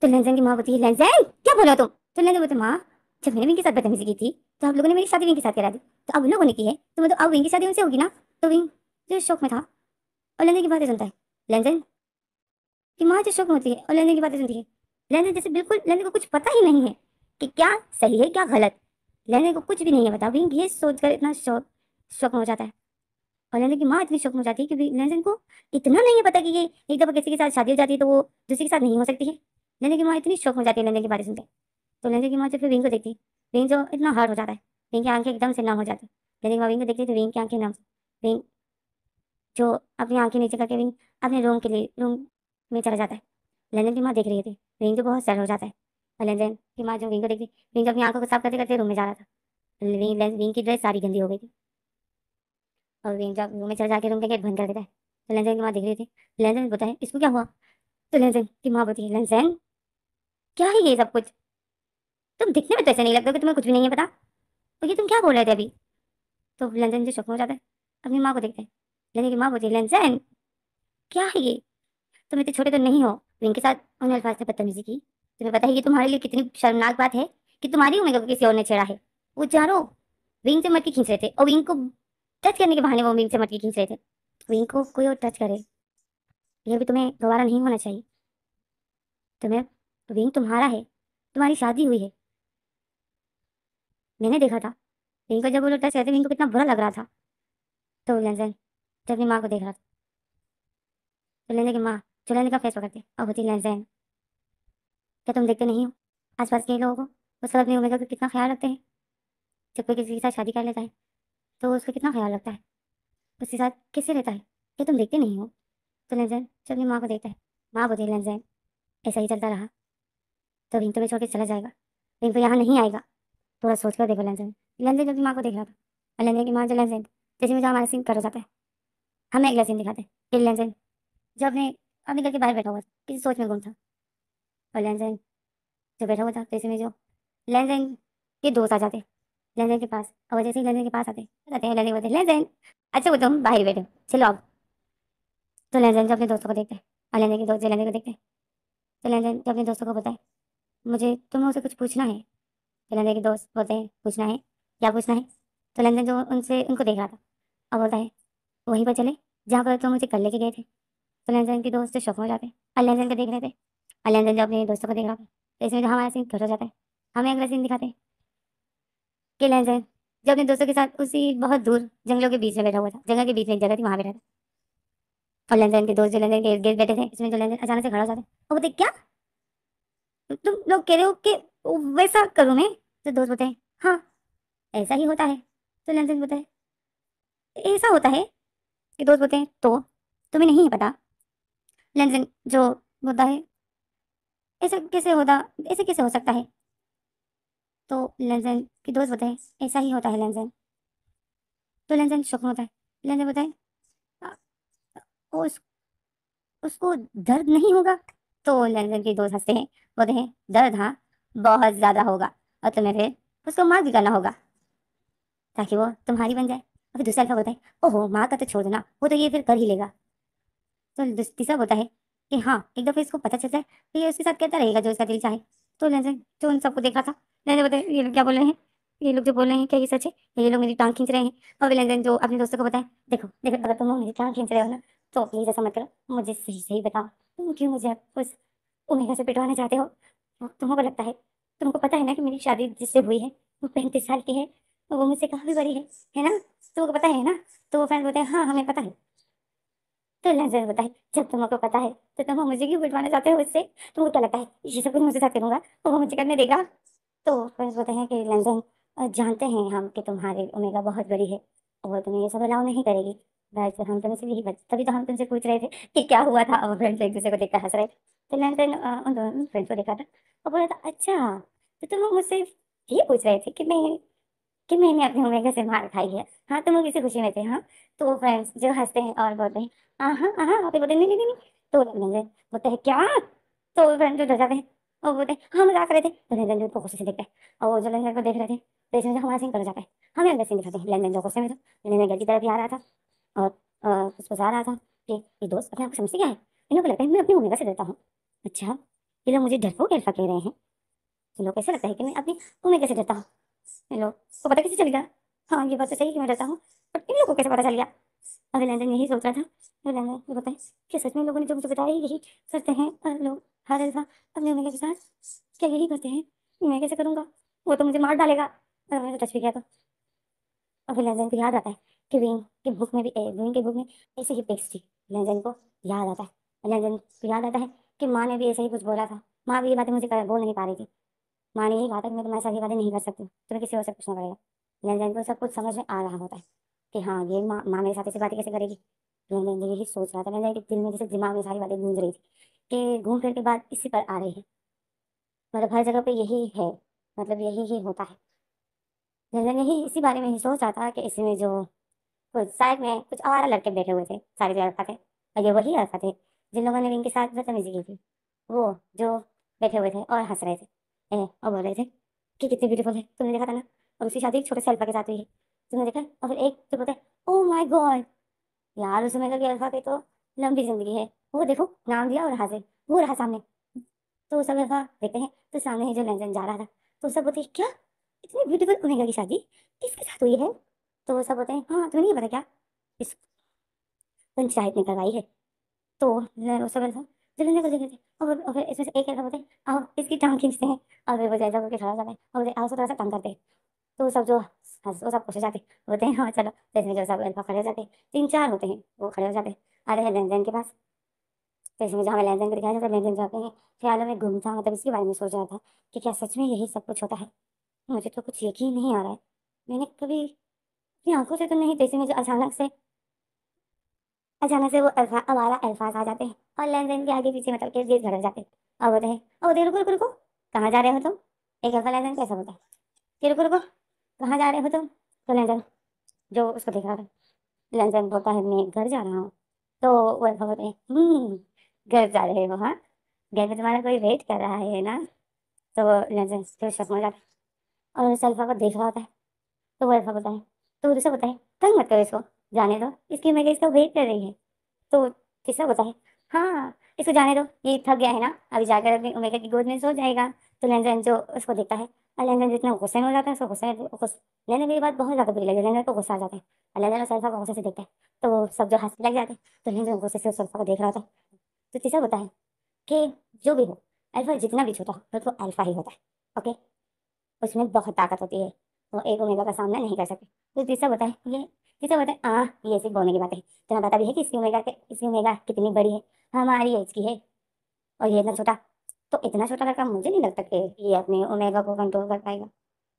S1: तो लहजन की माँ बोती लंजन क्या बोला तुम तो बोलते माँ जब मैंने विंग के साथ बदतमीजी की थी तो आप लोगों ने मेरी शादी विंग के साथ करा दी तो अब लोगों ने की है तो मतलब अब विंग की शादी उनसे होगी ना तो विंग जो शौक में था और लंजन की बातें सुनता है लंजन की माँ जो शौक में होती है और लंजन की बातें सुनती है लंजन जैसे बिल्कुल लंजन को कुछ पता ही नहीं है कि क्या सही है क्या गलत लंजन को कुछ भी नहीं है बता विंग ये सोचकर इतना शौक शौक में हो जाता है और लैलन की माँ इतनी शौक में जाती है क्योंकि लैलन को इतना नहीं पता कि ये एक दफ़ा किसी के साथ शादी हो जाती है तो वो दूसरे के साथ नहीं हो सकती है लैलन की माँ इतनी शौक में जाती है लैलन की बारे सुनकर तो लैलन की माँ जब फिर विंग को देखती है विंग जो इतना हार्ड हो जाता है विंग की आंखें एकदम से नम हो जाती है लैलन की माँ विंग को देखती है तो विंग की आंखें नम विंग जो अपनी आंखें नीचे करके विंग अपने रूम के लिए रूम में चला जाता है लंजन की माँ देख रही थी विंग जो बहुत सर हो जाता है और लंजन की माँ जो विंग को देखती विंग अपनी आंखों को साफ करते करते रूम में जा रहा था विंग की ड्रेस सारी गंदी हो गई थी और इनका रूम में चला जाकर रूम का गेट बंद कर देता है तो लेनसेन की माँ देख रही थी लेनसेन बोलता है इसको क्या हुआ तो लेनसेन की माँ बोलती है लेनसेन क्या है ये सब कुछ तुम दिखने में तो ऐसे नहीं लगता कि तुम्हें कुछ भी नहीं है पता और ये तुम क्या बोल रहे थे अभी तो लेनसेन जो शौक हो जाता है अपनी माँ को देखते हैं लेनसेन की माँ बोलती है लेनसेन क्या है ये तुम इतने छोटे तो नहीं हो विंग के साथ उन्होंने अल्फाज से बदतमीजी की तुम्हें पता है ये तुम्हारे लिए कितनी शर्मनाक बात है कि तुम्हारी उम्र किसी और ने छेड़ा है वो चारों विंग से मटके खींच रहे थे और विंग को टच करने के बहाने वो विंग से मटकी खींच रहे थे विंग को कोई और टच करे यह भी तुम्हें दोबारा नहीं होना चाहिए तुम्हें विंग तुम्हारा है तुम्हारी शादी हुई है मैंने देखा था विंग को जब वो लोग टच करते विंग को कितना बुरा लग रहा था तो लेंजन जब अपनी माँ को देख रहा था तो लेंजन की माँ चुलेंजन का फेस पकड़ते और होती लेंजन क्या तुम देखते नहीं हो आसपास के लोगों को वो सब अपनी उम्र का कितना ख्याल रखते हैं जब कोई किसी के साथ शादी कर लेता है तो उसका कितना ख्याल रखता है उसके साथ किससे रहता है ये तुम देखते नहीं हो तो जब अपनी माँ को देखता है माँ बोलती है लंजन ऐसा ही चलता रहा तो रिंकू तुम्हें छोड़ के चला जाएगा रिंकू तो यहाँ नहीं आएगा थोड़ा सोच कर देखो लंजन लंजन जब अपनी माँ को देख रहा था और लंजैन की माँ जो लंजन जैसे मुझे हमारा सीन कर जाता है हमें अगला सीन दिखाते हैं फिर लंजन जो अपने अपने घर के बाहर बैठा हुआ था किसी सोच में गुम था और लंजन जो बैठा हुआ था जैसे में जो लंजन के दोस्त आ जाते लेजेंड के पास अब जैसे ही लेजेंड के पास आते बताते हैं लेजेंड लेजेंड अच्छा वो तुम तो बाहर बैठो चलो अब तो लेजेंड जो अपने दोस्तों को देखते हैं और के दोस्त लेजन को देखते हैं तो लेजेंड जो अपने दोस्तों को बताए मुझे तुम उसे कुछ पूछना है तो लेजन के दोस्त बोलते हैं पूछना है क्या पूछना है तो लेजेंड जो उनसे उनको देख रहा था और बोलता है वहीं पर चले जहाँ पर तुम मुझे कल लेके गए थे तो लेजेंड के दोस्त शौक हो जाते हैं और लेजेंड को देख रहे थे और लेजेंड जो अपने दोस्तों को देख रहा था तो इसमें जो हमारा सीन छोटा हो जाता है हमें अगला सीन दिखाते हैं के लहन सहन जो अपने दोस्तों के साथ उसी बहुत दूर जंगलों के बीच में बैठा हुआ था जंगल के बीच में एक जगह थी वहाँ बैठा था और लंदन के दोस्त जो लंदन के इर्द गिर्द बैठे थे इसमें जो लंदन अचानक से खड़ा हो जाते वो बोलते क्या तुम लोग कह रहे हो कि वैसा करूँ मैं तो दोस्त बोलते हैं हाँ ऐसा ही होता है तो लंदन बोलता है ऐसा होता है कि तो दोस्त बोलते हैं तो तुम्हें नहीं पता लंदन जो बोलता है ऐसा कैसे होता ऐसे कैसे हो सकता है तो लेंजन के दोस्त बताए ऐसा ही होता है लेंजन तो लेंजन शुक्र होता है लेंजन होता उस, उसको दर्द नहीं होगा तो लेंजन के दोस्त हंसते हैं बोलते हैं दर्द हाँ बहुत ज़्यादा होगा और तुम्हें फिर उसको मार भी करना होगा ताकि वो तुम्हारी बन जाए और फिर दूसरा अल्फा है ओहो माँ का तो छोड़ देना वो तो ये फिर कर ही लेगा तो तीसरा बोलता है कि हाँ एक दफ़े इसको पता चलता है तो ये उसके साथ कहता रहेगा जो इसका दिल चाहे तो लेंजन जो उन सबको देखा था रहने बताए ये लोग क्या बोल रहे हैं ये लोग जो बोल रहे हैं क्या ये सच है ये लोग मेरी टांग खींच रहे हैं और विलेंद्रन जो अपने दोस्तों को बताए देखो देखो अगर तुम मेरी टांग खींच रहे हो ना तो प्लीज़ ऐसा मत करो मुझे सही सही बताओ तुम क्यों मुझे उस उमेगा से पिटवाना चाहते हो तुम्हें को लगता है तुमको पता है ना कि मेरी शादी जिससे हुई है वो पैंतीस साल की है वो मुझसे काफ़ी बड़ी है है ना तुमको पता है ना तो वो फैन बोलते हैं हाँ हमें पता है तो लेंजर होता है जब तुमको पता है तो तुम मुझे क्यों पिटवाना चाहते हो उससे तुमको क्या लगता है ये सब कुछ मुझे साथ करूंगा वो मुझे करने देगा तो फर्ज बोलते हैं कि लंदन जानते हैं हम कि तुम्हारी उमेगा बहुत बड़ी है और तुम्हें ये सब अलाउ नहीं करेगी बस हम तुमसे यही बच तभी तो हम तुमसे पूछ रहे थे कि क्या हुआ था और फ्रेंड्स एक दूसरे को देखकर हंस रहे तो लंदन उन दोनों फ्रेंड्स को देखा था और बोला था अच्छा तो तुम मुझसे ये पूछ रहे थे कि मैं कि मैंने अपनी उमेगा से मार खाई है हाँ तुम लोग इसी खुशी में थे हाँ तो वो फ्रेंड्स जो हंसते हैं और बोलते हैं हाँ हाँ हाँ फिर बोलते नहीं नहीं नहीं तो लंदन बोलते हैं क्या तो फ्रेंड जो डर जाते हैं और बोलते हम जा रहे थे तो लेन जो को गुस्से से देखते और वो जो लंजन को देख रहे थे तो इसमें से हमारा सीन कर जाता है हम अंदर सीन दिखाते हैं लेन देन जो गुस्से में था लेन घर की तरफ ही आ रहा था और उसको जा रहा था कि ये दोस्त अपने आप को समझते क्या है इन लोग को लगता है मैं अपनी भूमिका से देता हूँ अच्छा ये लोग मुझे डरफो एल्फा कह रहे हैं इन लोग कैसे लगता है कि मैं अपनी भूमिका से देता हूँ इन लोग को पता कैसे चल गया हाँ ये बात तो सही है कि मैं डरता हूँ पर इन लोग को कैसे पता चल गया अगर लंदन यही सोच रहा था तो लंदन ये बताए कि सच में लोगों ने जो मुझे बताया यही करते हैं और लोग हर अल्फा अपने मेरे के साथ क्या यही करते हैं मैं कैसे करूँगा वो तो मुझे मार डालेगा अगर मैंने टच तो भी किया था तो। अभी लंदन को याद आता है कि वीन की बुक में भी वीन की बुक में ऐसे ही टेक्स्ट थी लंदन को याद आता है लंदन को याद आता है कि माँ ने भी ऐसे ही कुछ बोला था माँ भी ये बातें मुझे बोल नहीं पा रही थी माँ ने यही कहा था कि मैं तुम्हारे तो साथ ये बातें नहीं कर सकती तुम्हें किसी और से पूछना पड़ेगा लंदन को सब कुछ समझ में आ रहा होता है कि हाँ ये माँ मा मेरे साथ ऐसी बातें कैसे करेगी मैं यही सोच रहा था मैंने दिल में जैसे दिमाग में सारी बातें गूंज रही थी कि घूम फिर के बाद इसी पर आ रही है मतलब हर जगह पे यही है मतलब यही ही होता है जनरल यही इसी बारे में ही सोच रहा था कि इसमें जो कुछ साइड में कुछ और लड़के बैठे हुए थे सारे जो अरफा थे और ये वही अरफा थे जिन लोगों ने इनके साथ बदतमीजी की थी वो जो बैठे हुए थे और हंस रहे थे और बोल रहे थे कि कितने ब्यूटीफुल है तुमने देखा था ना और उसकी शादी छोटे से अल्फा के साथ हुई है तुमने देखा और फिर एक तो बोलते ओ माय गॉड यार उस समय का भी अल्फा की तो लंबी जिंदगी है वो देखो नाम दिया और हाजिर वो रहा सामने तो सब अल्फा देखते हैं तो सामने जो लंजन जा रहा था तो सब बोलते क्या इतनी ब्यूटीफुल ओमेगा की शादी किसके साथ हुई है तो वो सब बोलते हैं हाँ तुम्हें नहीं पता क्या इस पंचायत ने करवाई है तो वो सब अल्फा जल्दी जल्दी देखते और फिर इसमें से एक ऐसा बोलते हैं आओ इसकी टांग खींचते हैं और फिर वो जैसा करके खड़ा जाता है और आओ थोड़ा सा टांग करते हैं तो सब जो हंस हाँ, वो सब खुश हो जाते होते हैं और हाँ, चलो जैसे जो सब अल्फा खड़े हो जाते हैं तीन चार होते हैं वो खड़े हो जाते हैं आते हैं लेन देन के पास तो इसमें जो हमें लेन देन दिखाया जाता है लेन देन जाते हैं ख्यालों में घूमता मतलब इसके बारे में सोच रहा था कि क्या सच में यही सब कुछ होता है मुझे तो कुछ यकीन नहीं आ रहा है मैंने कभी अपनी आंखों से तो नहीं देखी मुझे अचानक से अचानक से वो अल्फा हमारा अल्फाज आ जाते हैं और लेन देन के आगे पीछे मतलब के जीत घड़ जाते हैं और बोलते हैं और बोलते रुको रुको रुको कहाँ जा रहे हो तुम एक अल्फा लेन देन कैसा होता है कि रुको रुको कहाँ जा रहे हो तुम तो लेंजर जो उसको देख रहा था लेंजर बोलता है मैं घर जा रहा हूँ तो वह बोलते हैं घर जा रहे हो हाँ घर में तुम्हारा कोई वेट कर रहा है ना तो लेंजर फिर शक हो जाता और सल्फा को देख रहा होता है तो वह बोलता है तो दूसरा बोलता है तंग मत करो इसको जाने दो इसकी मेरे इसका वेट कर रही है तो तीसरा बोलता है हाँ इसको जाने दो ये थक गया है ना अभी जाकर अपनी उमेगा की गोद में सो जाएगा तो लैंडलाइन जो उसको देखता है और लैंडलाइन जितना गुस्से में हो जाता है उसको गुस्से में के बाद बहुत ज़्यादा बुरी लगी लैंडलाइन को गुस्सा आ जाता है और लैंडलाइन और शरीफा को गुस्से से देखता है तो वो सब जो हंसने लग जाते हैं तो लैंडलाइन गुस्से से सल्फा को देख रहा होता है तो तीसरा होता है कि जो भी हो अल्फा जितना भी छोटा हो तो अल्फा ही होता है ओके उसमें बहुत ताकत होती है वो एक उमेगा का सामना नहीं कर सकते तो तीसरा होता है ये तीसरा होता है आ हाँ, ये सिर्फ बोलने की बात है तो मैं बता भी है कि इसकी ओमेगा इसकी उमेगा कितनी बड़ी है हमारी एज की है और ये इतना छोटा तो इतना छोटा लड़का मुझे नहीं लगता कि ये अपने ओमेगा को कंट्रोल कर पाएगा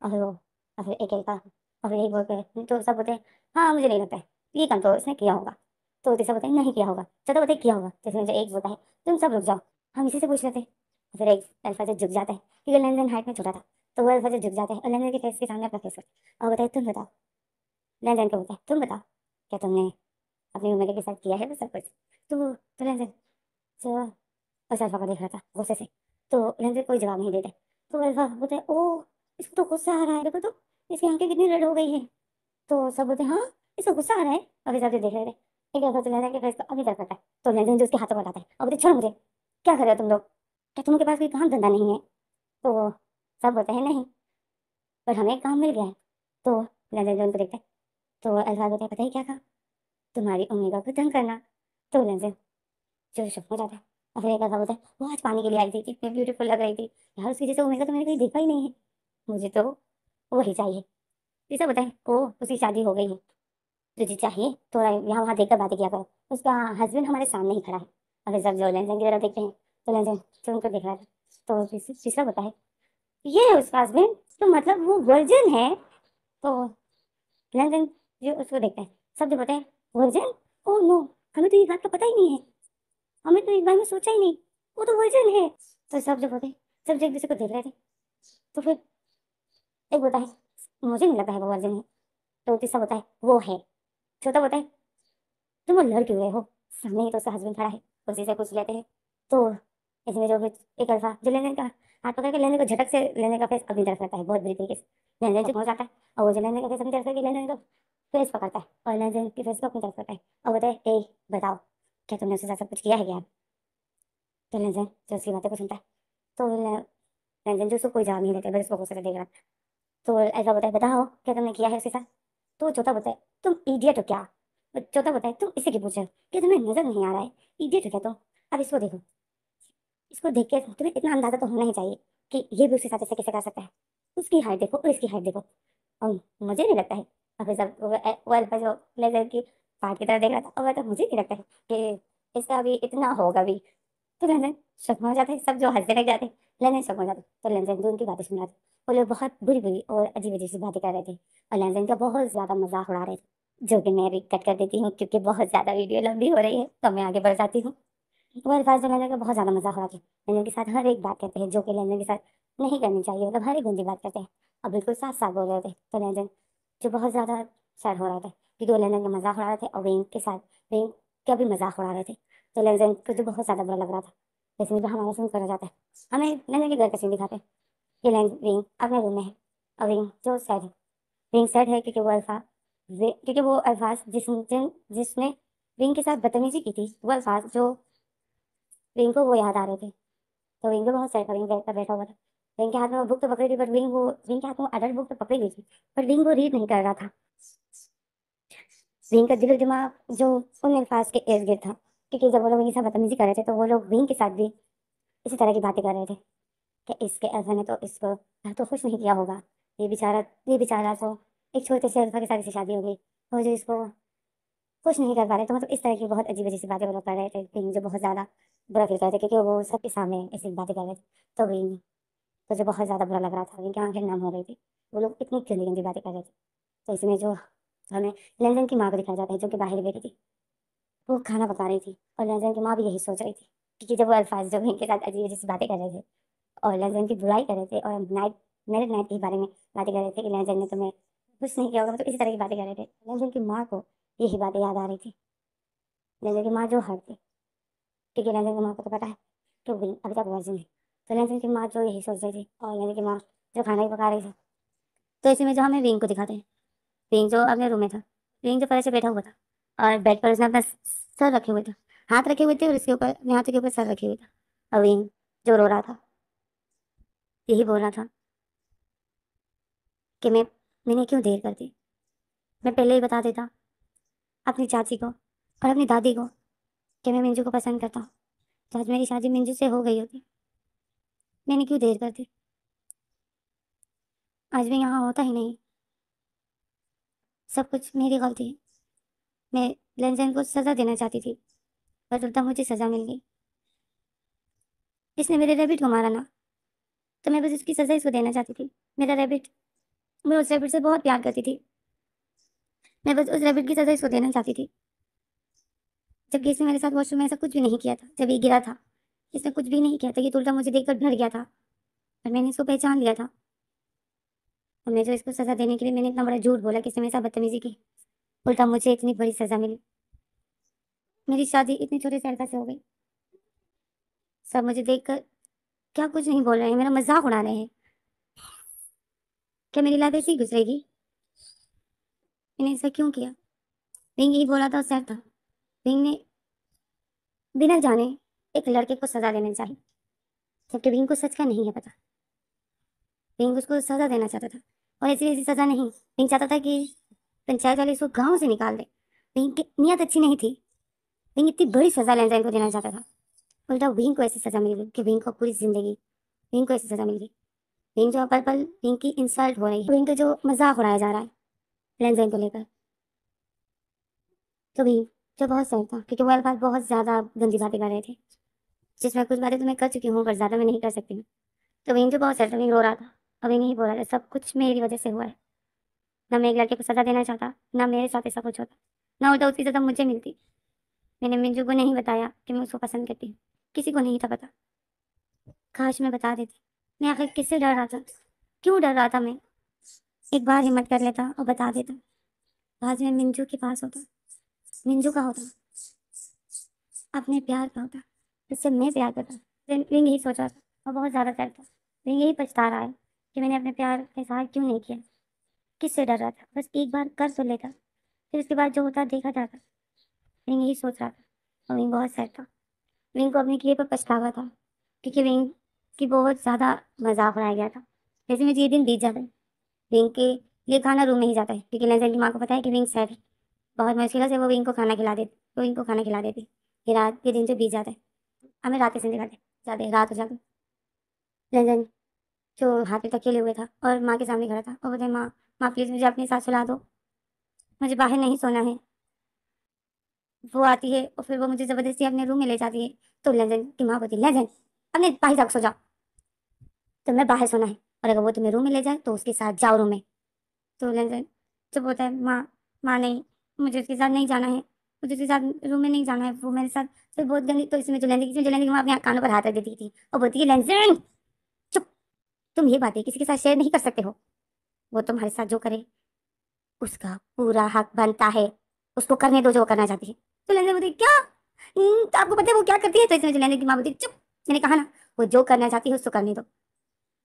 S1: और वो और एक एक का और फिर एक बोल के तो सब बोलते हैं हाँ मुझे नहीं लगता है ये कंट्रोल उसने किया होगा तो तीसरा बोलते नहीं किया होगा चलो बोलते किया होगा जैसे मुझे एक बोलता है तुम सब रुक जाओ हम इसी से पूछ लेते हैं फिर एक अल्फा झुक जाता है क्योंकि लेनदेन हाइट में छोटा था तो वो अल्फा झुक जाता है और लेनदेन के फेस के सामने अपना फेस करता और बताए तुम बताओ लेनदेन को बोलता तुम बताओ क्या तुमने अपनी उम्र के साथ किया है वो सब कुछ तो तो लेनदेन बस अल्फा को देख रहा था गुस्से से तो लेंजर कोई जवाब नहीं देते तो अल्फा बोलते ओ इसको तो गुस्सा आ रहा है देखो तो इसकी आंखें कितनी रेड हो गई है तो सब बोलते हाँ इसको गुस्सा आ रहा है अभी सब देख रहे थे एक अल्फा तो लहंगे का अभी तक करता है तो लेंजर जो उसके हाथों को हटाता है और बोलते छोड़ो मुझे क्या कर रहे हो तुम लोग क्या तुम्हारे पास कोई काम धंधा नहीं है तो सब बोलते हैं नहीं पर हमें एक काम मिल गया है तो लेंजर जो उनको देखते तो अल्फा बोलते हैं पता ही क्या काम तुम्हारी उम्मीदों को तंग करना तो लेंजर जो शक हो जाता है फिर एक लड़का बोलता है वो आज पानी के लिए आई थी कितनी ब्यूटीफुल लग रही थी यार उसकी जैसे उम्मीद तो मैंने कहीं देखा ही नहीं है मुझे तो वही चाहिए जैसा बताए ओ उसकी शादी हो गई है तुझे चाहिए थोड़ा यहाँ वहाँ देख कर बातें किया करो उसका हस्बैंड हमारे सामने ही खड़ा है अगर सब जो लेंजन की तरह देख रहे हैं तो लेंजन जो उनको देख रहा है तो तीसरा बताए ये है उसका हस्बैंड तो मतलब वो वर्जन है तो लेंजन जो उसको देखते हैं सब जो बताए वर्जन ओ नो हमें तो ये बात का पता ही नहीं है हमने तो एक बार में सोचा ही नहीं वो तो वर्जन है तो सब जो होते सब जब एक दूसरे को देख रहे थे तो फिर एक बोलता है मुझे नहीं लगता है वो वर्जन है तो तीसरा बोलता है वो है छोटा बोलता है तुम वो लड़ क्यों रहे हो सामने ही तो उसका हस्बैंड खड़ा है उसी से पूछ लेते हैं तो ऐसे में जो फिर एक अल्फा जो लेने का हाथ पकड़ के लेने को झटक से लेने का फेस अपनी तरफ रहता है बहुत बुरी तरीके से लेन देन चुप हो जाता है और वो जो लेने का फेस अपनी तरफ लेन देन का फेस पकड़ता है और लेन देन के फेस को अपनी तरफ रहता है और बताए ए बताओ क्या तुमने उसके साथ सब कुछ किया है क्या तो रंजन जो उसकी बातें को सुनता है तो रंजन जो उसको कोई जवाब नहीं देते बस उसको गुस्से देख रहा तो ऐसा बोलता है बताओ क्या तुमने किया है उसके साथ तो चौथा बोलता है तुम इडियट हो क्या चौथा बोलता है तुम इससे क्या पूछ रहे हो क्या तुम्हें नजर नहीं आ रहा है इडियट हो क्या तो अब इसको देखो इसको देख के तुम्हें इतना अंदाजा तो होना ही चाहिए कि ये भी उसके साथ ऐसे कैसे कर सकता है उसकी हाइट देखो और इसकी हाइट देखो और मुझे नहीं लगता है अब जब वो जो ब्लेजर की पार्ट की तरफ देख रहा था और तो मुझे नहीं लगता है कि इसका अभी इतना होगा भी तो लंदन शक्म हो जाते सब जो हंसते लग जाते लंदन हो जाते तो लंदन भी तो उनकी बातें सुन रहा था वो लोग बहुत बुरी बुरी और अजीब अजीब सी बातें कर रहे थे और लंदन का बहुत ज़्यादा मजाक उड़ा रहे थे जो कि मैं भी कट कर देती हूँ क्योंकि बहुत ज़्यादा वीडियो लंबी हो रही है तो मैं आगे बढ़ जाती हूँ वर्ल्ड फास्ट तो लंदन का बहुत ज़्यादा मजाक उड़ाते हैं लंदन के साथ हर एक बात करते हैं जो कि लंदन के साथ नहीं करनी चाहिए मतलब हर एक गंदी बात करते हैं और बिल्कुल साफ साफ बोल रहे थे तो लंदन जो बहुत ज़्यादा सैड हो रहा था वीडियो लेन का मजाक उड़ा रहे थे और वेंग के साथ वेंग का भी मजाक उड़ा रहे थे तो लेन देन को तो बहुत ज़्यादा बुरा लग रहा था जैसे मुझे मतलब हमारे सीन करा जाता है हमें लेन के घर का सीन दिखाते हैं कि लेन विंग अपने रूम में है और वेंग जो सैड है वेंग सैड है क्योंकि वो अल्फा क्योंकि वो अल्फाज जिस जिसने विंग के साथ बदतमीजी की थी वो अल्फाज जो विंग को वो याद आ रहे थे तो विंग को बहुत सैड था विंग बेड पर बैठा हुआ था विंग के हाथ में वो बुक तो पकड़ी थी बट विंग वो विंग के हाथ में अडल्ट बुक तो पकड़ी गई थी बट विंग वो रीड नहीं कर रहा था विंग का दिलो दिमाग जो उन अल्फाज के इर्द गिर्द था क्योंकि जब वो लोग साथ बदतमीजी कर रहे थे तो वो लोग विंग के साथ भी इसी तरह की बातें कर रहे थे कि इसके अल्फा ने तो इसको तो खुश नहीं किया होगा ये बेचारा ये बेचारा तो एक छोटे से अल्फा के साथ इसे शादी हो गई और जो इसको खुश नहीं कर पा रहे तो मतलब इस तरह की बहुत अजीब अजीब सी बातें वो लोग कर रहे थे विंग जो बहुत ज़्यादा बुरा फील कर रहे थे क्योंकि वो सबके सामने ऐसी बातें कर रहे थे तो विंग तो जो बहुत ज़्यादा बुरा लग रहा था विंग की आँखें नम हो गई थी वो लोग इतनी गंदी गंदी बातें कर रहे थे तो इसमें जो हमें लंजन की माँ को दिखाया जाता है जो कि बाहर बैठी थी वो खाना पका रही थी और लंजन की माँ भी यही सोच रही थी क्योंकि जब वो अल्फाज जो इनके साथ अजीब से बातें कर रहे थे और लंजन की बुराई कर रहे थे और नाइट मेरिड नाइट के बारे में बातें कर रहे थे कि लंजन ने तुम्हें कुछ नहीं किया होगा तो इसी तरह की बातें कर रहे थे लंजन की माँ को यही बातें याद आ रही थी लंजन की माँ जो हर थी क्योंकि लंजन की माँ को तो पता है कि अभी तक वर्जन है तो लंजन की माँ जो यही सोच रही थी और लंजन की माँ जो खाना ही पका रही थी तो इसी में जो हमें विंग को दिखाते हैं रिंग जो अपने रूम में था रिंग जो से बैठा हुआ था और बेड पर उसने अपना सर रखे हुए था हाथ रखे हुए थे और उसके ऊपर अपने हाथों के ऊपर सर रखे हुए था और जो रो रहा था यही बोल रहा था कि मैं मैंने क्यों देर कर दी मैं पहले ही बता देता अपनी चाची को और अपनी दादी को कि मैं मिंजू को पसंद करता हूँ तो आज मेरी शादी मिंजू से हो गई होती मैंने क्यों देर कर दी आज मैं यहाँ होता ही नहीं सब कुछ मेरी गलती है मैं लंजन को सज़ा देना चाहती थी पर उल्टा मुझे सज़ा मिल गई इसने मेरे रेबिट को मारा ना तो मैं बस इसकी सज़ा इसको देना चाहती थी मेरा रेबिट मैं उस रेबिट से बहुत प्यार करती थी मैं बस उस रेबिट की सज़ा इसको देना चाहती थी जबकि इसने मेरे साथ वॉशरूम में ऐसा कुछ भी नहीं किया था जब ये गिरा था इसने कुछ भी नहीं किया था ये उल्टा मुझे देखकर डर गया था पर मैंने इसको पहचान लिया था मैं जो तो इसको सज़ा देने के लिए मैंने इतना बड़ा झूठ बोला किसी इसने मेरे साथ बदतमीजी की उल्टा मुझे इतनी बड़ी सज़ा मिली मेरी शादी इतने छोटे से लड़का से हो गई सब मुझे देख कर क्या कुछ नहीं बोल रहे हैं मेरा मजाक उड़ा रहे हैं क्या मेरी लाइफ ऐसी गुजरेगी मैंने ऐसा क्यों किया रिंग यही बोला था सर था रिंग ने बिना जाने एक लड़के को सजा देना चाहिए जबकि रिंग को सच का नहीं है पता पिंक उसको सज़ा देना चाहता था और ऐसी ऐसी सज़ा नहीं पिंक चाहता था कि पंचायत वाले इसको गाँव से निकाल दे पिंक की नीयत अच्छी नहीं थी पिंक इतनी बड़ी सज़ा लेना इनको देना चाहता था उल्टा विंग को ऐसी सज़ा मिल गई कि विंग को पूरी ज़िंदगी विंग को ऐसी सज़ा मिल गई विंग जो पल पल विंग की इंसल्ट हो रही है विंग का जो मजाक उड़ाया जा रहा है लेंजाइन को लेकर तो भी जो बहुत सही था क्योंकि वो अल्फाज बहुत ज़्यादा गंदी बातें कर रहे थे जिसमें कुछ बातें तो मैं कर चुकी हूँ पर ज़्यादा मैं नहीं कर सकती हूँ तो विंग जो बहुत सही था विंग रो रहा था अभी नहीं बोला सब कुछ मेरी वजह से हुआ है ना मैं एक लड़के को सजा देना चाहता ना मेरे साथ ऐसा कुछ होता ना उल्टा उसकी सजा मुझे मिलती मैंने मिंजू को नहीं बताया कि मैं उसको पसंद करती हूँ किसी को नहीं था पता काश मैं बता देती मैं आखिर किससे डर रहा था क्यों डर रहा था मैं एक बार हिम्मत कर लेता और बता देता बाद में मिंजू के पास होता मिंजू का होता अपने प्यार का होता जिससे मैं प्यार करता दिन यही सोचा था और बहुत ज़्यादा डर करता यही पछता रहा है कि मैंने अपने प्यार का इजहार क्यों नहीं किया किससे डर रहा था बस एक बार कर सो तो लेता फिर उसके बाद जो होता देखा जाता विंग यही सोच रहा था और विंग बहुत सैड था विंग को अपने किए पर पछतावा था क्योंकि विंग की बहुत ज़्यादा मजाक उड़ाया गया था जैसे मुझे ये दिन बीत जाता है विंग के लिए खाना रूम में ही जाता है क्योंकि लंजन की माँ को पता है कि विंग सैड है बहुत मुश्किल से वो विंग को खाना खिला देती वो विंग को खाना खिला देती ये रात के दिन जो बीत जाता है हमें रात के संजय दिखाते जाते रात हो जाते लंजन जो हाथ में धकेले हुए था और माँ के सामने खड़ा था और बोलते माँ माँ प्लीज़ मुझे अपने साथ सुला दो मुझे बाहर नहीं सोना है वो आती है और फिर वो मुझे ज़बरदस्ती अपने रूम में ले जाती है तो लंजन की माँ बोलती लंजन अपने भाई जाओ सो जाओ तुम्हें मैं बाहर सोना है और अगर वो तुम्हें रूम में ले जाए तो उसके साथ जाओ रूम में तो लंजन जब बोलता है माँ माँ नहीं मुझे उसके साथ नहीं जाना है मुझे उसके साथ रूम में नहीं जाना है वो मेरे साथ फिर तो बहुत गंदी तो इसमें जो लेंदी की जो लेंदी की माँ अपने कानों पर हाथ रख देती थी और बोलती है लेंजन तुम ये बातें किसी के साथ शेयर नहीं कर सकते हो वो तुम्हारे साथ जो करे उसका पूरा हक बनता है उसको करने दो जो करना चाहती तो है तो लहजा बोलती क्या हम्म, तो आपको पता है वो क्या करती है तो इसमें लहजा की माँ बोलती चुप मैंने कहा ना वो जो करना चाहती है उसको करने दो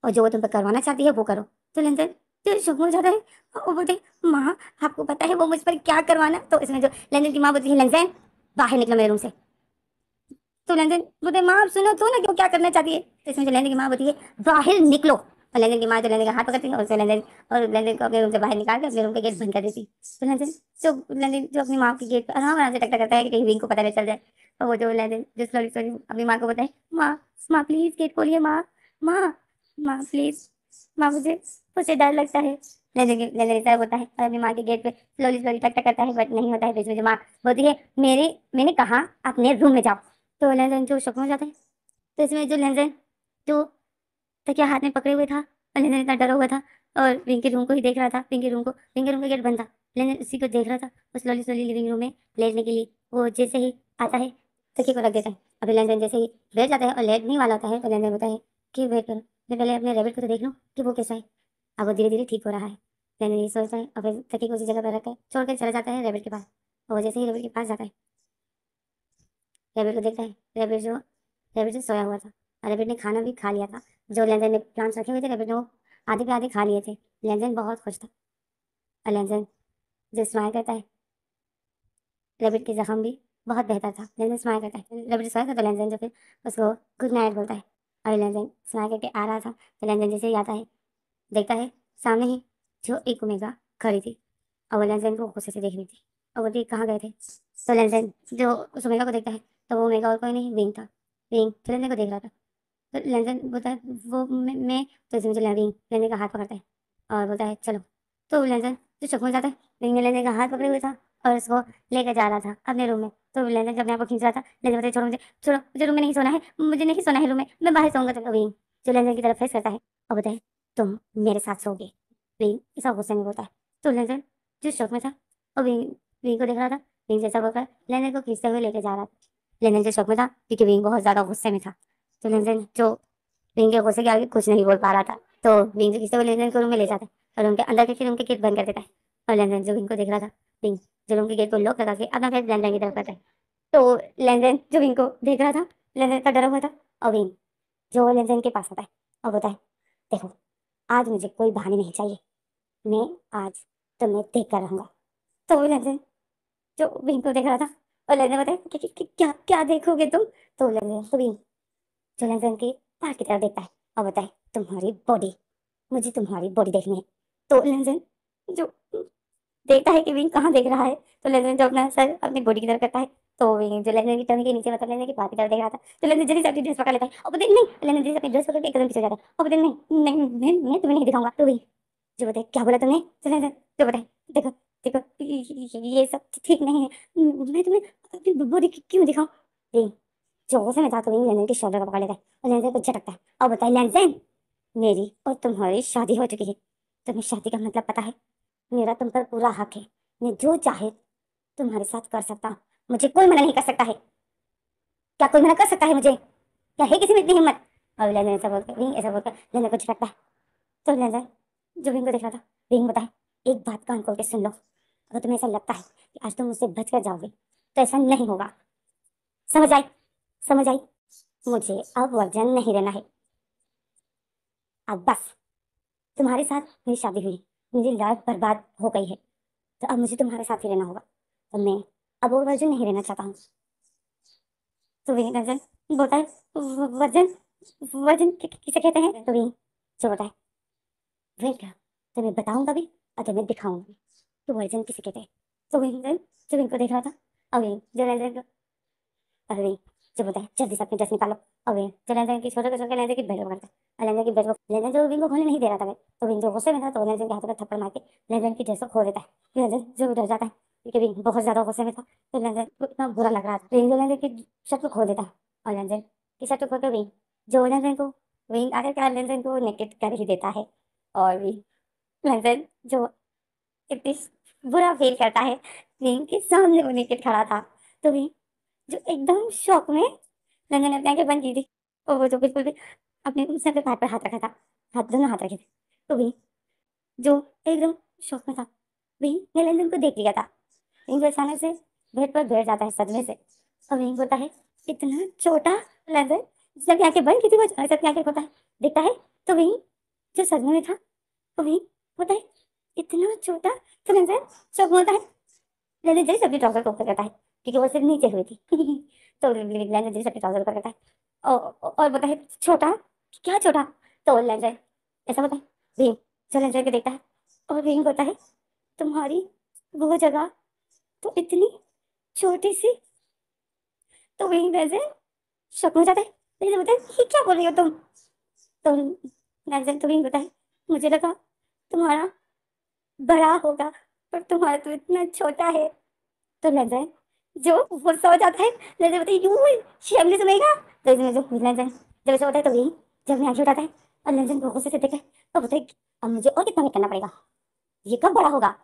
S1: और जो वो तुम पर करवाना चाहती है वो करो तो लहजा जो हो जाता है वो बोलते माँ आपको पता है वो मुझ पर क्या करवाना तो इसमें जो लंजन की माँ बोलती है लंजन बाहर निकलो मेरे रूम से तो लहन तो बोलते माँ आप सुनो तो ना क्यों क्या करना चाहती है तो इसमें लहन की माँ बोलती है बाहर निकलो और लहन की माँ जो लहन का हाथ पकड़ती है और लहन और लहन को अपने रूम से बाहर निकाल के अपने रूम के गेट बंद कर देती तो लहन जो लहन जो अपनी माँ के गेट पर आराम आराम से टकटक करता है कि कहीं विंग को पता नहीं चल जाए और वो जो लहन जो स्लोली स्लोली अपनी माँ को बताए माँ माँ प्लीज़ गेट खोलिए माँ माँ माँ प्लीज़ माँ मुझे मुझे डर लगता है लहन होता है और अपनी माँ के गेट पे स्लोली स्लोली टकटक करता है बट नहीं होता है बीच में जो माँ बोलती है मेरे मैंने कहा अपने रूम में जाओ तो लेंस जो शक हो जाता है तो इसमें जो लेंस जो तकिया हाथ में पकड़े हुए था और लेंस इतना डरा हुआ था और विंकी रूम को ही देख रहा था विंकी रूम को विंकी रूम का गेट बंद था लेंस उसी को देख रहा था वो स्लोली स्लोली लिविंग रूम में लेटने के लिए वो जैसे ही आता है तकिए को रख देता है अभी लेंस जैसे ही बैठ जाता है और लेट नहीं वाला होता है तो लेंस होता है कि वेट करो मैं पहले अपने रेबिट को तो देख लूँ कि वो कैसा है अब वो धीरे धीरे ठीक हो रहा है लेंस ये सोचता है और फिर तकिए को उसी जगह पर रखकर कर चला जाता है रेबिट के पास और जैसे ही रेबिट के पास जाता है रेबिट को देखता है रेबिट जो रेबिट जो सोया हुआ था रेबिट ने खाना भी खा लिया था जो लेंजन ने प्लांट्स रखे हुए थे रेबिट ने वो आधे पे आधे खा लिए थे लेंजन बहुत खुश था और लेंजन जो स्माइल करता है रेबिट के जख्म भी बहुत बेहतर था लेंजन स्माइल करता है रेबिट सोया था तो लेंजन जो फिर उसको गुड नाइट बोलता है और लेंजन स्माइल करके आ रहा था तो लेंजन जैसे ही आता है देखता है सामने ही जो एक उमेगा खड़ी थी और वो लेंजन को गुस्से से देख रही थी और वो देख कहाँ गए थे तो लेंजन जो उस उमेगा को देखता है तब तो वो मेगा और कोई नहीं विंग था विंग फिर को देख रहा था तो लेंजन बोलता है वो मैं, तो इसमें चला विंग लेंजन का हाथ पकड़ता है और बोलता है चलो तो लेंजन जो तो चुप हो जाता है विंग ने लेंजन का हाथ पकड़े हुए था और उसको लेकर जा रहा था अपने रूम में तो लेंजन जब मैं आपको खींच रहा था लेंजन बताया छोड़ो मुझे छोड़ो मुझे रूम में नहीं सोना है मुझे नहीं सोना है रूम में मैं बाहर सोऊंगा तो विंग जो लेंजन की तरफ फेस करता है और बताए तुम मेरे साथ सोगे विंग ऐसा गुस्से में बोलता है तो लेंजन जो शौक में था और विंग विंग को देख रहा था विंग जैसा बोलकर लेंजन को खींचते हुए लेकर जा रहा था लेनदेन के शौक में था क्योंकि विंग बहुत ज़्यादा गुस्से में था तो लेनजन जो विंग के गुस्से के आगे कुछ नहीं बोल पा रहा था तो विंग किसी को लेनजन के रूम में ले जाता है और उनके अंदर के फिर उनके गेट बंद कर देता है और लेनजन जो विंग को देख रहा था विंग जो रूम के गेट को लॉक लगा के अपना फिर लेनजन की तरफ करता है तो लेनजन जो विंग को देख रहा था लेनजन का डरा हुआ था और विंग जो लेनजन के पास आता है और है देखो आज मुझे कोई बहाने नहीं चाहिए मैं आज तुम्हें देख कर रहूँगा तो लेनजन जो विंग को देख रहा था और लड़ने बताए क्या, क्या क्या क्या देखोगे तुम तो लड़ने सुबीन चूल्हा जंग के पार्ट की तरफ देखता है और बताए तुम्हारी बॉडी मुझे तुम्हारी बॉडी देखनी है तो लंजन जो देखता है कि विंग कहाँ देख रहा है तो लंजन जो अपना सर अपनी बॉडी की तरफ करता है तो विंग जो लंजन की टर्न के नीचे मतलब लंजन की बाहर की तरफ देख रहा था तो लंजन जल्दी से अपनी ड्रेस पकड़ लेता है और पता नहीं लंजन जल्दी से अपनी ड्रेस पकड़ के एकदम पीछे जाता है और पता नहीं नहीं मैं तुम्हें नहीं दिखाऊंगा तो विंग जो बताए क्या बोला तुमने तो जो बताए देखो देखो ये सब तो ठीक नहीं है हम्म, मैं तुम्हें अपनी बॉडी क्यों दिखाऊं रे जोर से मैं जाता हूँ लेनजन के शोल्डर का पकड़ लेता है और लेनजन को झटकता है और बताए लेनजन मेरी और तुम्हारी शादी हो चुकी है तुम्हें शादी का मतलब पता है मेरा तुम पर पूरा हक है मैं जो चाहे तुम्हारे साथ कर सकता हूँ मुझे कोई मना नहीं कर सकता है क्या कोई मना कर सकता है मुझे क्या है किसी में इतनी हिम्मत और लेनजन ऐसा बोलकर रिंग ऐसा बोलते लेनजन को झटकता है तो लेनजन जो रिंग को देख रहा था रिंग बताए एक बात कान खोल के सुन लो अगर तुम्हें ऐसा लगता है कि आज तुम मुझसे बच कर जाओगे तो ऐसा नहीं होगा समझ आई समझ आई मुझे अब वर्जन नहीं रहना है अब बस तुम्हारे साथ मेरी शादी हुई मेरी लाइफ बर्बाद हो गई है तो अब मुझे तुम्हारे साथ ही रहना होगा तो मैं अब और वर्जन नहीं रहना चाहता हूँ तो वे वर्जन बोलता है वर्जन वर्जन किसे कहते हैं तो वे जो बोलता बताए वेट मैं बताऊंगा भी और तुम्हें दिखाऊंगा भी तो वर्जन किसे कहते हैं तो वही जब इनको देख रहा था अभी जो को अभी जो बोलता है जल्दी से अपनी ड्रेस निकालो जो जलेंद्र की छोटे छोटे लेंद्र की बैठक करता है लेंद्र की बैठक लेंद्र जो विंग को खोलने नहीं दे रहा था तो विंग जो गुस्से में था तो लेंद्र के हाथ पर थप्पड़ मार के लेंद्र की ड्रेस को खो देता है लेंद्र जो डर जाता है क्योंकि विंग बहुत ज़्यादा गुस्से में था तो लेंद्र को इतना बुरा लग रहा था विंग जो लेंद्र की शर्ट को खो देता है और लेंद्र की शर्ट को खो के विंग जो लेंद्र को विंग आकर क्या लेंद्र को नेकेट कर ही देता है और विंग लेंद्र जो इतनी बुरा फील करता है रिंग के सामने वो निकट खड़ा था तो भी जो एकदम शौक में नंदन अपने आगे बंद की थी और वो जो बिल्कुल भी अपने सर के पैर पर हाथ रखा था हाथ दोनों हाथ रखे थे तो भी जो एकदम शौक में था वही ने लंदन को देख लिया था रिंग अचानक से बेड पर बैठ जाता है सदमे से और रिंग होता है इतना छोटा लंदन यहाँ के बंद की थी वो अचानक से अपनी आंखें होता है देखता है तो वही जो सदमे में था तो वही होता है इतना छोटा तो नजर होता है ललित जल्दी सब्जी ट्राउजर को करता है क्योंकि वो सिर्फ नीचे हुई थी तो ललित जल्दी सब्जी ट्राउजर ऊपर करता है और और बोलता है छोटा क्या छोटा तो लेंजर ऐसा होता है भीम जो लेंजर के देखता है और भीम होता है तुम्हारी वो जगह तो इतनी छोटी सी तो भीम वैसे शक हो जाता है लेकिन बताए ये क्या बोल रही हो तुम तो लेंजर तो भीम तुम्हें है मुझे लगा तुम्हारा बड़ा होगा पर तुम्हारा तो इतना छोटा है तो लग जाए जो गुस्सा हो जाता है लग जाए यूं शेम नहीं सुनेगा तो इसमें जो लग जाए जब ऐसा होता है तो यही जब मैं आगे उठाता है और लंजन को तो गुस्से से देखे तो बताए अब मुझे और कितना करना पड़ेगा ये कब बड़ा होगा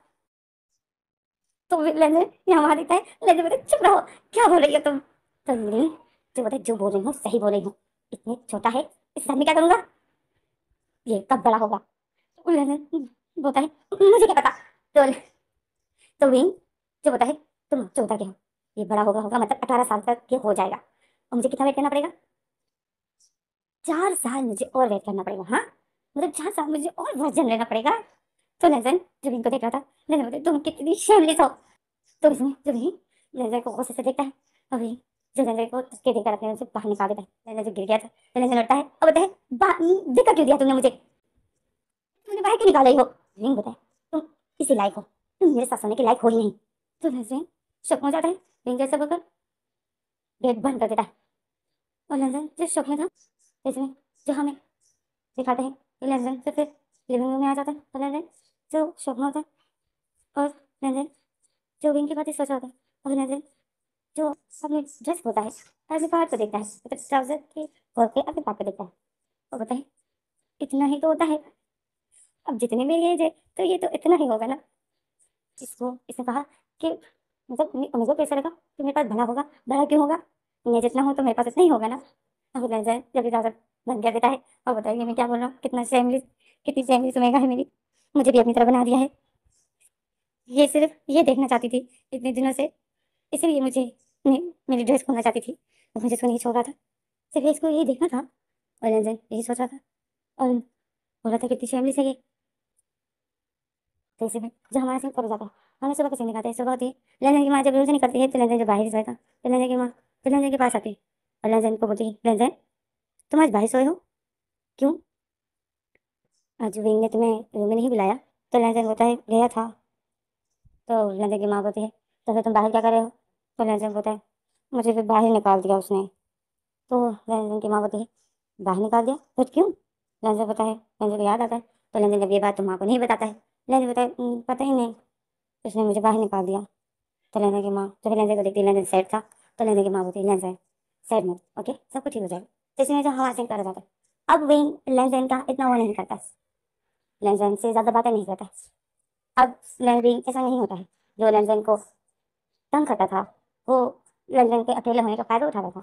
S1: तो लंजन यहाँ वहाँ देखता है लंजन बताए चुप रहो क्या बोल रही हो तुम तो नहीं जो तो बताए जो बोल रही हूँ सही बोल रही हूँ इतने छोटा है इस समय क्या करूँगा ये कब बड़ा होगा तो लंजन बोलता है मुझे क्या पता तो तो विंग जो बोलता है तुम चौदह के हो ये बड़ा होगा होगा मतलब अठारह साल तक ये हो जाएगा और मुझे कितना वेट करना पड़ेगा चार साल मुझे और वेट करना पड़ेगा हाँ मतलब चार साल मुझे और वर्जन लेना पड़ेगा तो नजन जब इनको देख रहा था नजन बोलते तुम कितनी शेमलेस हो तो इसमें जो भी नजर को गुस्से से देखता है अभी जो नजर को धक्के देकर अपने से बाहर निकाल देता है नजर जो गिर गया था तो लड़ता है अब बताए देखा क्यों दिया तुमने मुझे तुमने बाहर क्यों निकाला ही हो नहीं बताए तुम इसे लाइक हो तुम मेरे साथ सोने के लायक हो ही नहीं तो नजरें शक हो जाता है रेंजर सब होकर गेट बंद कर देता है और लंजन जिस शौक में था में जो हमें दिखाते हैं ये लंजन से फिर लिविंग रूम में आ जाता है और तो लंजन जो शक में होता है और लंजन जो विंग के बाद सोचा होता है और लंजन जो अपने ड्रेस होता है अपने पार्ट को देखता है ट्राउजर मतलब के खोल के अपने पार्ट को देखता है और बताए इतना ही तो होता है अब जितने मेरी ये जे तो ये तो इतना ही होगा ना जिसको इसने कहा कि मतलब मुझे कैसे लगा कि मेरे पास भला होगा भला क्यों होगा मैं जितना हूँ तो मेरे पास इतना ही होगा ना अब लग जाए जब इजाजत बन गया देता है और बताइए मैं क्या बोल रहा हूँ कितना फैमिली कितनी फैमिली सुमेगा है मेरी मुझे भी अपनी तरह बना दिया है ये सिर्फ ये देखना चाहती थी इतने दिनों से इसलिए मुझे मेरी ड्रेस खोलना चाहती थी मुझे इसको तो नहीं छोड़ रहा था सिर्फ इसको यही देखना था और रंजन यही सोच रहा था और बोला था कितनी फैमिली से ये कैसे भी जो हमारा सिंह करो जाता हमें सुबह कैसे निकालते हैं सुबह होती है लंजन की माँ जब यूज नहीं करती है तो लंजन जो बाहर सोएगा तो लंजन की माँ फिर तो लंजन के पास आती है और लंजन को बोलती है लंजन तुम आज बाहर सोए हो क्यों आज विंग ने तुम्हें रूम में नहीं बुलाया तो लंजन बोलता है गया था तो लंजन की माँ बोलती है तो फिर तुम बाहर क्या कर रहे हो तो लंजन बोलता है मुझे फिर बाहर निकाल दिया उसने तो लंजन की माँ बोलती है बाहर निकाल दिया फिर क्यों लंजन है लंजन को याद आता है तो लंजन जब ये बात तुम तो माँ को नहीं बताता है लेंदे पता तो, हम्म, पता ही नहीं उसने मुझे बाहर निकाल दिया तो लेंदे की माँ तो फिर लेंदे को देखती लेंदे सेट था तो लेंदे की माँ बोलती लेंस है सेट मत ओके सब कुछ ठीक हो जाएगा तो इसमें जो हवा सिंह कर जाता है अब वही लेंस का इतना वो नहीं करता लेंजन से ज़्यादा बातें नहीं करता अब लेंजन ऐसा नहीं होता है जो लेंजन को तंग करता था वो लेंजन के अकेले होने का फायदा उठाता था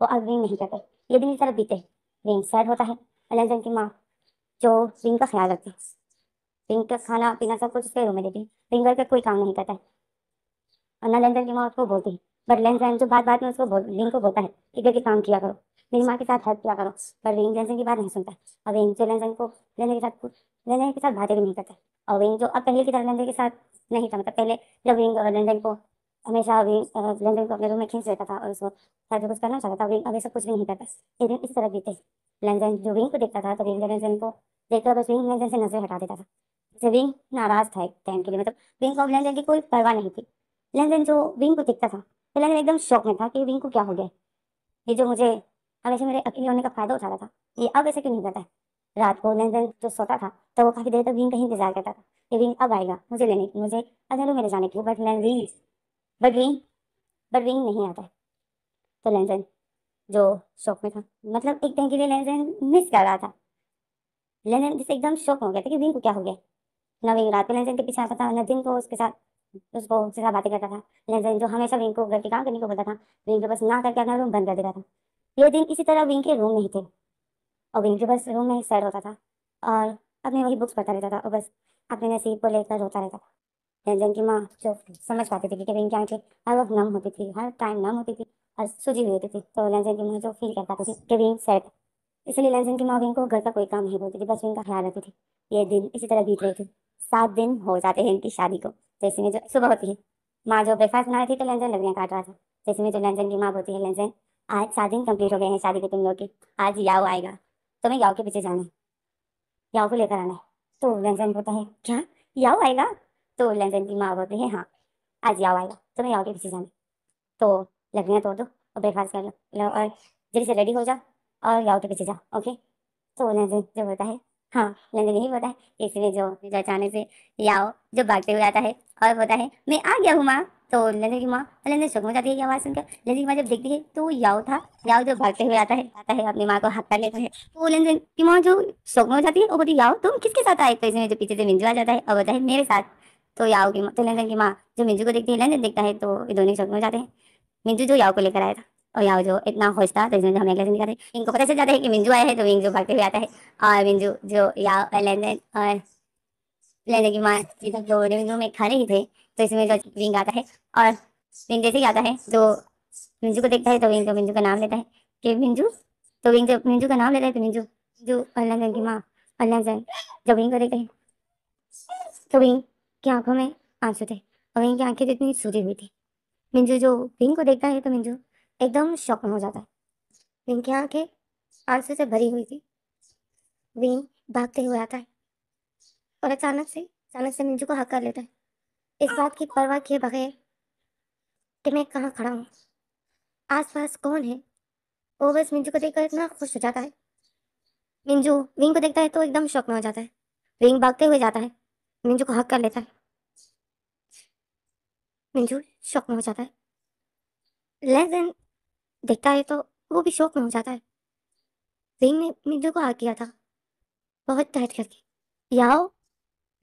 S1: वो अब रिंग नहीं करते ये दिन की तरफ बीते रिंग सैड होता है लेंजन की माँ जो रिंग का ख्याल रखती रिंग का खाना पीना सब कुछ उसके रूम में देती है रिंगर का कोई काम नहीं करता है और ना लेंजन की माँ उसको बोलती है बट लेंजन जो बात बात में उसको बोल रिंग को बोलता है कि देखिए काम किया करो मेरी माँ के साथ हेल्प किया करो पर रिंग लेंजन की बात नहीं सुनता और रिंग जो लेंजन को लेने के साथ लेंजन के साथ बातें भी नहीं करता और रिंग जो अब पहले की तरह लेंजन के साथ नहीं था मतलब पहले जब रिंग लेंजन को हमेशा अभी लेंजन को अपने रूम में खींच लेता था और उसको साथ कुछ करना चाहता था अभी अभी सब कुछ भी नहीं करता एक दिन इस तरह बीते लंजन जो विंग को देखता था तो विंग लंजन को देखता था बस विंग लंजन से नजर हटा देता था जैसे विंग नाराज था एक टाइम के लिए मतलब विंग को लंजन की कोई परवाह नहीं थी लंजन जो विंग को देखता था तो लंजन एकदम शौक में था कि विंग को क्या हो गया ये जो मुझे अब ऐसे मेरे अकेले होने का फायदा उठा रहा था ये अब ऐसे क्यों नहीं करता है रात को लंजन जो सोता था तो वो काफ़ी देर तक विंग का इंतजार करता था कि विंग अब आएगा मुझे लेने की मुझे अधेलो मेरे जाने की but London but wing but wing नहीं आता है तो लंजन जो शौक में था मतलब एक टाइम के लिए लेन देन मिस कर रहा था लेन देन जैसे एकदम शौक हो गया था कि विंग को क्या हो गया ना विंग रात को लेन देन के पीछे आता था ना दिन को उसके साथ उसको उसके साथ बातें करता था लेन देन जो हमेशा विंग को घर के काम करने को बोलता था विंग के पास ना करके अपना रूम बंद कर देता था ये दिन इसी तरह विंग के रूम में ही थे और विंग के पास रूम में ही सैड होता था और अपने वही बुक्स पढ़ता रहता था और बस अपने नसीब को लेकर रोता रहता था लेन देन की माँ जो समझ पाती थी कि विंग क्या आँखें हर वक्त नम होती थी हर टाइम नम होती थी सूझी हुई होती थी तो लंजन की माँ जो फील करता था कभी सेट इसलिए लंजन की माँ विंग को घर का कोई काम नहीं बोलती थी बस विंग का ख्याल रखती थी ये दिन इसी तरह बीत रहे थे सात दिन हो जाते हैं इनकी शादी को जैसे तो में जो सुबह होती है माँ जो ब्रेकफास्ट बना रही थी तो लंजन लगने काट रहा था जैसे तो में जो लंजन की माँ बोलती है लंजन आज सात दिन कम्प्लीट हो गए हैं शादी के तुम लोग की आज याओ आएगा तुम्हें याओ के पीछे जाना है याओ को लेकर आना है तो लंजन बोलता है क्या याओ आएगा तो लंजन की माँ बोलती है हाँ आज याओ आएगा तुम्हें याओ के पीछे जाना तो लकड़ियाँ तोड़ दो और ब्रेकफास्ट कर लो और जल्दी से रेडी हो जाओ और याओ के पीछे जाओ ओके तो लंदन जो बोलता है हाँ लंदन यही बोलता है इसलिए जो अचानक से याओ जो भागते हुए आता है और बोलता है मैं आ गया हूँ माँ तो लंदन की माँ लंदन शौक हो जाती है आवाज़ सुनकर लंदन की माँ जब देखती है तो याओ था याओ जो भागते हुए आता है आता है अपनी माँ को हाथ लेता है तो लंदन की माँ जो शौक हो जाती है वो बोलती याओ तुम किसके साथ आए तो इसमें जो पीछे से मिंजू आ जाता है और बोलता है मेरे साथ तो याओ की माँ तो लंदन की माँ जो मिंजू को देखती है लंदन देखता है तो ये दोनों शौक हो जाते हैं मिंजू जो याओ को लेकर आया था और याओ जो इतना खुश था तो इसमें जो हमें अगले दिन दिखाते इनको पता चल जाता है कि मिंजू आया है तो मिंजू भागते हुए आता है और मिंजू जो याओ लेनदेन और लेने की माँ ये सब तो जो रेवेन्यू में खड़े ही थे तो इसमें जो विंग आता है और विंग जैसे ही आता है तो मिंजू को देखता है तो विंग जो मिंजू का नाम लेता है कि मिंजू तो विंग जो मिंजू का नाम लेता है तो मिंजू जो अल्लाह की माँ अल्लाह जो विंग को देखता है तो विंग की आंखों में आंसू थे और विंग की आंखें जितनी इतनी सूजी हुई थी मिंजू जो विंग को देखता है तो मिंजू एकदम शौक हो जाता है विंग की आंखें आंसू से भरी हुई थी विंग भागते हुए आता है और अचानक से अचानक से मिंजू को हक कर लेता है इस बात की परवाह किए बगैर कि मैं कहाँ खड़ा हूँ आसपास कौन है वो बस मिंजू को देखकर इतना खुश हो जाता है मिंजू विंग को देखता है तो एकदम शौक में हो जाता है विंग भागते हुए जाता है मिंजू को हक कर लेता है मंजूर शौक में हो जाता है लेस देन देखता है तो वो भी शौक में हो जाता है रिंग ने मिंजू को हार किया था बहुत टाइट करके याओ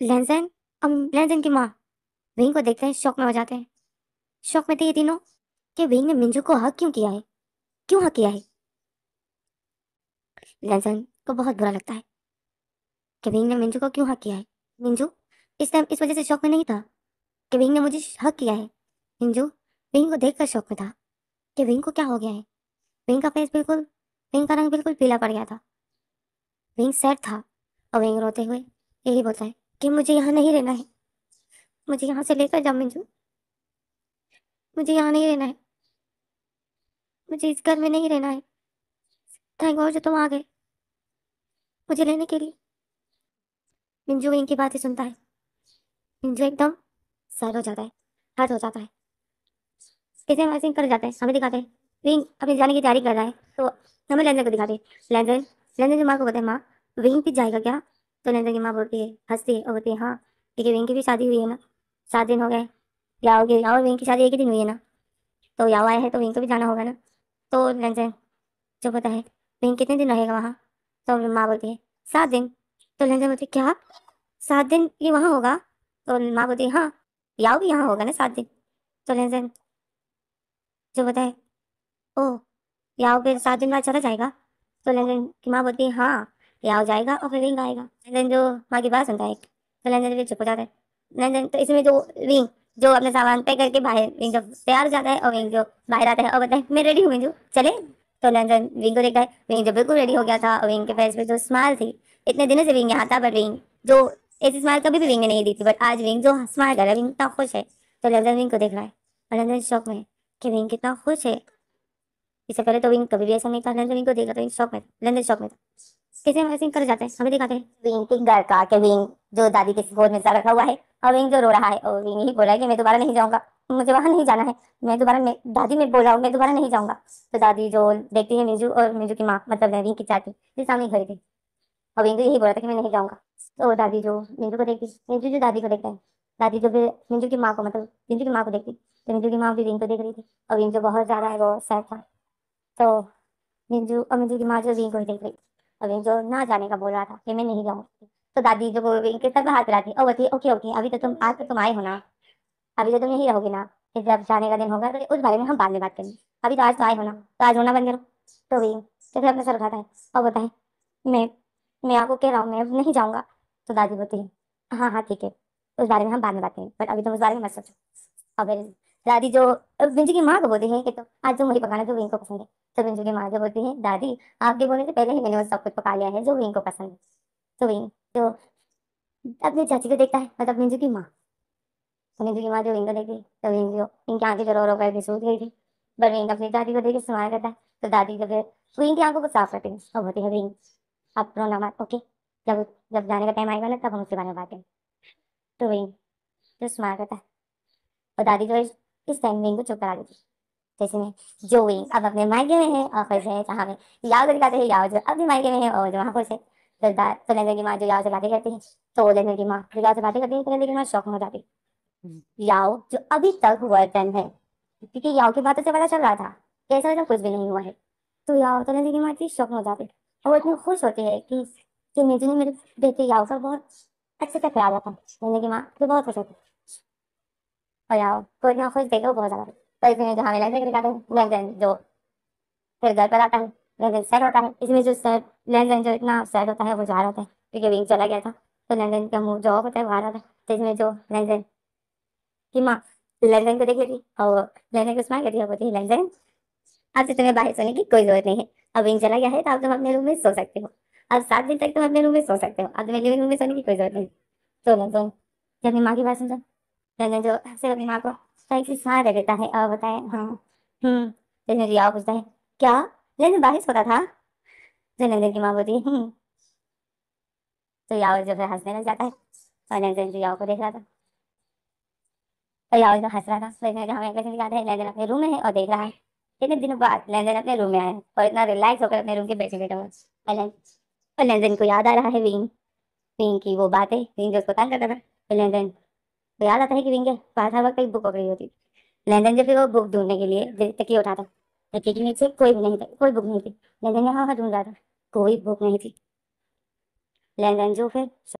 S1: लेंजन अब लेंजन की माँ विंग को देखते हैं शौक में हो जाते हैं शौक में थे ये तीनों कि विंग ने मिंजू को हक क्यों किया है क्यों हक किया है लेंजन को बहुत बुरा लगता है कि विंग ने मिंजू को क्यों हक किया है मिंजू इस टाइम इस वजह से शौक में नहीं था कि विंग ने मुझे हक किया है हिंजू विंग को देखकर शौक में था कि विंग को क्या हो गया है विंग का फेस बिल्कुल विंग का रंग बिल्कुल पीला पड़ गया था विंग सेट था और विंग रोते हुए यही बोलता है कि मुझे यहाँ नहीं रहना है मुझे यहाँ से लेकर जाओ मिंजू मुझे यहाँ नहीं रहना है मुझे इस घर में नहीं रहना है थैंक गॉड जो तुम आ गए मुझे लेने के लिए मिंजू विंग की बातें सुनता है मिंजू एकदम सैड हो जाता है हर्ट हो जाता है इससे हम ऐसे कर जाते हैं हमें दिखाते हैं विंग अपनी जाने की तैयारी कर रहा है तो हमें लेंजर को दिखाते हैं लेंजर लेंजर की माँ को हैं माँ विंग भी जाएगा क्या तो लेंजर की माँ बोलती है हंसती है और बोलती है हाँ क्योंकि विंग की भी शादी हुई है ना सात दिन हो गए या की या विंग की शादी एक ही दिन हुई है ना तो याओ आया है तो विंग को भी जाना होगा ना तो लेंजर जो पता है विंग कितने दिन रहेगा वहाँ तो माँ बोलती है सात दिन तो लेंजर बोलती क्या सात दिन ये वहाँ होगा तो माँ बोलती है हाँ याओ भी यहाँ होगा ना सात दिन चले सर जो बताए ओ याओ फिर सात दिन बाद चला जाएगा तो लेन की माँ बोलती है हाँ याओ जाएगा और फिर रिंग आएगा लेन जो माँ की बात सुनता है तो लेन फिर चुप हो जाता है लेन तो इसमें जो रिंग जो अपने सामान पैक करके बाहर विंग जो तैयार हो जाता है और विंग जो बाहर आता है और बताए मैं रेडी हूँ जो चले तो लंजन विंग को देखता है विंग जो बिल्कुल रेडी हो गया था और विंग के फेस पे जो स्माइल थी इतने दिनों से विंग यहाँ था बट विंग जो ऐसी स्माइल कभी भी विंग तो नहीं दी थी बट आज विंग जो स्माइल कर रहा है विंग इतना खुश है तो लंदन विंग को देख रहा है और लंदन शौक में कि विंग कितना खुश है इससे पहले तो विंग कभी भी ऐसा नहीं था लंदन विंग को देख रहा था विंग शौक में लंदन शौक में था कैसे हम ऐसे कर जाते हैं हमें दिखाते हैं विंग की घर का के विंग जो दादी के गोद में सा रखा हुआ है और विंग जो रो रहा है और विंग ही बोल रहा है कि मैं दोबारा नहीं जाऊंगा मुझे वहाँ नहीं जाना है मैं दोबारा मैं दादी में बोल रहा हूँ मैं दोबारा नहीं जाऊंगा तो दादी जो देखती है मिजू और मिजू की माँ मतलब विंग की चाची जो सामने घर गई और मिंजू यही रहा था कि मैं नहीं जाऊँगा तो दादी जो मिंजू को देखती मिंजू जो दादी को देखता है दादी जो भी मिंजू की माँ को मतलब मिंजू की माँ को देखती तो मिंजू की माँ भी रिंग को देख रही थी और जो बहुत ज़्यादा है वो सैड था तो मिंजू और मिंजू की माँ जो रिंग को ही देख रही थी और जो ना जाने का बोल रहा था कि मैं नहीं जाऊँगी तो दादी जो रिंग के सब हाथ पिलाती और बोलती ओके ओके अभी तो तुम आज तो तुम आए हो ना अभी तो तुम यही रहोगे ना फिर जब जाने का दिन होगा तो उस बारे में हम बाद में बात करेंगे अभी तो आज तो आए हो ना तो आज होना बंद करो तो भी तो फिर अपना सर उठाता है और बताए मैं मैं आपको कह रहा हूँ मैं अब नहीं जाऊँगा तो दादी बोलती है हाँ हाँ ठीक है उस बारे में हम बाद में बात करेंगे बट अभी तुम तो उस बारे में मत सोचो अब दादी जो बिंजू की माँ को बोलती है कि तो आज जो मुझे पकाना जो इनको पसंद है तो बिंजू की माँ जो बोलती है दादी आपके बोलने से पहले ही मैंने वो सब कुछ पका लिया है जो इनको पसंद है तो वही तो अपनी चाची को देखता है मतलब बिंजू की माँ तो बिंजू की माँ जो इनको को देखती तो बिंजू इनकी आंखें जरूर होकर रो करके गई थी बट वही अपनी दादी को देख सुना करता है तो दादी जो फिर विंग की आंखों को साफ करती है और बोलती है विंग आप रो ना मत ओके जब जब जाने का टाइम आएगा ना तब हम उसके बारे में बात करें तो वही जो स्मार्ट होता है और दादी जो इस टाइम विंग को चुप करा देती जैसे में जो विंग अब अपने मायके में है और खुश है जहाँ में याद दिखाते हैं याद जो अपने मायके में है और जो वहाँ खुश है तो तो सुरेंद्र की माँ जो याद से बातें करती है तो लेंद्र की माँ जो याद से बातें करती है तो सुरेंद्र की माँ शौक में हो जाती हम्म। याओ जो अभी तक वर्तन है क्योंकि याओ की बातों से पता चल रहा था कैसा वैसा कुछ भी नहीं हुआ है तो याओ तो सुरेंद्र की माँ इतनी शौक में हो जाती वो इतने खुश होते हैं कि कि निधि ने मेरे बेटे या उसका बहुत अच्छे से प्यार रखा मैंने की माँ तो बहुत खुश होती और यार तो इतना खुश देखो बहुत ज़्यादा तो इसमें जो हमें लेंस दिखाते हैं लेंस लेंस जो फिर घर पर आता है लेंस लेंस सेट होता है इसमें जो सेट लेंस लेंस जो इतना सेट होता है वो जा रहा था क्योंकि विंग चला गया था तो लेंस लेंस का मुँह जो होता है वो आ रहा था तो इसमें जो लेंस लेंस की माँ लेंस लेंस को देख लेती और लेंस लेंस को स्माइल करती है बोलती है लेंस आपसे से तुम्हें बाहर सोने की कोई जरूरत नहीं है अब विंग चला गया है तो आप तुम अपने रूम में सो सकते हो अब सात दिन तक तुम अपने रूम में सो सकते हो अब तुम्हें लिविंग रूम में सोने की कोई जरूरत नहीं सो लो सो जब अपनी माँ की बात सुनता रंजन जो सिर्फ अपनी माँ को सही देता है और बताए हाँ हम्म तो रिया पूछता है क्या लेकिन बाहर सोता था जो तो नंदन की माँ बोलती है हम्म। तो यावर जो है हंसने लग जाता है और नंदन जो यावर को देख रहा था तो और यावर जो हंस रहा था तो हमें कैसे दिखाते हैं नंदन अपने रूम में है और देख रहा है कितने दिनों बाद लेंजन अपने रूम में आया और इतना रिलैक्स होकर अपने रूम के बैठे में बैठा हुआ और लेंजन को याद आ रहा है विंग विंग की वो बातें विंग जो उसको तंग करता था तो लेंजन को याद आता है कि विंग के पास हर वक्त एक बुक पकड़ी होती लेंजन जब वो बुक ढूंढने के लिए तकिया उठाता तकिए के नीचे कोई भी नहीं था कोई बुक नहीं थी लेंजन यहाँ वहाँ ढूंढ रहा था कोई बुक नहीं थी लेंजन जो फिर